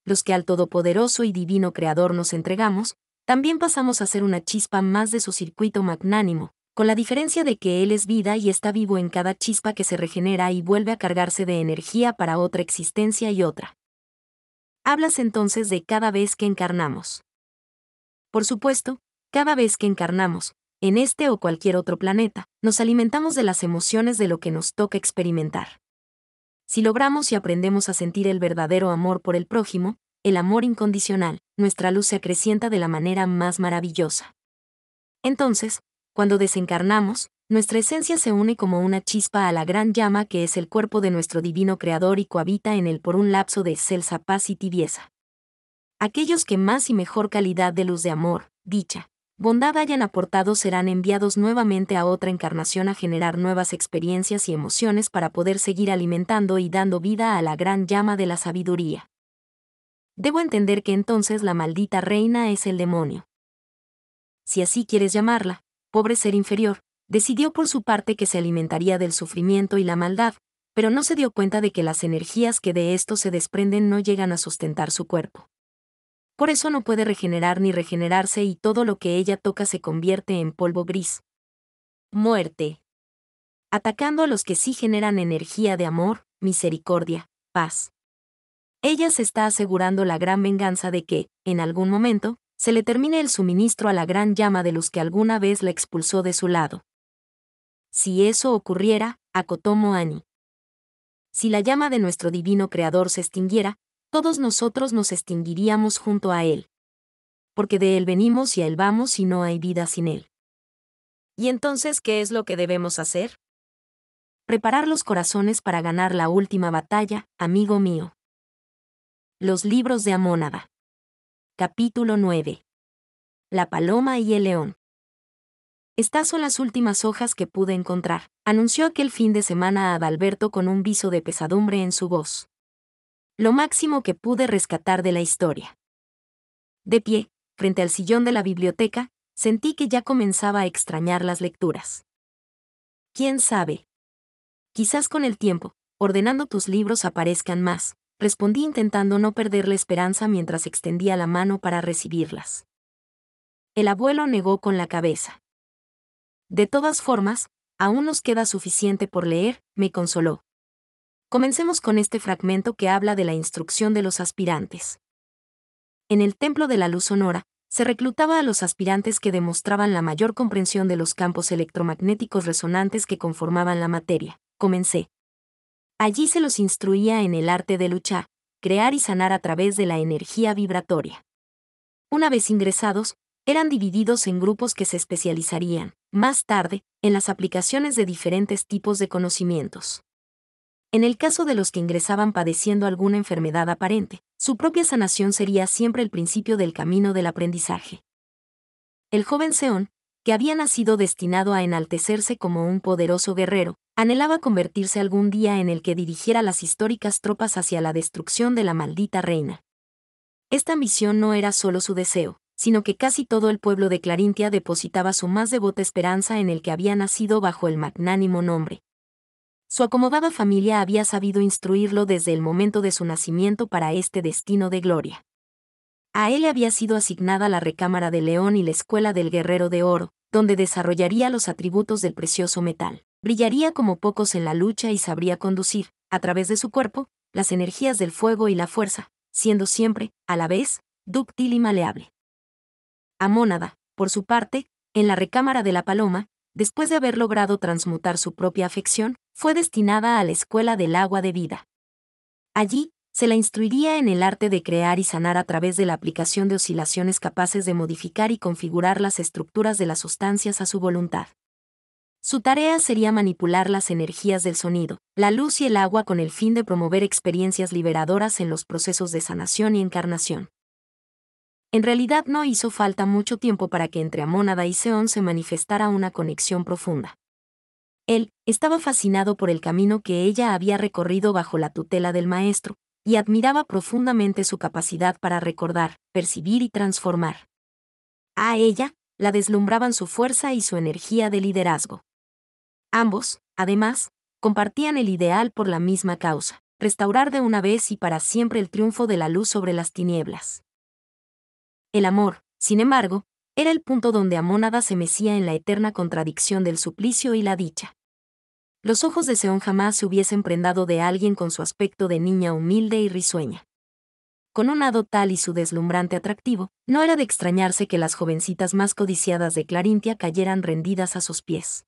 Los que al Todopoderoso y Divino Creador nos entregamos, también pasamos a ser una chispa más de su circuito magnánimo, con la diferencia de que Él es vida y está vivo en cada chispa que se regenera y vuelve a cargarse de energía para otra existencia y otra. Hablas entonces de cada vez que encarnamos. Por supuesto, cada vez que encarnamos, en este o cualquier otro planeta, nos alimentamos de las emociones de lo que nos toca experimentar. Si logramos y aprendemos a sentir el verdadero amor por el prójimo, el amor incondicional, nuestra luz se acrecienta de la manera más maravillosa. Entonces, cuando desencarnamos, nuestra esencia se une como una chispa a la gran llama que es el cuerpo de nuestro divino Creador y cohabita en él por un lapso de excelsa paz y tibieza. Aquellos que más y mejor calidad de luz de amor, dicha, bondad hayan aportado serán enviados nuevamente a otra encarnación a generar nuevas experiencias y emociones para poder seguir alimentando y dando vida a la gran llama de la sabiduría debo entender que entonces la maldita reina es el demonio. Si así quieres llamarla, pobre ser inferior, decidió por su parte que se alimentaría del sufrimiento y la maldad, pero no se dio cuenta de que las energías que de esto se desprenden no llegan a sustentar su cuerpo. Por eso no puede regenerar ni regenerarse y todo lo que ella toca se convierte en polvo gris. Muerte. Atacando a los que sí generan energía de amor, misericordia, paz. Ella se está asegurando la gran venganza de que, en algún momento, se le termine el suministro a la gran llama de los que alguna vez la expulsó de su lado. Si eso ocurriera, acotó Moani. Si la llama de nuestro divino Creador se extinguiera, todos nosotros nos extinguiríamos junto a Él. Porque de Él venimos y a Él vamos y no hay vida sin Él. ¿Y entonces qué es lo que debemos hacer? Preparar los corazones para ganar la última batalla, amigo mío. Los libros de Amónada. Capítulo 9. La paloma y el león. Estas son las últimas hojas que pude encontrar, anunció aquel fin de semana a Adalberto con un viso de pesadumbre en su voz. Lo máximo que pude rescatar de la historia. De pie, frente al sillón de la biblioteca, sentí que ya comenzaba a extrañar las lecturas. ¿Quién sabe? Quizás con el tiempo, ordenando tus libros aparezcan más, respondí intentando no perder la esperanza mientras extendía la mano para recibirlas. El abuelo negó con la cabeza. De todas formas, aún nos queda suficiente por leer, me consoló. Comencemos con este fragmento que habla de la instrucción de los aspirantes. En el Templo de la Luz Sonora, se reclutaba a los aspirantes que demostraban la mayor comprensión de los campos electromagnéticos resonantes que conformaban la materia. Comencé, Allí se los instruía en el arte de luchar, crear y sanar a través de la energía vibratoria. Una vez ingresados, eran divididos en grupos que se especializarían, más tarde, en las aplicaciones de diferentes tipos de conocimientos. En el caso de los que ingresaban padeciendo alguna enfermedad aparente, su propia sanación sería siempre el principio del camino del aprendizaje. El joven Seón que había nacido destinado a enaltecerse como un poderoso guerrero, anhelaba convertirse algún día en el que dirigiera las históricas tropas hacia la destrucción de la maldita reina. Esta ambición no era solo su deseo, sino que casi todo el pueblo de Clarintia depositaba su más devota esperanza en el que había nacido bajo el magnánimo nombre. Su acomodada familia había sabido instruirlo desde el momento de su nacimiento para este destino de gloria. A él había sido asignada la recámara de León y la escuela del Guerrero de Oro, donde desarrollaría los atributos del precioso metal. Brillaría como pocos en la lucha y sabría conducir, a través de su cuerpo, las energías del fuego y la fuerza, siendo siempre, a la vez, dúctil y maleable. Amónada, por su parte, en la recámara de la paloma, después de haber logrado transmutar su propia afección, fue destinada a la escuela del agua de vida. Allí, se la instruiría en el arte de crear y sanar a través de la aplicación de oscilaciones capaces de modificar y configurar las estructuras de las sustancias a su voluntad. Su tarea sería manipular las energías del sonido, la luz y el agua con el fin de promover experiencias liberadoras en los procesos de sanación y encarnación. En realidad no hizo falta mucho tiempo para que entre Amónada y Seón se manifestara una conexión profunda. Él estaba fascinado por el camino que ella había recorrido bajo la tutela del maestro, y admiraba profundamente su capacidad para recordar, percibir y transformar. A ella, la deslumbraban su fuerza y su energía de liderazgo. Ambos, además, compartían el ideal por la misma causa, restaurar de una vez y para siempre el triunfo de la luz sobre las tinieblas. El amor, sin embargo, era el punto donde Amónada se mecía en la eterna contradicción del suplicio y la dicha. Los ojos de Seón jamás se hubiesen prendado de alguien con su aspecto de niña humilde y risueña. Con un hado tal y su deslumbrante atractivo, no era de extrañarse que las jovencitas más codiciadas de Clarintia cayeran rendidas a sus pies.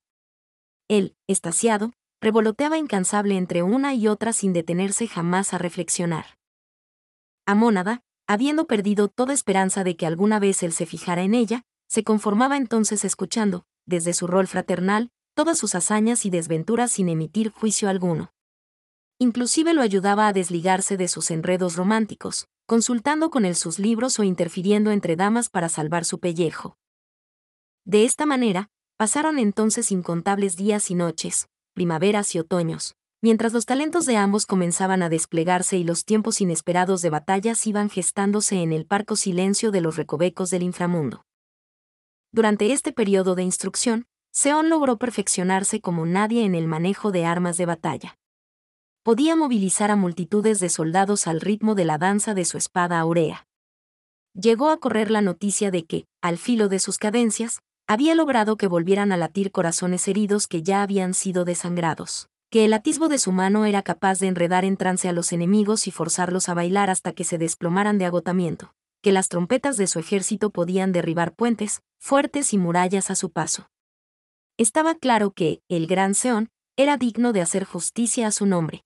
Él, estaciado, revoloteaba incansable entre una y otra sin detenerse jamás a reflexionar. Amónada, habiendo perdido toda esperanza de que alguna vez él se fijara en ella, se conformaba entonces escuchando, desde su rol fraternal, todas sus hazañas y desventuras sin emitir juicio alguno. Inclusive lo ayudaba a desligarse de sus enredos románticos, consultando con él sus libros o interfiriendo entre damas para salvar su pellejo. De esta manera, pasaron entonces incontables días y noches, primaveras y otoños, mientras los talentos de ambos comenzaban a desplegarse y los tiempos inesperados de batallas iban gestándose en el parco silencio de los recovecos del inframundo. Durante este periodo de instrucción, Seon logró perfeccionarse como nadie en el manejo de armas de batalla. Podía movilizar a multitudes de soldados al ritmo de la danza de su espada aurea. Llegó a correr la noticia de que, al filo de sus cadencias, había logrado que volvieran a latir corazones heridos que ya habían sido desangrados, que el atisbo de su mano era capaz de enredar en trance a los enemigos y forzarlos a bailar hasta que se desplomaran de agotamiento, que las trompetas de su ejército podían derribar puentes, fuertes y murallas a su paso estaba claro que el gran Seón era digno de hacer justicia a su nombre.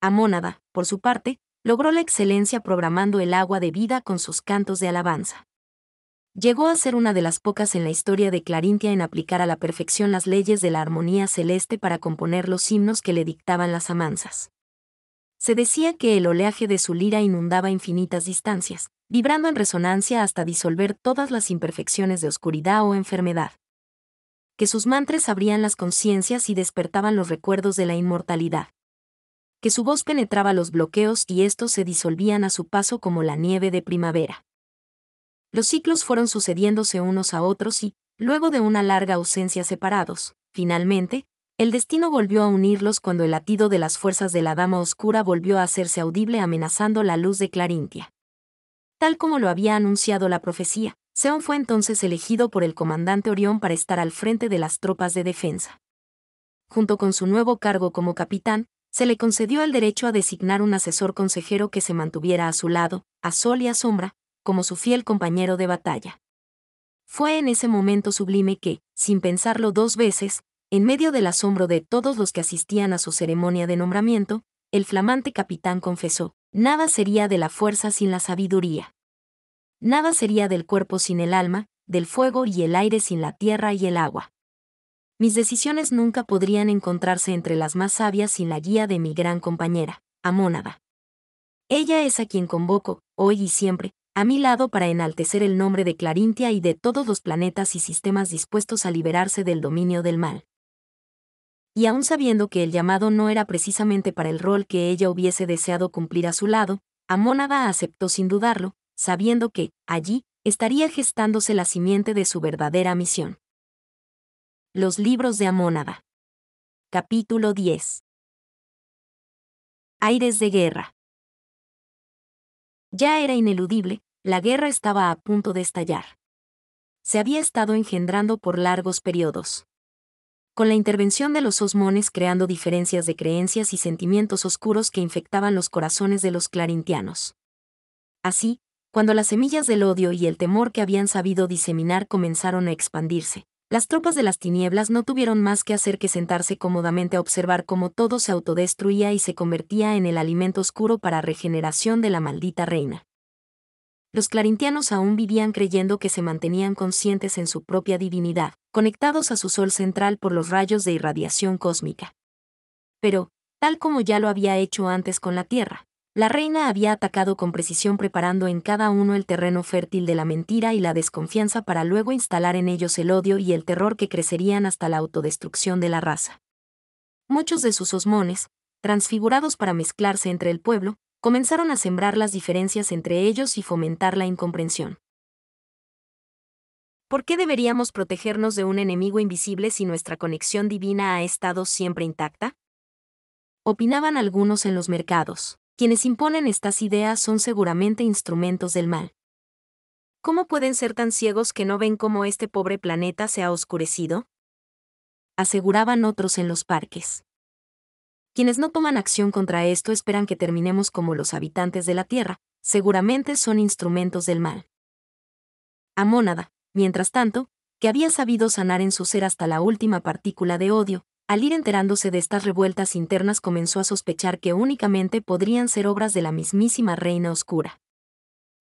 Amónada, por su parte, logró la excelencia programando el agua de vida con sus cantos de alabanza. Llegó a ser una de las pocas en la historia de Clarintia en aplicar a la perfección las leyes de la armonía celeste para componer los himnos que le dictaban las amanzas. Se decía que el oleaje de su lira inundaba infinitas distancias, vibrando en resonancia hasta disolver todas las imperfecciones de oscuridad o enfermedad que sus mantres abrían las conciencias y despertaban los recuerdos de la inmortalidad. Que su voz penetraba los bloqueos y estos se disolvían a su paso como la nieve de primavera. Los ciclos fueron sucediéndose unos a otros y, luego de una larga ausencia separados, finalmente, el destino volvió a unirlos cuando el latido de las fuerzas de la Dama Oscura volvió a hacerse audible amenazando la luz de Clarintia. Tal como lo había anunciado la profecía, Seón fue entonces elegido por el comandante Orión para estar al frente de las tropas de defensa. Junto con su nuevo cargo como capitán, se le concedió el derecho a designar un asesor consejero que se mantuviera a su lado, a sol y a sombra, como su fiel compañero de batalla. Fue en ese momento sublime que, sin pensarlo dos veces, en medio del asombro de todos los que asistían a su ceremonia de nombramiento, el flamante capitán confesó, nada sería de la fuerza sin la sabiduría. Nada sería del cuerpo sin el alma, del fuego y el aire sin la tierra y el agua. Mis decisiones nunca podrían encontrarse entre las más sabias sin la guía de mi gran compañera, Amónada. Ella es a quien convoco, hoy y siempre, a mi lado para enaltecer el nombre de Clarintia y de todos los planetas y sistemas dispuestos a liberarse del dominio del mal. Y aun sabiendo que el llamado no era precisamente para el rol que ella hubiese deseado cumplir a su lado, Amónada aceptó sin dudarlo, sabiendo que, allí, estaría gestándose la simiente de su verdadera misión. Los libros de Amónada. Capítulo 10. Aires de guerra. Ya era ineludible, la guerra estaba a punto de estallar. Se había estado engendrando por largos periodos. Con la intervención de los osmones creando diferencias de creencias y sentimientos oscuros que infectaban los corazones de los clarintianos. Así, cuando las semillas del odio y el temor que habían sabido diseminar comenzaron a expandirse, las tropas de las tinieblas no tuvieron más que hacer que sentarse cómodamente a observar cómo todo se autodestruía y se convertía en el alimento oscuro para regeneración de la maldita reina. Los clarintianos aún vivían creyendo que se mantenían conscientes en su propia divinidad, conectados a su sol central por los rayos de irradiación cósmica. Pero, tal como ya lo había hecho antes con la Tierra, la reina había atacado con precisión preparando en cada uno el terreno fértil de la mentira y la desconfianza para luego instalar en ellos el odio y el terror que crecerían hasta la autodestrucción de la raza. Muchos de sus osmones, transfigurados para mezclarse entre el pueblo, comenzaron a sembrar las diferencias entre ellos y fomentar la incomprensión. ¿Por qué deberíamos protegernos de un enemigo invisible si nuestra conexión divina ha estado siempre intacta? Opinaban algunos en los mercados. Quienes imponen estas ideas son seguramente instrumentos del mal. ¿Cómo pueden ser tan ciegos que no ven cómo este pobre planeta se ha oscurecido? Aseguraban otros en los parques. Quienes no toman acción contra esto esperan que terminemos como los habitantes de la Tierra, seguramente son instrumentos del mal. Amónada, mientras tanto, que había sabido sanar en su ser hasta la última partícula de odio, al ir enterándose de estas revueltas internas comenzó a sospechar que únicamente podrían ser obras de la mismísima Reina Oscura.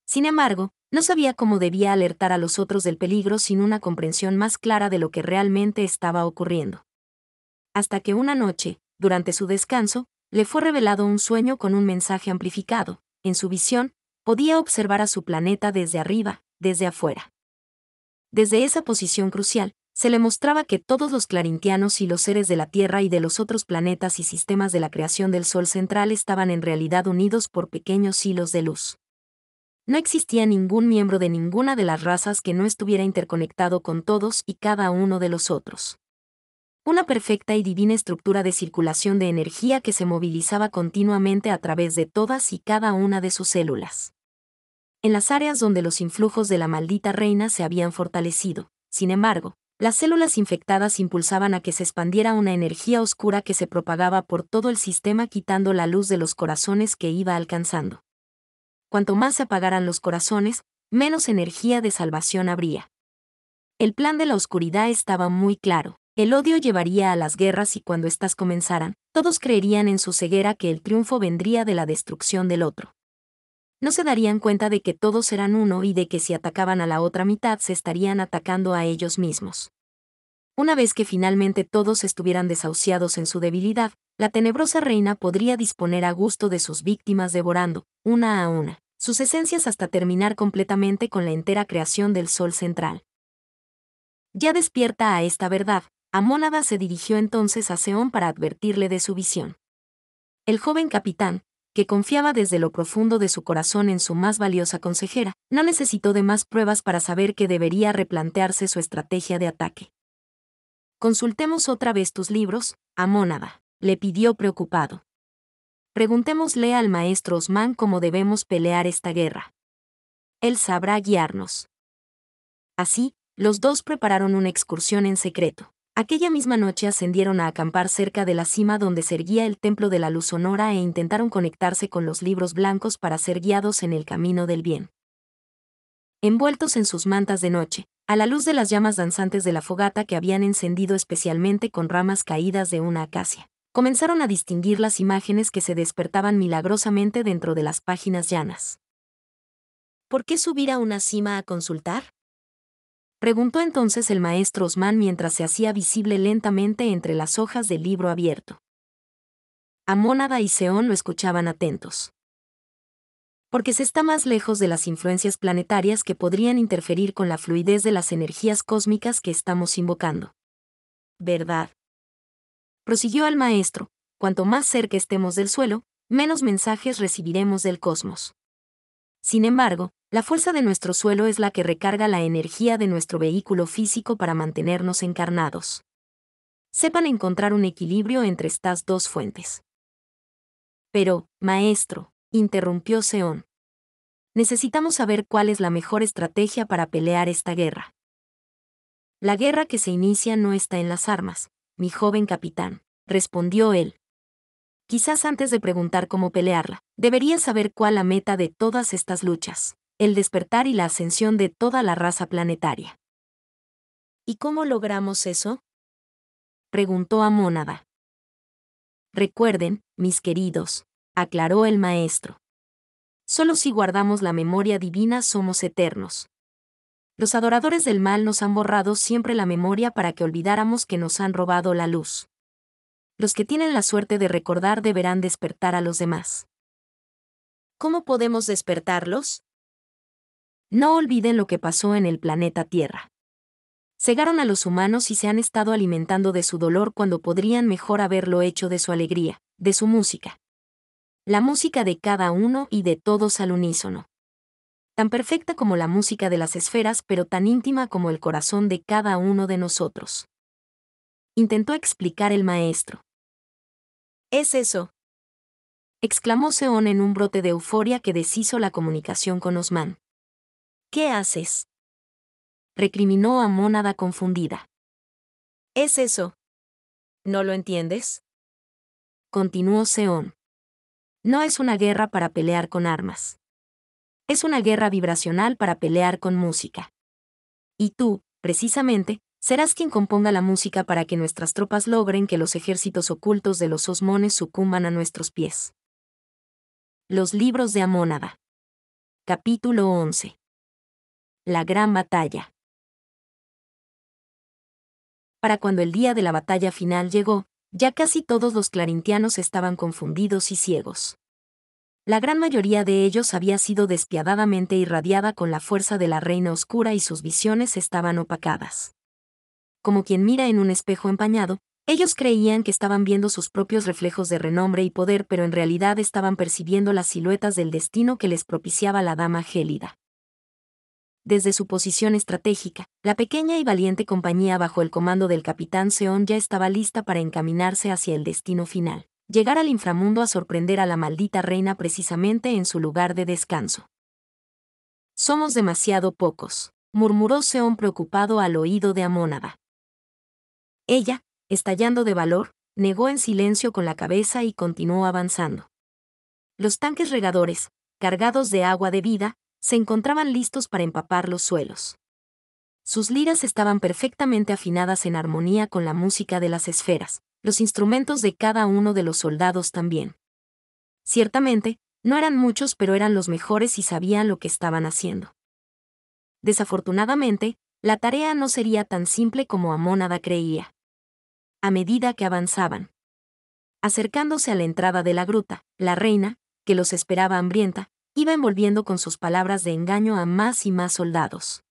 Sin embargo, no sabía cómo debía alertar a los otros del peligro sin una comprensión más clara de lo que realmente estaba ocurriendo. Hasta que una noche, durante su descanso, le fue revelado un sueño con un mensaje amplificado. En su visión, podía observar a su planeta desde arriba, desde afuera. Desde esa posición crucial, se le mostraba que todos los clarintianos y los seres de la Tierra y de los otros planetas y sistemas de la creación del Sol central estaban en realidad unidos por pequeños hilos de luz. No existía ningún miembro de ninguna de las razas que no estuviera interconectado con todos y cada uno de los otros. Una perfecta y divina estructura de circulación de energía que se movilizaba continuamente a través de todas y cada una de sus células. En las áreas donde los influjos de la maldita reina se habían fortalecido, sin embargo, las células infectadas impulsaban a que se expandiera una energía oscura que se propagaba por todo el sistema quitando la luz de los corazones que iba alcanzando. Cuanto más se apagaran los corazones, menos energía de salvación habría. El plan de la oscuridad estaba muy claro. El odio llevaría a las guerras y cuando éstas comenzaran, todos creerían en su ceguera que el triunfo vendría de la destrucción del otro no se darían cuenta de que todos eran uno y de que si atacaban a la otra mitad se estarían atacando a ellos mismos. Una vez que finalmente todos estuvieran desahuciados en su debilidad, la tenebrosa reina podría disponer a gusto de sus víctimas devorando, una a una, sus esencias hasta terminar completamente con la entera creación del Sol central. Ya despierta a esta verdad, Amónada se dirigió entonces a Seón para advertirle de su visión. El joven capitán, que confiaba desde lo profundo de su corazón en su más valiosa consejera, no necesitó de más pruebas para saber que debería replantearse su estrategia de ataque. Consultemos otra vez tus libros, Amónada, le pidió preocupado. Preguntémosle al maestro Osman cómo debemos pelear esta guerra. Él sabrá guiarnos. Así, los dos prepararon una excursión en secreto. Aquella misma noche ascendieron a acampar cerca de la cima donde se erguía el Templo de la Luz Sonora e intentaron conectarse con los libros blancos para ser guiados en el camino del bien. Envueltos en sus mantas de noche, a la luz de las llamas danzantes de la fogata que habían encendido especialmente con ramas caídas de una acacia, comenzaron a distinguir las imágenes que se despertaban milagrosamente dentro de las páginas llanas. ¿Por qué subir a una cima a consultar? Preguntó entonces el maestro Osman mientras se hacía visible lentamente entre las hojas del libro abierto. Amónada y Seón lo escuchaban atentos. Porque se está más lejos de las influencias planetarias que podrían interferir con la fluidez de las energías cósmicas que estamos invocando. ¿Verdad? Prosiguió al maestro, cuanto más cerca estemos del suelo, menos mensajes recibiremos del cosmos. Sin embargo, la fuerza de nuestro suelo es la que recarga la energía de nuestro vehículo físico para mantenernos encarnados. Sepan encontrar un equilibrio entre estas dos fuentes. Pero, maestro, interrumpió Seón. Necesitamos saber cuál es la mejor estrategia para pelear esta guerra. La guerra que se inicia no está en las armas, mi joven capitán, respondió él. Quizás antes de preguntar cómo pelearla, deberías saber cuál la meta de todas estas luchas el despertar y la ascensión de toda la raza planetaria. ¿Y cómo logramos eso? preguntó a Recuerden, mis queridos, aclaró el maestro. Solo si guardamos la memoria divina somos eternos. Los adoradores del mal nos han borrado siempre la memoria para que olvidáramos que nos han robado la luz. Los que tienen la suerte de recordar deberán despertar a los demás. ¿Cómo podemos despertarlos? No olviden lo que pasó en el planeta Tierra. Cegaron a los humanos y se han estado alimentando de su dolor cuando podrían mejor haberlo hecho de su alegría, de su música. La música de cada uno y de todos al unísono. Tan perfecta como la música de las esferas, pero tan íntima como el corazón de cada uno de nosotros. Intentó explicar el maestro. Es eso. Exclamó Seón en un brote de euforia que deshizo la comunicación con Osman. ¿Qué haces? recriminó Amónada confundida. Es eso. ¿No lo entiendes? Continuó Seón. No es una guerra para pelear con armas. Es una guerra vibracional para pelear con música. Y tú, precisamente, serás quien componga la música para que nuestras tropas logren que los ejércitos ocultos de los osmones sucumban a nuestros pies. Los libros de Amónada. Capítulo 11. La gran batalla. Para cuando el día de la batalla final llegó, ya casi todos los clarintianos estaban confundidos y ciegos. La gran mayoría de ellos había sido despiadadamente irradiada con la fuerza de la reina oscura y sus visiones estaban opacadas. Como quien mira en un espejo empañado, ellos creían que estaban viendo sus propios reflejos de renombre y poder, pero en realidad estaban percibiendo las siluetas del destino que les propiciaba la dama gélida. Desde su posición estratégica, la pequeña y valiente compañía bajo el comando del capitán Seon ya estaba lista para encaminarse hacia el destino final, llegar al inframundo a sorprender a la maldita reina precisamente en su lugar de descanso. Somos demasiado pocos, murmuró Seon preocupado al oído de Amónada. Ella, estallando de valor, negó en silencio con la cabeza y continuó avanzando. Los tanques regadores, cargados de agua de vida, se encontraban listos para empapar los suelos. Sus liras estaban perfectamente afinadas en armonía con la música de las esferas, los instrumentos de cada uno de los soldados también. Ciertamente, no eran muchos pero eran los mejores y sabían lo que estaban haciendo. Desafortunadamente, la tarea no sería tan simple como Amónada creía. A medida que avanzaban, acercándose a la entrada de la gruta, la reina, que los esperaba hambrienta, iba envolviendo con sus palabras de engaño a más y más soldados.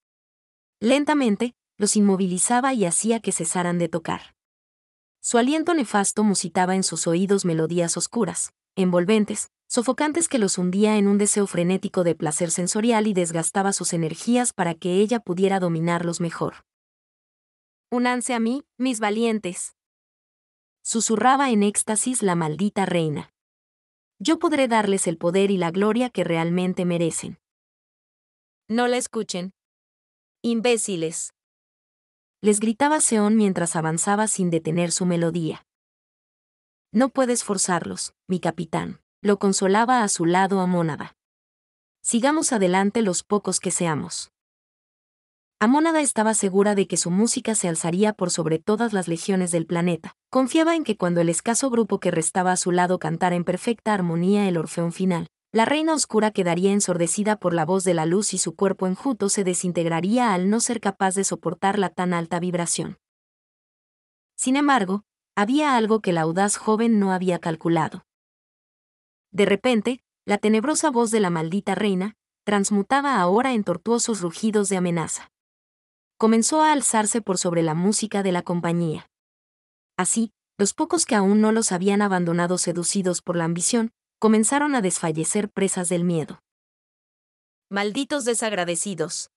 Lentamente, los inmovilizaba y hacía que cesaran de tocar. Su aliento nefasto musitaba en sus oídos melodías oscuras, envolventes, sofocantes que los hundía en un deseo frenético de placer sensorial y desgastaba sus energías para que ella pudiera dominarlos mejor. Unanse a mí, mis valientes. Susurraba en éxtasis la maldita reina yo podré darles el poder y la gloria que realmente merecen. No la escuchen. Imbéciles. Les gritaba Seón mientras avanzaba sin detener su melodía. No puedes forzarlos, mi capitán, lo consolaba a su lado a Mónada. Sigamos adelante los pocos que seamos. Amónada estaba segura de que su música se alzaría por sobre todas las legiones del planeta. Confiaba en que cuando el escaso grupo que restaba a su lado cantara en perfecta armonía el orfeón final, la reina oscura quedaría ensordecida por la voz de la luz y su cuerpo enjuto se desintegraría al no ser capaz de soportar la tan alta vibración. Sin embargo, había algo que la audaz joven no había calculado. De repente, la tenebrosa voz de la maldita reina transmutaba ahora en tortuosos rugidos de amenaza comenzó a alzarse por sobre la música de la compañía. Así, los pocos que aún no los habían abandonado seducidos por la ambición, comenzaron a desfallecer presas del miedo. Malditos desagradecidos.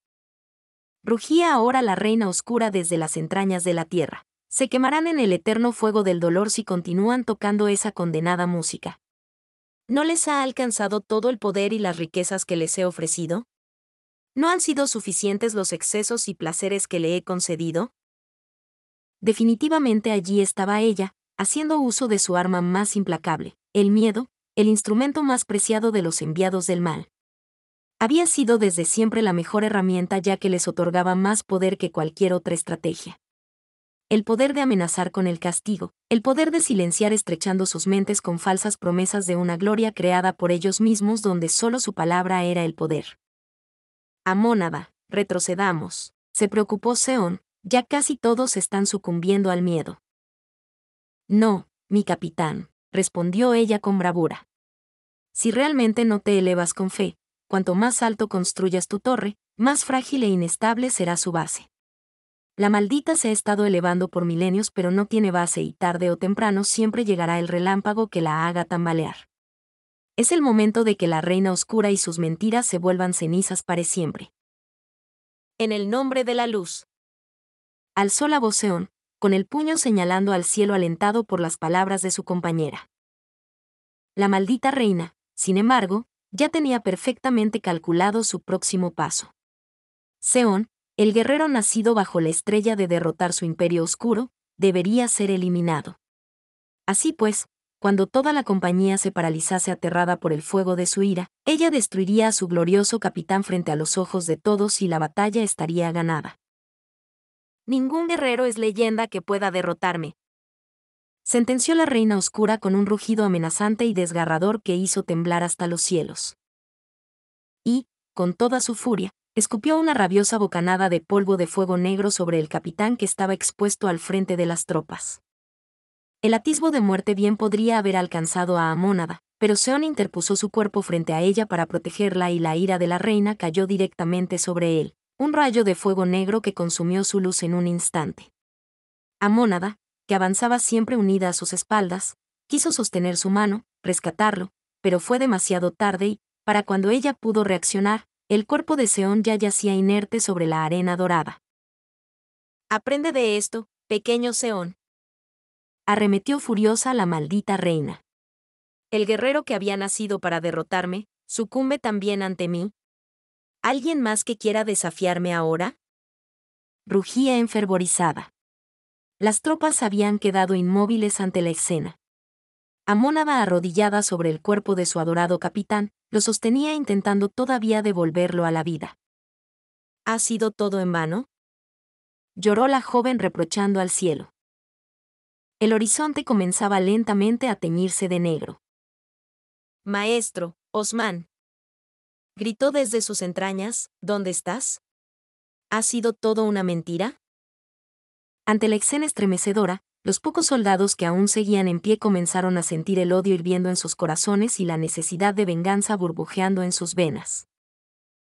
Rugía ahora la reina oscura desde las entrañas de la tierra. Se quemarán en el eterno fuego del dolor si continúan tocando esa condenada música. ¿No les ha alcanzado todo el poder y las riquezas que les he ofrecido? ¿No han sido suficientes los excesos y placeres que le he concedido? Definitivamente allí estaba ella, haciendo uso de su arma más implacable, el miedo, el instrumento más preciado de los enviados del mal. Había sido desde siempre la mejor herramienta ya que les otorgaba más poder que cualquier otra estrategia. El poder de amenazar con el castigo, el poder de silenciar estrechando sus mentes con falsas promesas de una gloria creada por ellos mismos donde solo su palabra era el poder. Amónada, retrocedamos, se preocupó Seón, ya casi todos están sucumbiendo al miedo. No, mi capitán, respondió ella con bravura. Si realmente no te elevas con fe, cuanto más alto construyas tu torre, más frágil e inestable será su base. La maldita se ha estado elevando por milenios pero no tiene base y tarde o temprano siempre llegará el relámpago que la haga tambalear. Es el momento de que la reina oscura y sus mentiras se vuelvan cenizas para siempre. En el nombre de la luz. Alzó la voz con el puño señalando al cielo alentado por las palabras de su compañera. La maldita reina, sin embargo, ya tenía perfectamente calculado su próximo paso. Seón, el guerrero nacido bajo la estrella de derrotar su imperio oscuro, debería ser eliminado. Así pues, cuando toda la compañía se paralizase aterrada por el fuego de su ira, ella destruiría a su glorioso capitán frente a los ojos de todos y la batalla estaría ganada. Ningún guerrero es leyenda que pueda derrotarme. Sentenció la reina oscura con un rugido amenazante y desgarrador que hizo temblar hasta los cielos. Y, con toda su furia, escupió una rabiosa bocanada de polvo de fuego negro sobre el capitán que estaba expuesto al frente de las tropas. El atisbo de muerte bien podría haber alcanzado a Amónada, pero Seón interpuso su cuerpo frente a ella para protegerla y la ira de la reina cayó directamente sobre él, un rayo de fuego negro que consumió su luz en un instante. Amónada, que avanzaba siempre unida a sus espaldas, quiso sostener su mano, rescatarlo, pero fue demasiado tarde y, para cuando ella pudo reaccionar, el cuerpo de Seón ya yacía inerte sobre la arena dorada. Aprende de esto, pequeño Seón arremetió furiosa la maldita reina. El guerrero que había nacido para derrotarme, sucumbe también ante mí. ¿Alguien más que quiera desafiarme ahora? Rugía enfervorizada. Las tropas habían quedado inmóviles ante la escena. Amónada arrodillada sobre el cuerpo de su adorado capitán, lo sostenía intentando todavía devolverlo a la vida. ¿Ha sido todo en vano? Lloró la joven reprochando al cielo el horizonte comenzaba lentamente a teñirse de negro. Maestro, Osman. Gritó desde sus entrañas, ¿dónde estás? ¿Ha sido todo una mentira? Ante la escena estremecedora, los pocos soldados que aún seguían en pie comenzaron a sentir el odio hirviendo en sus corazones y la necesidad de venganza burbujeando en sus venas.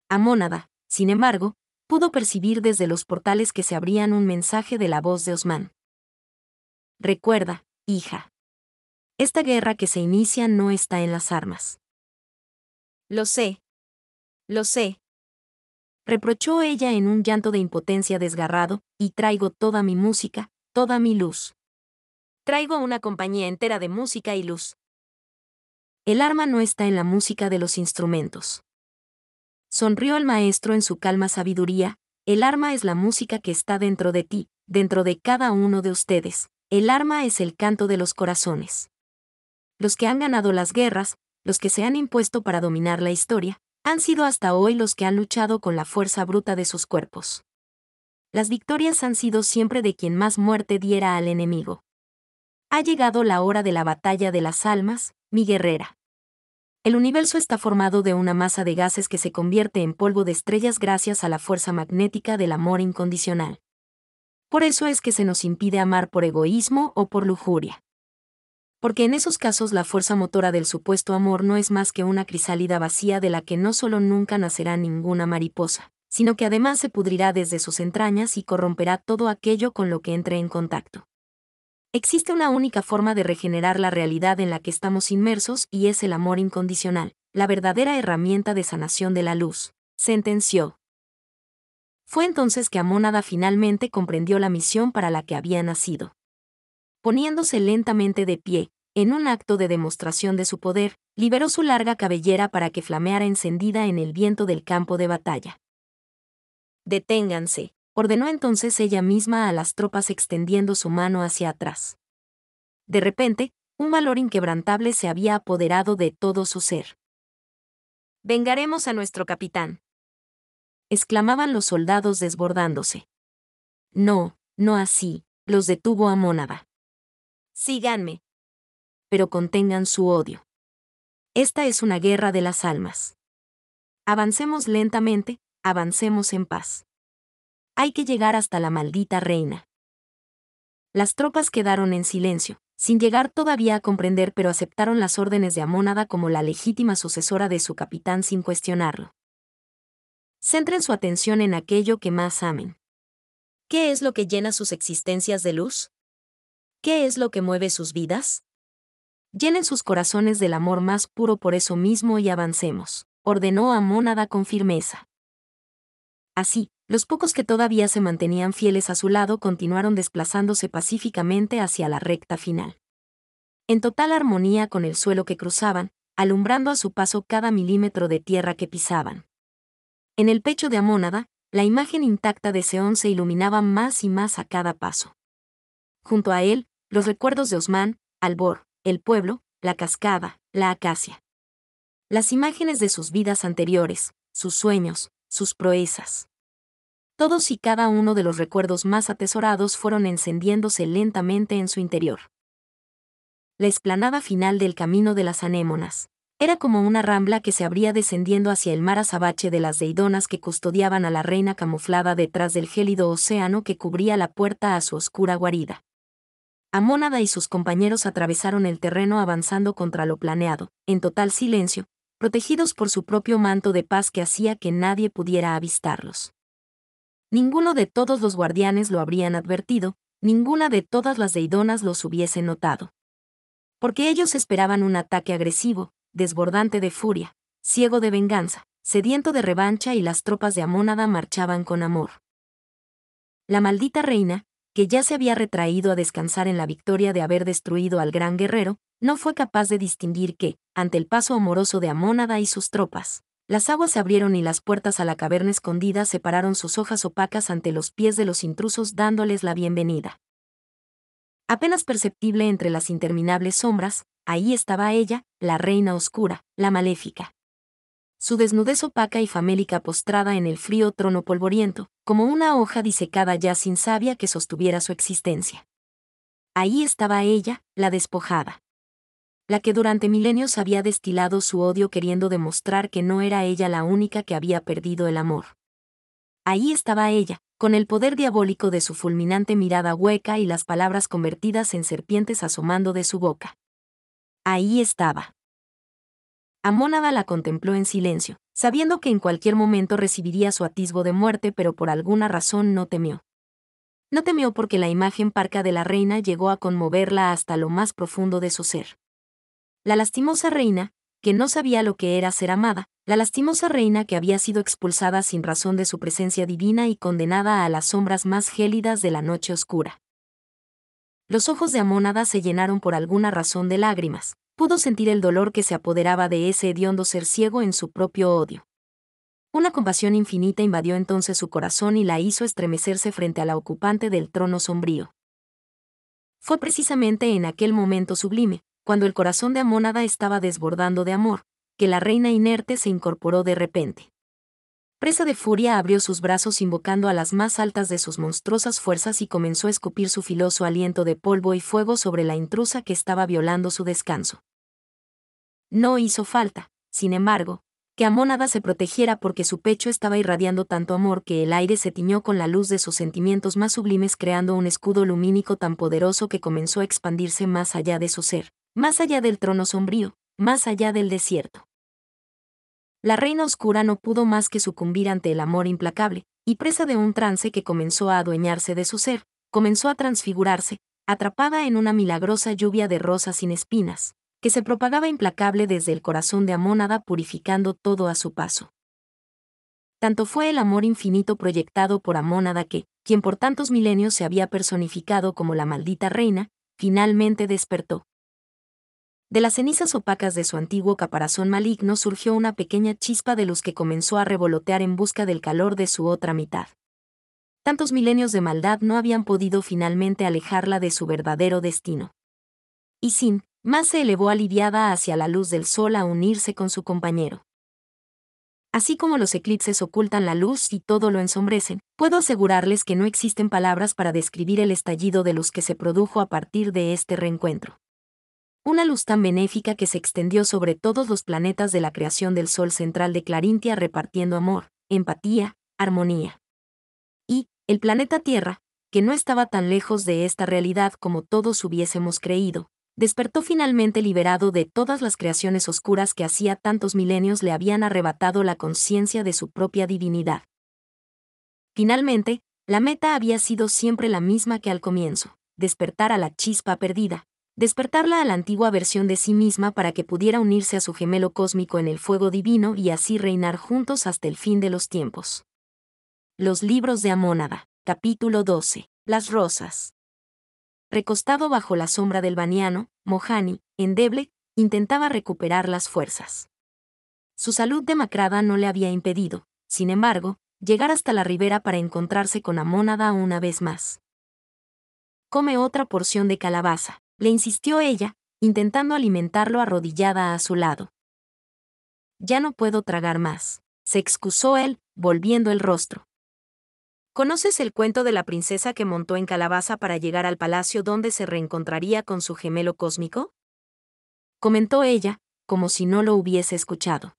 Amónada, sin embargo, pudo percibir desde los portales que se abrían un mensaje de la voz de Osman. Recuerda, hija. Esta guerra que se inicia no está en las armas. Lo sé. Lo sé. Reprochó ella en un llanto de impotencia desgarrado, y traigo toda mi música, toda mi luz. Traigo una compañía entera de música y luz. El arma no está en la música de los instrumentos. Sonrió el maestro en su calma sabiduría, el arma es la música que está dentro de ti, dentro de cada uno de ustedes, el arma es el canto de los corazones. Los que han ganado las guerras, los que se han impuesto para dominar la historia, han sido hasta hoy los que han luchado con la fuerza bruta de sus cuerpos. Las victorias han sido siempre de quien más muerte diera al enemigo. Ha llegado la hora de la batalla de las almas, mi guerrera. El universo está formado de una masa de gases que se convierte en polvo de estrellas gracias a la fuerza magnética del amor incondicional. Por eso es que se nos impide amar por egoísmo o por lujuria. Porque en esos casos la fuerza motora del supuesto amor no es más que una crisálida vacía de la que no solo nunca nacerá ninguna mariposa, sino que además se pudrirá desde sus entrañas y corromperá todo aquello con lo que entre en contacto. Existe una única forma de regenerar la realidad en la que estamos inmersos y es el amor incondicional, la verdadera herramienta de sanación de la luz, sentenció. Fue entonces que Amónada finalmente comprendió la misión para la que había nacido. Poniéndose lentamente de pie, en un acto de demostración de su poder, liberó su larga cabellera para que flameara encendida en el viento del campo de batalla. Deténganse, ordenó entonces ella misma a las tropas extendiendo su mano hacia atrás. De repente, un valor inquebrantable se había apoderado de todo su ser. Vengaremos a nuestro capitán, exclamaban los soldados desbordándose. No, no así, los detuvo Amónada. Síganme. Pero contengan su odio. Esta es una guerra de las almas. Avancemos lentamente, avancemos en paz. Hay que llegar hasta la maldita reina. Las tropas quedaron en silencio, sin llegar todavía a comprender pero aceptaron las órdenes de Amónada como la legítima sucesora de su capitán sin cuestionarlo. Centren su atención en aquello que más amen. ¿Qué es lo que llena sus existencias de luz? ¿Qué es lo que mueve sus vidas? Llenen sus corazones del amor más puro por eso mismo y avancemos, ordenó Amónada con firmeza. Así, los pocos que todavía se mantenían fieles a su lado continuaron desplazándose pacíficamente hacia la recta final. En total armonía con el suelo que cruzaban, alumbrando a su paso cada milímetro de tierra que pisaban. En el pecho de Amónada, la imagen intacta de Seón se iluminaba más y más a cada paso. Junto a él, los recuerdos de Osman, Albor, el pueblo, la cascada, la acacia. Las imágenes de sus vidas anteriores, sus sueños, sus proezas. Todos y cada uno de los recuerdos más atesorados fueron encendiéndose lentamente en su interior. La esplanada final del camino de las anémonas, era como una rambla que se abría descendiendo hacia el mar azabache de las deidonas que custodiaban a la reina camuflada detrás del gélido océano que cubría la puerta a su oscura guarida. Amónada y sus compañeros atravesaron el terreno avanzando contra lo planeado, en total silencio, protegidos por su propio manto de paz que hacía que nadie pudiera avistarlos. Ninguno de todos los guardianes lo habrían advertido, ninguna de todas las deidonas los hubiese notado. Porque ellos esperaban un ataque agresivo, desbordante de furia, ciego de venganza, sediento de revancha y las tropas de Amónada marchaban con amor. La maldita reina, que ya se había retraído a descansar en la victoria de haber destruido al gran guerrero, no fue capaz de distinguir que, ante el paso amoroso de Amónada y sus tropas, las aguas se abrieron y las puertas a la caverna escondida separaron sus hojas opacas ante los pies de los intrusos dándoles la bienvenida apenas perceptible entre las interminables sombras, ahí estaba ella, la reina oscura, la maléfica. Su desnudez opaca y famélica postrada en el frío trono polvoriento, como una hoja disecada ya sin savia que sostuviera su existencia. Ahí estaba ella, la despojada. La que durante milenios había destilado su odio queriendo demostrar que no era ella la única que había perdido el amor. Ahí estaba ella, con el poder diabólico de su fulminante mirada hueca y las palabras convertidas en serpientes asomando de su boca. Ahí estaba. Amónada la contempló en silencio, sabiendo que en cualquier momento recibiría su atisbo de muerte, pero por alguna razón no temió. No temió porque la imagen parca de la reina llegó a conmoverla hasta lo más profundo de su ser. La lastimosa reina, que no sabía lo que era ser amada, la lastimosa reina que había sido expulsada sin razón de su presencia divina y condenada a las sombras más gélidas de la noche oscura. Los ojos de Amónada se llenaron por alguna razón de lágrimas, pudo sentir el dolor que se apoderaba de ese hediondo ser ciego en su propio odio. Una compasión infinita invadió entonces su corazón y la hizo estremecerse frente a la ocupante del trono sombrío. Fue precisamente en aquel momento sublime, cuando el corazón de Amónada estaba desbordando de amor, que la reina inerte se incorporó de repente. Presa de furia abrió sus brazos invocando a las más altas de sus monstruosas fuerzas y comenzó a escupir su filoso aliento de polvo y fuego sobre la intrusa que estaba violando su descanso. No hizo falta, sin embargo, que Amónada se protegiera porque su pecho estaba irradiando tanto amor que el aire se tiñó con la luz de sus sentimientos más sublimes creando un escudo lumínico tan poderoso que comenzó a expandirse más allá de su ser, más allá del trono sombrío, más allá del desierto. La reina oscura no pudo más que sucumbir ante el amor implacable, y presa de un trance que comenzó a adueñarse de su ser, comenzó a transfigurarse, atrapada en una milagrosa lluvia de rosas sin espinas, que se propagaba implacable desde el corazón de Amónada purificando todo a su paso. Tanto fue el amor infinito proyectado por Amónada que, quien por tantos milenios se había personificado como la maldita reina, finalmente despertó. De las cenizas opacas de su antiguo caparazón maligno surgió una pequeña chispa de luz que comenzó a revolotear en busca del calor de su otra mitad. Tantos milenios de maldad no habían podido finalmente alejarla de su verdadero destino. Y sin, más se elevó aliviada hacia la luz del sol a unirse con su compañero. Así como los eclipses ocultan la luz y todo lo ensombrecen, puedo asegurarles que no existen palabras para describir el estallido de luz que se produjo a partir de este reencuentro una luz tan benéfica que se extendió sobre todos los planetas de la creación del Sol central de Clarintia repartiendo amor, empatía, armonía. Y, el planeta Tierra, que no estaba tan lejos de esta realidad como todos hubiésemos creído, despertó finalmente liberado de todas las creaciones oscuras que hacía tantos milenios le habían arrebatado la conciencia de su propia divinidad. Finalmente, la meta había sido siempre la misma que al comienzo, despertar a la chispa perdida, despertarla a la antigua versión de sí misma para que pudiera unirse a su gemelo cósmico en el fuego divino y así reinar juntos hasta el fin de los tiempos. Los libros de Amónada, capítulo 12. Las rosas. Recostado bajo la sombra del baniano, Mohani, endeble, intentaba recuperar las fuerzas. Su salud demacrada no le había impedido, sin embargo, llegar hasta la ribera para encontrarse con Amónada una vez más. Come otra porción de calabaza, le insistió ella, intentando alimentarlo arrodillada a su lado. Ya no puedo tragar más, se excusó él, volviendo el rostro. ¿Conoces el cuento de la princesa que montó en calabaza para llegar al palacio donde se reencontraría con su gemelo cósmico? comentó ella, como si no lo hubiese escuchado.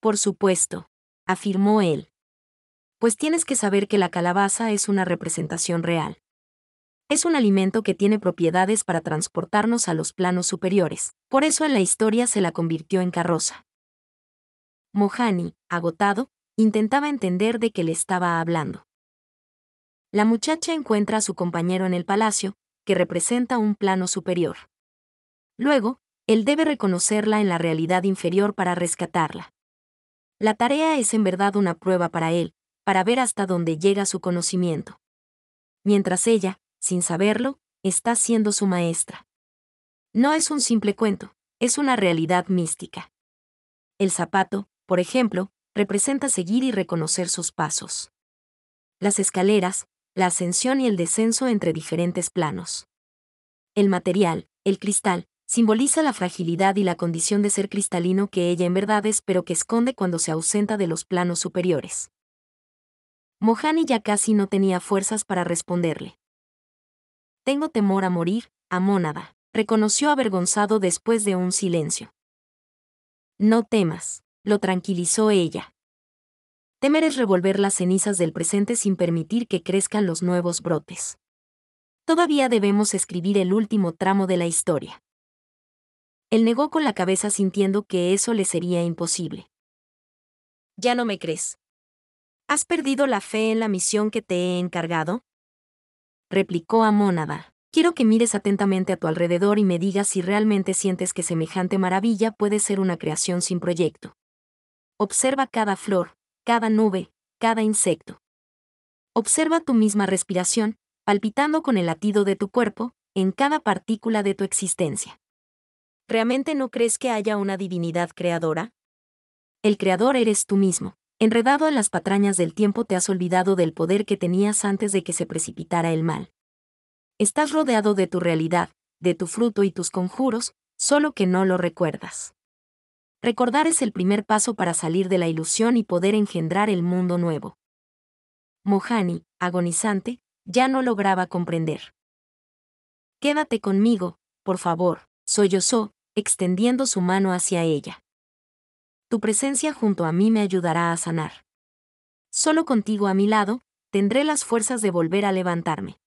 Por supuesto, afirmó él. Pues tienes que saber que la calabaza es una representación real. Es un alimento que tiene propiedades para transportarnos a los planos superiores, por eso en la historia se la convirtió en carroza. Mohani, agotado, intentaba entender de qué le estaba hablando. La muchacha encuentra a su compañero en el palacio, que representa un plano superior. Luego, él debe reconocerla en la realidad inferior para rescatarla. La tarea es en verdad una prueba para él, para ver hasta dónde llega su conocimiento. Mientras ella, sin saberlo, está siendo su maestra. No es un simple cuento, es una realidad mística. El zapato, por ejemplo, representa seguir y reconocer sus pasos. Las escaleras, la ascensión y el descenso entre diferentes planos. El material, el cristal, simboliza la fragilidad y la condición de ser cristalino que ella en verdad es pero que esconde cuando se ausenta de los planos superiores. Mohani ya casi no tenía fuerzas para responderle. Tengo temor a morir, a Mónada, reconoció avergonzado después de un silencio. No temas, lo tranquilizó ella. Temer es revolver las cenizas del presente sin permitir que crezcan los nuevos brotes. Todavía debemos escribir el último tramo de la historia. Él negó con la cabeza sintiendo que eso le sería imposible. Ya no me crees. ¿Has perdido la fe en la misión que te he encargado? replicó a Quiero que mires atentamente a tu alrededor y me digas si realmente sientes que semejante maravilla puede ser una creación sin proyecto. Observa cada flor, cada nube, cada insecto. Observa tu misma respiración, palpitando con el latido de tu cuerpo, en cada partícula de tu existencia. ¿Realmente no crees que haya una divinidad creadora? El creador eres tú mismo. Enredado en las patrañas del tiempo te has olvidado del poder que tenías antes de que se precipitara el mal. Estás rodeado de tu realidad, de tu fruto y tus conjuros, solo que no lo recuerdas. Recordar es el primer paso para salir de la ilusión y poder engendrar el mundo nuevo. Mohani, agonizante, ya no lograba comprender. Quédate conmigo, por favor, sollozó, extendiendo su mano hacia ella tu presencia junto a mí me ayudará a sanar. Solo contigo a mi lado, tendré las fuerzas de volver a levantarme.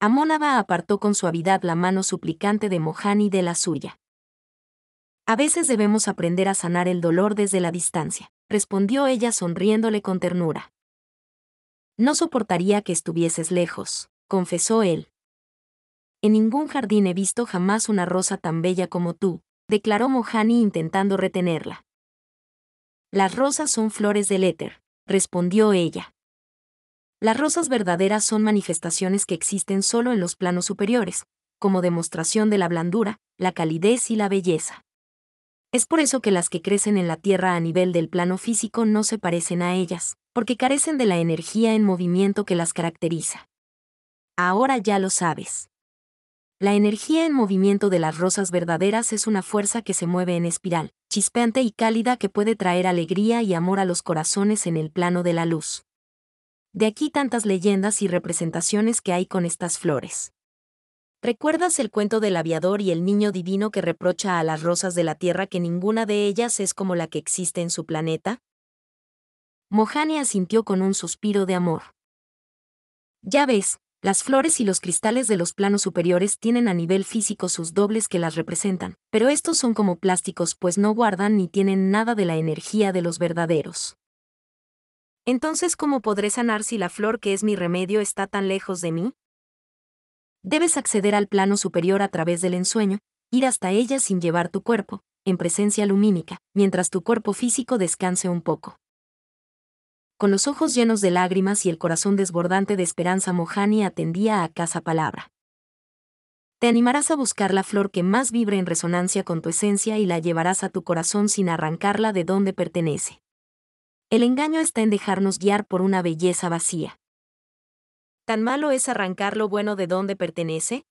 Amónaba apartó con suavidad la mano suplicante de Mohani de la suya. A veces debemos aprender a sanar el dolor desde la distancia, respondió ella sonriéndole con ternura. No soportaría que estuvieses lejos, confesó él. En ningún jardín he visto jamás una rosa tan bella como tú, declaró Mohani intentando retenerla. Las rosas son flores del éter, respondió ella. Las rosas verdaderas son manifestaciones que existen solo en los planos superiores, como demostración de la blandura, la calidez y la belleza. Es por eso que las que crecen en la Tierra a nivel del plano físico no se parecen a ellas, porque carecen de la energía en movimiento que las caracteriza. Ahora ya lo sabes. La energía en movimiento de las rosas verdaderas es una fuerza que se mueve en espiral, chispeante y cálida que puede traer alegría y amor a los corazones en el plano de la luz. De aquí tantas leyendas y representaciones que hay con estas flores. ¿Recuerdas el cuento del aviador y el niño divino que reprocha a las rosas de la Tierra que ninguna de ellas es como la que existe en su planeta? Mohane asintió con un suspiro de amor. Ya ves, las flores y los cristales de los planos superiores tienen a nivel físico sus dobles que las representan, pero estos son como plásticos pues no guardan ni tienen nada de la energía de los verdaderos. Entonces, ¿cómo podré sanar si la flor que es mi remedio está tan lejos de mí? Debes acceder al plano superior a través del ensueño, ir hasta ella sin llevar tu cuerpo, en presencia lumínica, mientras tu cuerpo físico descanse un poco. Con los ojos llenos de lágrimas y el corazón desbordante de esperanza, Mohani atendía a casa palabra. Te animarás a buscar la flor que más vibre en resonancia con tu esencia y la llevarás a tu corazón sin arrancarla de donde pertenece. El engaño está en dejarnos guiar por una belleza vacía. ¿Tan malo es arrancar lo bueno de donde pertenece?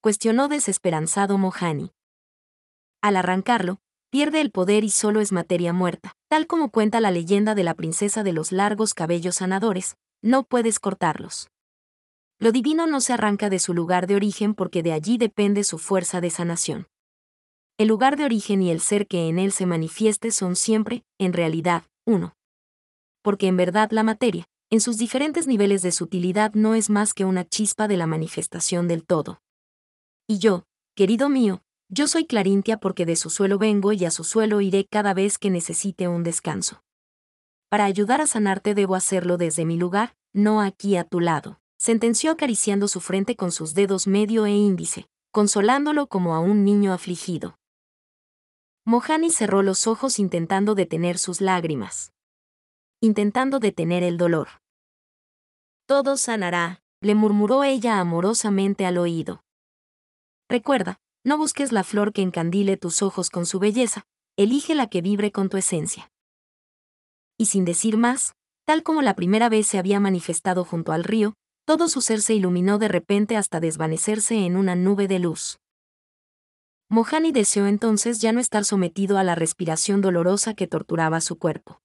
Cuestionó desesperanzado Mohani. Al arrancarlo, pierde el poder y solo es materia muerta. Tal como cuenta la leyenda de la princesa de los largos cabellos sanadores, no puedes cortarlos. Lo divino no se arranca de su lugar de origen porque de allí depende su fuerza de sanación. El lugar de origen y el ser que en él se manifieste son siempre, en realidad, uno. Porque en verdad la materia, en sus diferentes niveles de sutilidad, no es más que una chispa de la manifestación del todo. Y yo, querido mío, yo soy Clarintia porque de su suelo vengo y a su suelo iré cada vez que necesite un descanso. Para ayudar a sanarte debo hacerlo desde mi lugar, no aquí a tu lado, sentenció acariciando su frente con sus dedos medio e índice, consolándolo como a un niño afligido. Mohani cerró los ojos intentando detener sus lágrimas. Intentando detener el dolor. Todo sanará, le murmuró ella amorosamente al oído. Recuerda, no busques la flor que encandile tus ojos con su belleza, elige la que vibre con tu esencia. Y sin decir más, tal como la primera vez se había manifestado junto al río, todo su ser se iluminó de repente hasta desvanecerse en una nube de luz. Mohani deseó entonces ya no estar sometido a la respiración dolorosa que torturaba su cuerpo.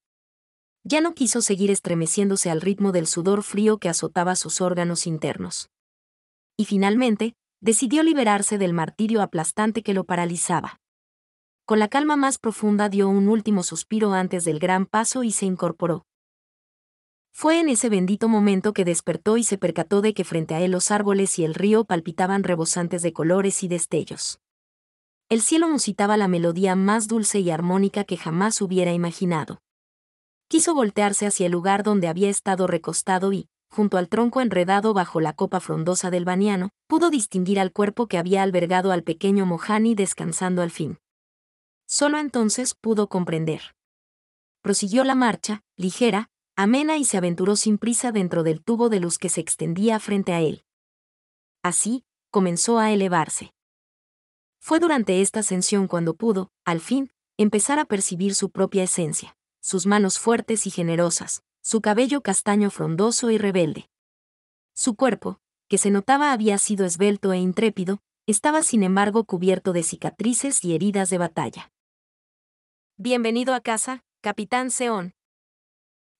Ya no quiso seguir estremeciéndose al ritmo del sudor frío que azotaba sus órganos internos. Y finalmente, decidió liberarse del martirio aplastante que lo paralizaba. Con la calma más profunda dio un último suspiro antes del gran paso y se incorporó. Fue en ese bendito momento que despertó y se percató de que frente a él los árboles y el río palpitaban rebosantes de colores y destellos. El cielo musitaba la melodía más dulce y armónica que jamás hubiera imaginado. Quiso voltearse hacia el lugar donde había estado recostado y, junto al tronco enredado bajo la copa frondosa del baniano, pudo distinguir al cuerpo que había albergado al pequeño Mohani descansando al fin. Solo entonces pudo comprender. Prosiguió la marcha, ligera, amena y se aventuró sin prisa dentro del tubo de luz que se extendía frente a él. Así, comenzó a elevarse. Fue durante esta ascensión cuando pudo, al fin, empezar a percibir su propia esencia, sus manos fuertes y generosas, su cabello castaño frondoso y rebelde. Su cuerpo, que se notaba había sido esbelto e intrépido, estaba sin embargo cubierto de cicatrices y heridas de batalla. Bienvenido a casa, capitán Seón.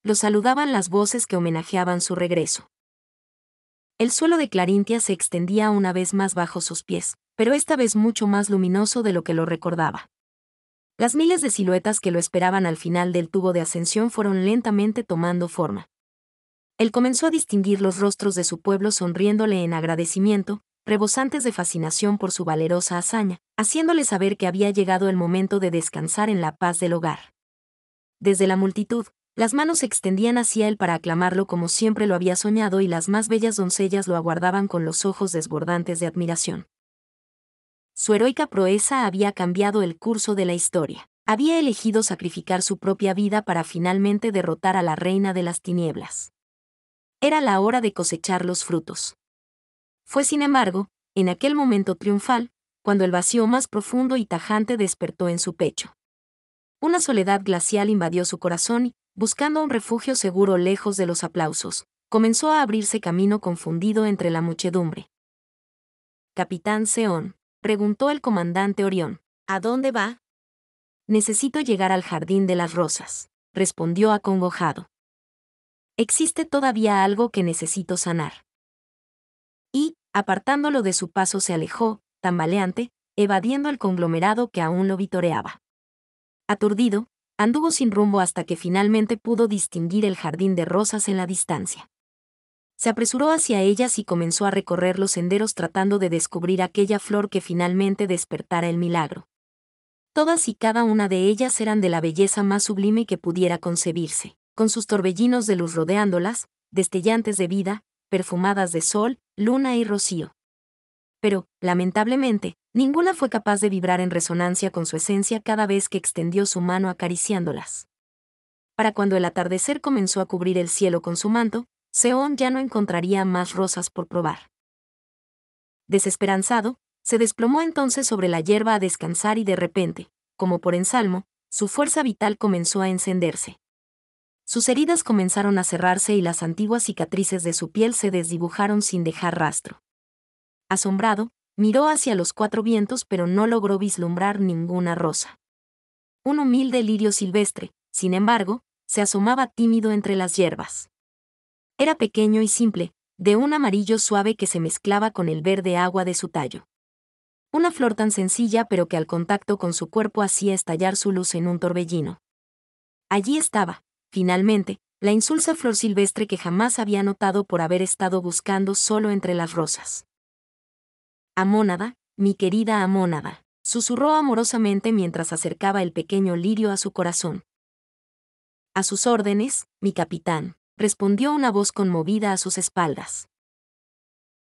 Lo saludaban las voces que homenajeaban su regreso. El suelo de Clarintia se extendía una vez más bajo sus pies, pero esta vez mucho más luminoso de lo que lo recordaba. Las miles de siluetas que lo esperaban al final del tubo de ascensión fueron lentamente tomando forma. Él comenzó a distinguir los rostros de su pueblo sonriéndole en agradecimiento, rebosantes de fascinación por su valerosa hazaña, haciéndole saber que había llegado el momento de descansar en la paz del hogar. Desde la multitud, las manos se extendían hacia él para aclamarlo como siempre lo había soñado y las más bellas doncellas lo aguardaban con los ojos desbordantes de admiración. Su heroica proeza había cambiado el curso de la historia. Había elegido sacrificar su propia vida para finalmente derrotar a la reina de las tinieblas. Era la hora de cosechar los frutos. Fue, sin embargo, en aquel momento triunfal, cuando el vacío más profundo y tajante despertó en su pecho. Una soledad glacial invadió su corazón y, buscando un refugio seguro lejos de los aplausos, comenzó a abrirse camino confundido entre la muchedumbre. Capitán Seón preguntó el comandante Orión. ¿A dónde va? Necesito llegar al Jardín de las Rosas, respondió acongojado. Existe todavía algo que necesito sanar. Y, apartándolo de su paso, se alejó, tambaleante, evadiendo el conglomerado que aún lo vitoreaba. Aturdido, anduvo sin rumbo hasta que finalmente pudo distinguir el jardín de rosas en la distancia se apresuró hacia ellas y comenzó a recorrer los senderos tratando de descubrir aquella flor que finalmente despertara el milagro. Todas y cada una de ellas eran de la belleza más sublime que pudiera concebirse, con sus torbellinos de luz rodeándolas, destellantes de vida, perfumadas de sol, luna y rocío. Pero, lamentablemente, ninguna fue capaz de vibrar en resonancia con su esencia cada vez que extendió su mano acariciándolas. Para cuando el atardecer comenzó a cubrir el cielo con su manto, Seón ya no encontraría más rosas por probar. Desesperanzado, se desplomó entonces sobre la hierba a descansar y de repente, como por ensalmo, su fuerza vital comenzó a encenderse. Sus heridas comenzaron a cerrarse y las antiguas cicatrices de su piel se desdibujaron sin dejar rastro. Asombrado, miró hacia los cuatro vientos pero no logró vislumbrar ninguna rosa. Un humilde lirio silvestre, sin embargo, se asomaba tímido entre las hierbas. Era pequeño y simple, de un amarillo suave que se mezclaba con el verde agua de su tallo. Una flor tan sencilla pero que al contacto con su cuerpo hacía estallar su luz en un torbellino. Allí estaba, finalmente, la insulsa flor silvestre que jamás había notado por haber estado buscando solo entre las rosas. Amónada, mi querida Amónada, susurró amorosamente mientras acercaba el pequeño lirio a su corazón. A sus órdenes, mi capitán respondió una voz conmovida a sus espaldas.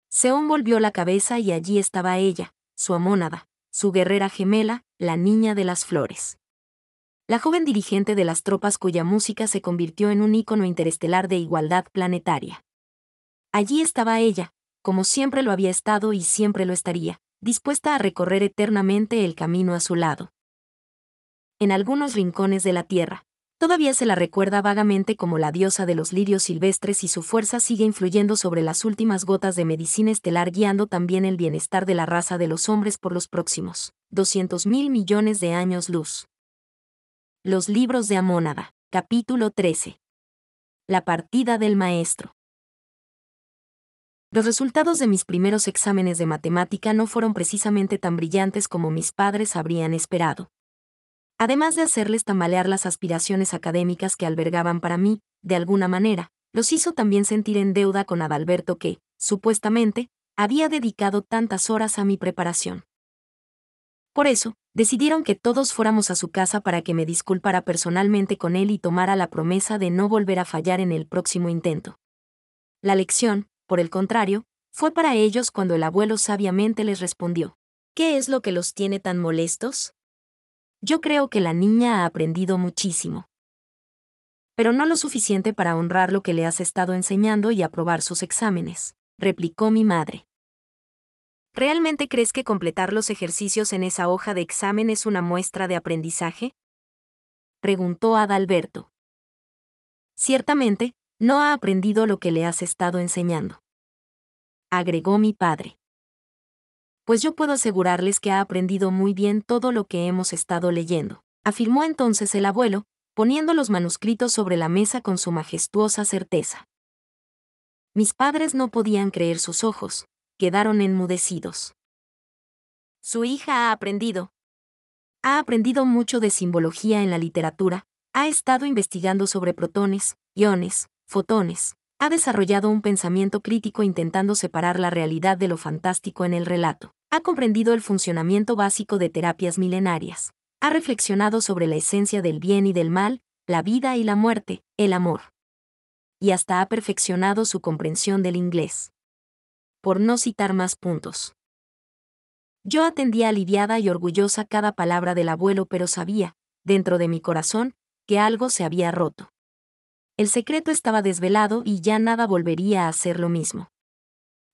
Seón volvió la cabeza y allí estaba ella, su amónada, su guerrera gemela, la niña de las flores. La joven dirigente de las tropas cuya música se convirtió en un ícono interestelar de igualdad planetaria. Allí estaba ella, como siempre lo había estado y siempre lo estaría, dispuesta a recorrer eternamente el camino a su lado. En algunos rincones de la Tierra, Todavía se la recuerda vagamente como la diosa de los lirios silvestres y su fuerza sigue influyendo sobre las últimas gotas de medicina estelar guiando también el bienestar de la raza de los hombres por los próximos 200 mil millones de años luz. Los libros de Amónada, capítulo 13. La partida del maestro. Los resultados de mis primeros exámenes de matemática no fueron precisamente tan brillantes como mis padres habrían esperado además de hacerles tambalear las aspiraciones académicas que albergaban para mí, de alguna manera, los hizo también sentir en deuda con Adalberto que, supuestamente, había dedicado tantas horas a mi preparación. Por eso, decidieron que todos fuéramos a su casa para que me disculpara personalmente con él y tomara la promesa de no volver a fallar en el próximo intento. La lección, por el contrario, fue para ellos cuando el abuelo sabiamente les respondió. ¿Qué es lo que los tiene tan molestos? Yo creo que la niña ha aprendido muchísimo. Pero no lo suficiente para honrar lo que le has estado enseñando y aprobar sus exámenes, replicó mi madre. ¿Realmente crees que completar los ejercicios en esa hoja de examen es una muestra de aprendizaje? Preguntó Adalberto. Ciertamente, no ha aprendido lo que le has estado enseñando. Agregó mi padre pues yo puedo asegurarles que ha aprendido muy bien todo lo que hemos estado leyendo, afirmó entonces el abuelo, poniendo los manuscritos sobre la mesa con su majestuosa certeza. Mis padres no podían creer sus ojos, quedaron enmudecidos. Su hija ha aprendido. Ha aprendido mucho de simbología en la literatura, ha estado investigando sobre protones, iones, fotones, ha desarrollado un pensamiento crítico intentando separar la realidad de lo fantástico en el relato. Ha comprendido el funcionamiento básico de terapias milenarias. Ha reflexionado sobre la esencia del bien y del mal, la vida y la muerte, el amor. Y hasta ha perfeccionado su comprensión del inglés. Por no citar más puntos. Yo atendía aliviada y orgullosa cada palabra del abuelo, pero sabía, dentro de mi corazón, que algo se había roto el secreto estaba desvelado y ya nada volvería a ser lo mismo.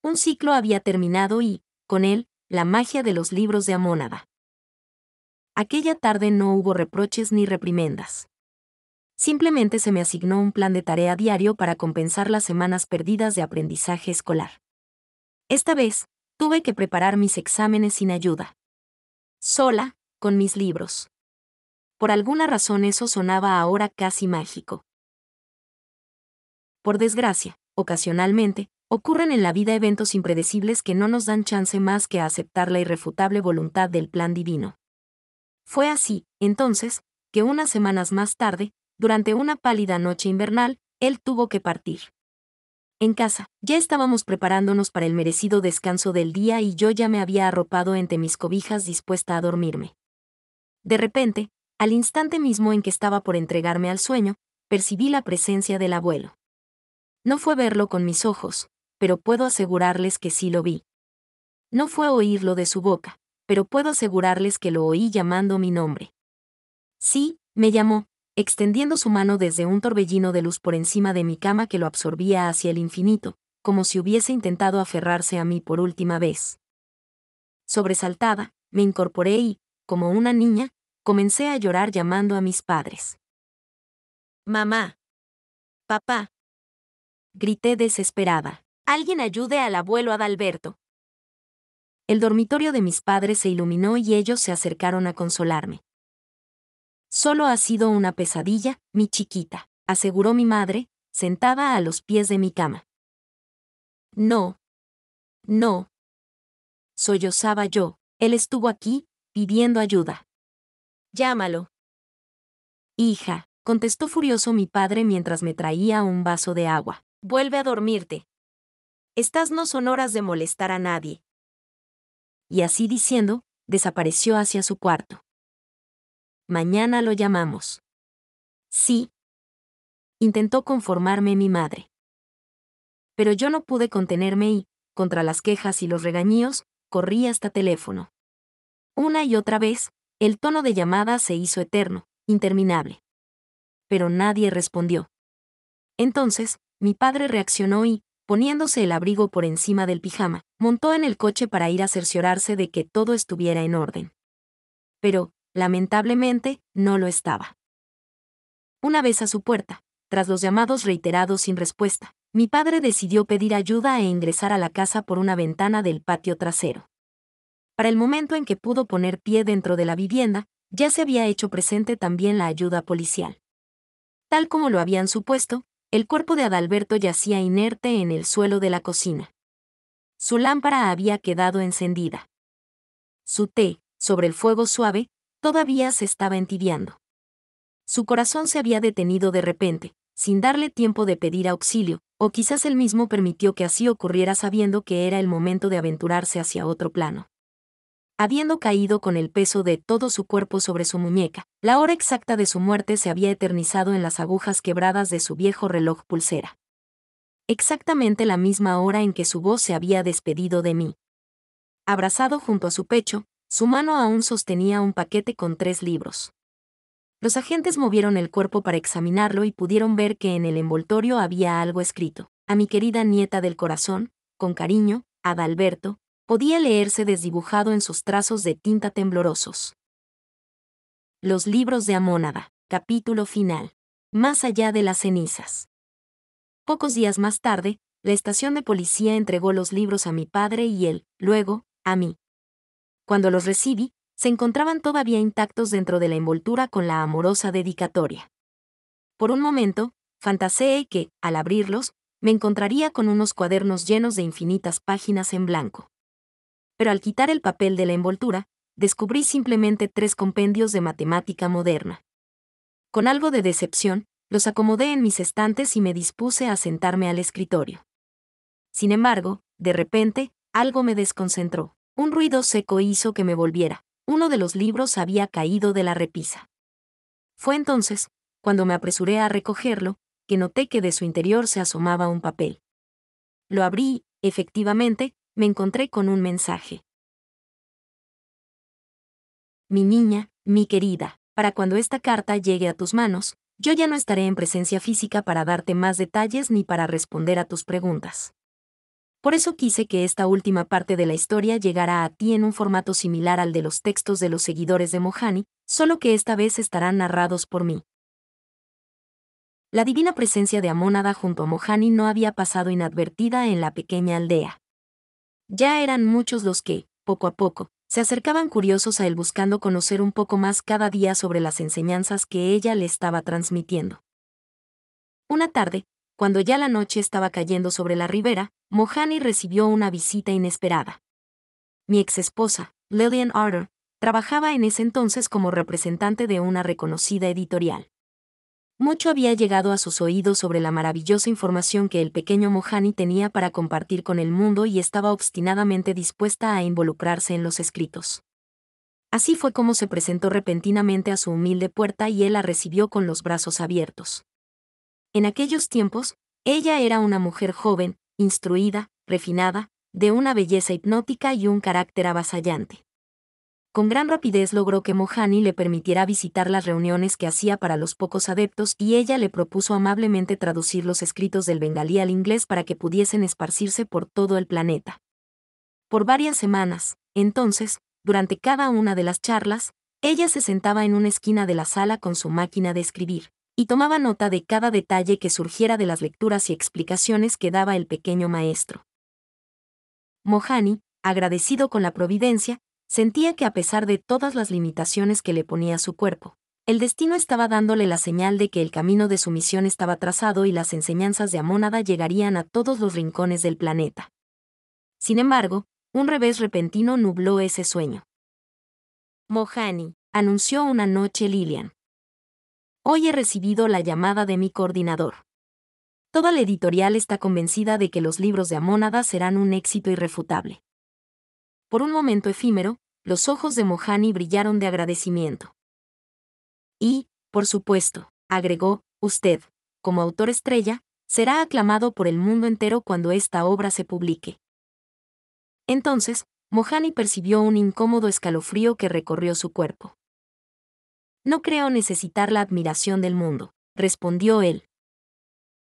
Un ciclo había terminado y, con él, la magia de los libros de Amónada. Aquella tarde no hubo reproches ni reprimendas. Simplemente se me asignó un plan de tarea diario para compensar las semanas perdidas de aprendizaje escolar. Esta vez, tuve que preparar mis exámenes sin ayuda. Sola, con mis libros. Por alguna razón eso sonaba ahora casi mágico. Por desgracia, ocasionalmente, ocurren en la vida eventos impredecibles que no nos dan chance más que aceptar la irrefutable voluntad del plan divino. Fue así, entonces, que unas semanas más tarde, durante una pálida noche invernal, él tuvo que partir. En casa, ya estábamos preparándonos para el merecido descanso del día y yo ya me había arropado entre mis cobijas dispuesta a dormirme. De repente, al instante mismo en que estaba por entregarme al sueño, percibí la presencia del abuelo. No fue verlo con mis ojos, pero puedo asegurarles que sí lo vi. No fue oírlo de su boca, pero puedo asegurarles que lo oí llamando mi nombre. Sí, me llamó, extendiendo su mano desde un torbellino de luz por encima de mi cama que lo absorbía hacia el infinito, como si hubiese intentado aferrarse a mí por última vez. Sobresaltada, me incorporé y, como una niña, comencé a llorar llamando a mis padres. Mamá. Papá grité desesperada. Alguien ayude al abuelo Adalberto. El dormitorio de mis padres se iluminó y ellos se acercaron a consolarme. Solo ha sido una pesadilla, mi chiquita, aseguró mi madre, sentada a los pies de mi cama. No. No. Sollozaba yo. Él estuvo aquí, pidiendo ayuda. Llámalo. Hija, contestó furioso mi padre mientras me traía un vaso de agua. Vuelve a dormirte. Estás no son horas de molestar a nadie. Y así diciendo, desapareció hacia su cuarto. Mañana lo llamamos. Sí. Intentó conformarme mi madre. Pero yo no pude contenerme y, contra las quejas y los regañíos, corrí hasta teléfono. Una y otra vez, el tono de llamada se hizo eterno, interminable. Pero nadie respondió. Entonces, mi padre reaccionó y, poniéndose el abrigo por encima del pijama, montó en el coche para ir a cerciorarse de que todo estuviera en orden. Pero, lamentablemente, no lo estaba. Una vez a su puerta, tras los llamados reiterados sin respuesta, mi padre decidió pedir ayuda e ingresar a la casa por una ventana del patio trasero. Para el momento en que pudo poner pie dentro de la vivienda, ya se había hecho presente también la ayuda policial. Tal como lo habían supuesto, el cuerpo de Adalberto yacía inerte en el suelo de la cocina. Su lámpara había quedado encendida. Su té, sobre el fuego suave, todavía se estaba entibiando. Su corazón se había detenido de repente, sin darle tiempo de pedir auxilio, o quizás él mismo permitió que así ocurriera sabiendo que era el momento de aventurarse hacia otro plano habiendo caído con el peso de todo su cuerpo sobre su muñeca. La hora exacta de su muerte se había eternizado en las agujas quebradas de su viejo reloj pulsera. Exactamente la misma hora en que su voz se había despedido de mí. Abrazado junto a su pecho, su mano aún sostenía un paquete con tres libros. Los agentes movieron el cuerpo para examinarlo y pudieron ver que en el envoltorio había algo escrito. A mi querida nieta del corazón, con cariño, Adalberto, podía leerse desdibujado en sus trazos de tinta temblorosos. Los libros de Amónada, capítulo final. Más allá de las cenizas. Pocos días más tarde, la estación de policía entregó los libros a mi padre y él, luego, a mí. Cuando los recibí, se encontraban todavía intactos dentro de la envoltura con la amorosa dedicatoria. Por un momento, fantaseé que, al abrirlos, me encontraría con unos cuadernos llenos de infinitas páginas en blanco pero al quitar el papel de la envoltura, descubrí simplemente tres compendios de matemática moderna. Con algo de decepción, los acomodé en mis estantes y me dispuse a sentarme al escritorio. Sin embargo, de repente, algo me desconcentró. Un ruido seco hizo que me volviera. Uno de los libros había caído de la repisa. Fue entonces, cuando me apresuré a recogerlo, que noté que de su interior se asomaba un papel. Lo abrí, efectivamente, me encontré con un mensaje. Mi niña, mi querida, para cuando esta carta llegue a tus manos, yo ya no estaré en presencia física para darte más detalles ni para responder a tus preguntas. Por eso quise que esta última parte de la historia llegara a ti en un formato similar al de los textos de los seguidores de Mohani, solo que esta vez estarán narrados por mí. La divina presencia de Amónada junto a Mohani no había pasado inadvertida en la pequeña aldea. Ya eran muchos los que, poco a poco, se acercaban curiosos a él buscando conocer un poco más cada día sobre las enseñanzas que ella le estaba transmitiendo. Una tarde, cuando ya la noche estaba cayendo sobre la ribera, Mohani recibió una visita inesperada. Mi exesposa, Lillian Arter, trabajaba en ese entonces como representante de una reconocida editorial. Mucho había llegado a sus oídos sobre la maravillosa información que el pequeño Mohani tenía para compartir con el mundo y estaba obstinadamente dispuesta a involucrarse en los escritos. Así fue como se presentó repentinamente a su humilde puerta y él la recibió con los brazos abiertos. En aquellos tiempos, ella era una mujer joven, instruida, refinada, de una belleza hipnótica y un carácter avasallante. Con gran rapidez logró que Mohani le permitiera visitar las reuniones que hacía para los pocos adeptos y ella le propuso amablemente traducir los escritos del bengalí al inglés para que pudiesen esparcirse por todo el planeta. Por varias semanas, entonces, durante cada una de las charlas, ella se sentaba en una esquina de la sala con su máquina de escribir, y tomaba nota de cada detalle que surgiera de las lecturas y explicaciones que daba el pequeño maestro. Mohani, agradecido con la providencia, Sentía que a pesar de todas las limitaciones que le ponía su cuerpo, el destino estaba dándole la señal de que el camino de su misión estaba trazado y las enseñanzas de Amónada llegarían a todos los rincones del planeta. Sin embargo, un revés repentino nubló ese sueño. Mohani, anunció una noche Lilian. Hoy he recibido la llamada de mi coordinador. Toda la editorial está convencida de que los libros de Amónada serán un éxito irrefutable. Por un momento efímero, los ojos de Mohani brillaron de agradecimiento. Y, por supuesto, agregó, usted, como autor estrella, será aclamado por el mundo entero cuando esta obra se publique. Entonces, Mohani percibió un incómodo escalofrío que recorrió su cuerpo. No creo necesitar la admiración del mundo, respondió él.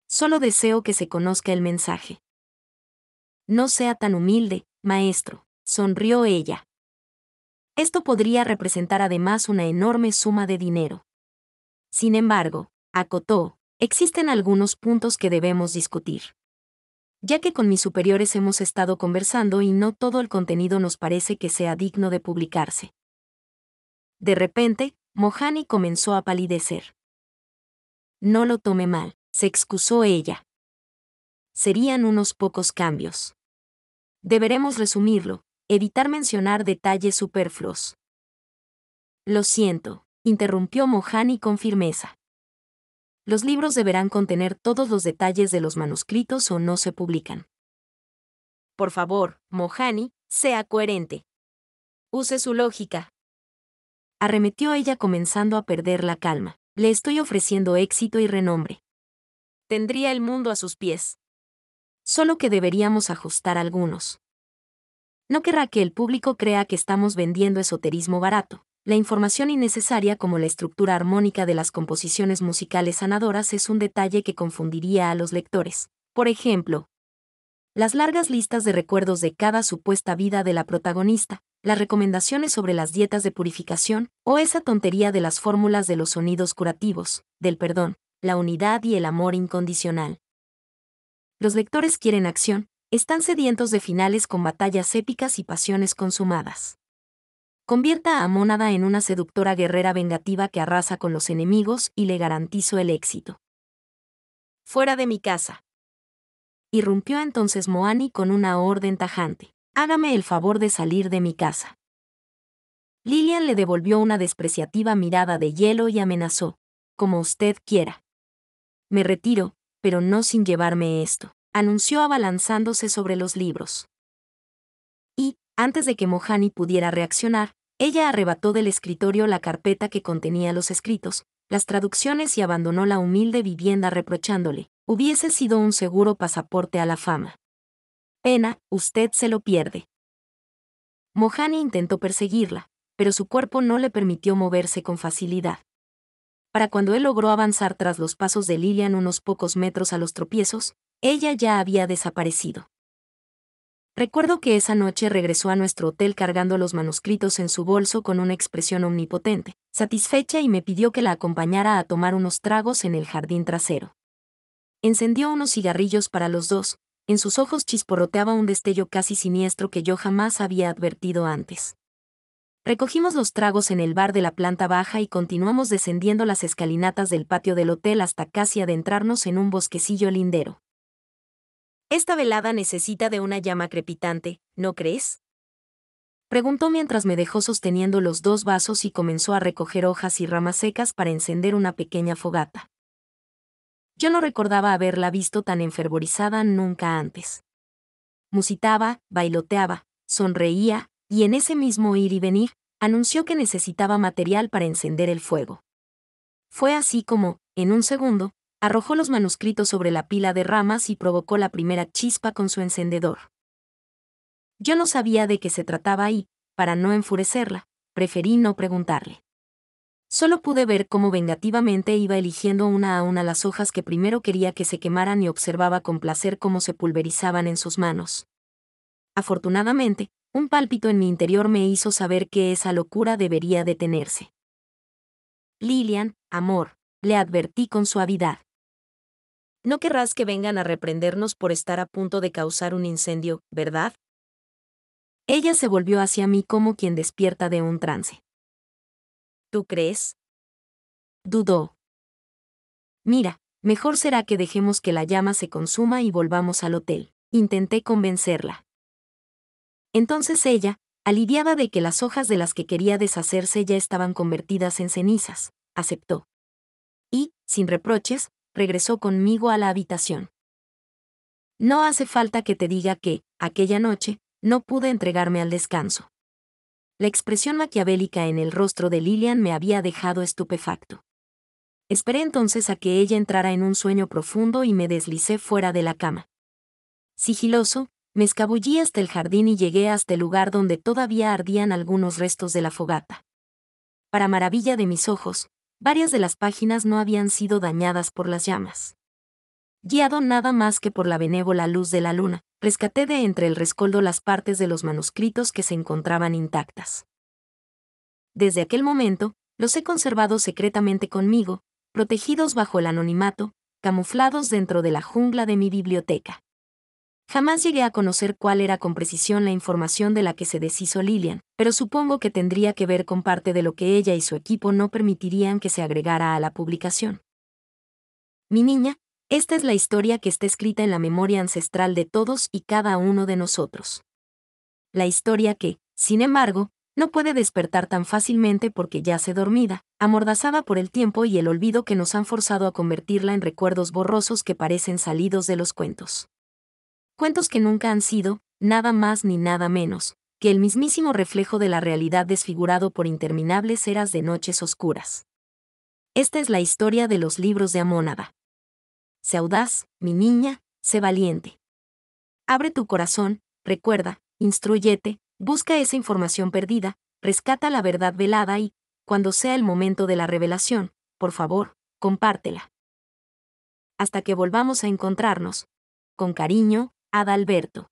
Solo deseo que se conozca el mensaje. No sea tan humilde, maestro, sonrió ella. Esto podría representar además una enorme suma de dinero. Sin embargo, acotó, existen algunos puntos que debemos discutir. Ya que con mis superiores hemos estado conversando y no todo el contenido nos parece que sea digno de publicarse. De repente, Mohani comenzó a palidecer. No lo tome mal, se excusó ella. Serían unos pocos cambios. Deberemos resumirlo, evitar mencionar detalles superfluos. Lo siento, interrumpió Mohani con firmeza. Los libros deberán contener todos los detalles de los manuscritos o no se publican. Por favor, Mohani, sea coherente. Use su lógica. Arremetió ella comenzando a perder la calma. Le estoy ofreciendo éxito y renombre. Tendría el mundo a sus pies. Solo que deberíamos ajustar algunos. No querrá que el público crea que estamos vendiendo esoterismo barato. La información innecesaria como la estructura armónica de las composiciones musicales sanadoras es un detalle que confundiría a los lectores. Por ejemplo, las largas listas de recuerdos de cada supuesta vida de la protagonista, las recomendaciones sobre las dietas de purificación, o esa tontería de las fórmulas de los sonidos curativos, del perdón, la unidad y el amor incondicional. Los lectores quieren acción, están sedientos de finales con batallas épicas y pasiones consumadas. Convierta a Mónada en una seductora guerrera vengativa que arrasa con los enemigos y le garantizo el éxito. Fuera de mi casa. Irrumpió entonces Moani con una orden tajante. Hágame el favor de salir de mi casa. Lilian le devolvió una despreciativa mirada de hielo y amenazó. Como usted quiera. Me retiro, pero no sin llevarme esto anunció abalanzándose sobre los libros. Y, antes de que Mohani pudiera reaccionar, ella arrebató del escritorio la carpeta que contenía los escritos, las traducciones y abandonó la humilde vivienda reprochándole, hubiese sido un seguro pasaporte a la fama. Pena, usted se lo pierde. Mohani intentó perseguirla, pero su cuerpo no le permitió moverse con facilidad. Para cuando él logró avanzar tras los pasos de Lilian unos pocos metros a los tropiezos, ella ya había desaparecido. Recuerdo que esa noche regresó a nuestro hotel cargando los manuscritos en su bolso con una expresión omnipotente, satisfecha y me pidió que la acompañara a tomar unos tragos en el jardín trasero. Encendió unos cigarrillos para los dos, en sus ojos chisporroteaba un destello casi siniestro que yo jamás había advertido antes. Recogimos los tragos en el bar de la planta baja y continuamos descendiendo las escalinatas del patio del hotel hasta casi adentrarnos en un bosquecillo lindero. Esta velada necesita de una llama crepitante, ¿no crees? Preguntó mientras me dejó sosteniendo los dos vasos y comenzó a recoger hojas y ramas secas para encender una pequeña fogata. Yo no recordaba haberla visto tan enfervorizada nunca antes. Musitaba, bailoteaba, sonreía, y en ese mismo ir y venir, anunció que necesitaba material para encender el fuego. Fue así como, en un segundo, arrojó los manuscritos sobre la pila de ramas y provocó la primera chispa con su encendedor. Yo no sabía de qué se trataba y, para no enfurecerla, preferí no preguntarle. Solo pude ver cómo vengativamente iba eligiendo una a una las hojas que primero quería que se quemaran y observaba con placer cómo se pulverizaban en sus manos. Afortunadamente, un pálpito en mi interior me hizo saber que esa locura debería detenerse. Lilian, amor, le advertí con suavidad. No querrás que vengan a reprendernos por estar a punto de causar un incendio, ¿verdad? Ella se volvió hacia mí como quien despierta de un trance. ¿Tú crees? Dudó. Mira, mejor será que dejemos que la llama se consuma y volvamos al hotel. Intenté convencerla. Entonces ella, aliviada de que las hojas de las que quería deshacerse ya estaban convertidas en cenizas, aceptó. Y, sin reproches, regresó conmigo a la habitación. No hace falta que te diga que, aquella noche, no pude entregarme al descanso. La expresión maquiavélica en el rostro de Lilian me había dejado estupefacto. Esperé entonces a que ella entrara en un sueño profundo y me deslicé fuera de la cama. Sigiloso, me escabullí hasta el jardín y llegué hasta el lugar donde todavía ardían algunos restos de la fogata. Para maravilla de mis ojos, varias de las páginas no habían sido dañadas por las llamas. Guiado nada más que por la benévola luz de la luna, rescaté de entre el rescoldo las partes de los manuscritos que se encontraban intactas. Desde aquel momento, los he conservado secretamente conmigo, protegidos bajo el anonimato, camuflados dentro de la jungla de mi biblioteca. Jamás llegué a conocer cuál era con precisión la información de la que se deshizo Lillian, pero supongo que tendría que ver con parte de lo que ella y su equipo no permitirían que se agregara a la publicación. Mi niña, esta es la historia que está escrita en la memoria ancestral de todos y cada uno de nosotros. La historia que, sin embargo, no puede despertar tan fácilmente porque yace dormida, amordazada por el tiempo y el olvido que nos han forzado a convertirla en recuerdos borrosos que parecen salidos de los cuentos cuentos que nunca han sido, nada más ni nada menos, que el mismísimo reflejo de la realidad desfigurado por interminables eras de noches oscuras. Esta es la historia de los libros de Amónada. Sé audaz, mi niña, sé valiente. Abre tu corazón, recuerda, instruyete, busca esa información perdida, rescata la verdad velada y, cuando sea el momento de la revelación, por favor, compártela. Hasta que volvamos a encontrarnos. Con cariño, Adalberto.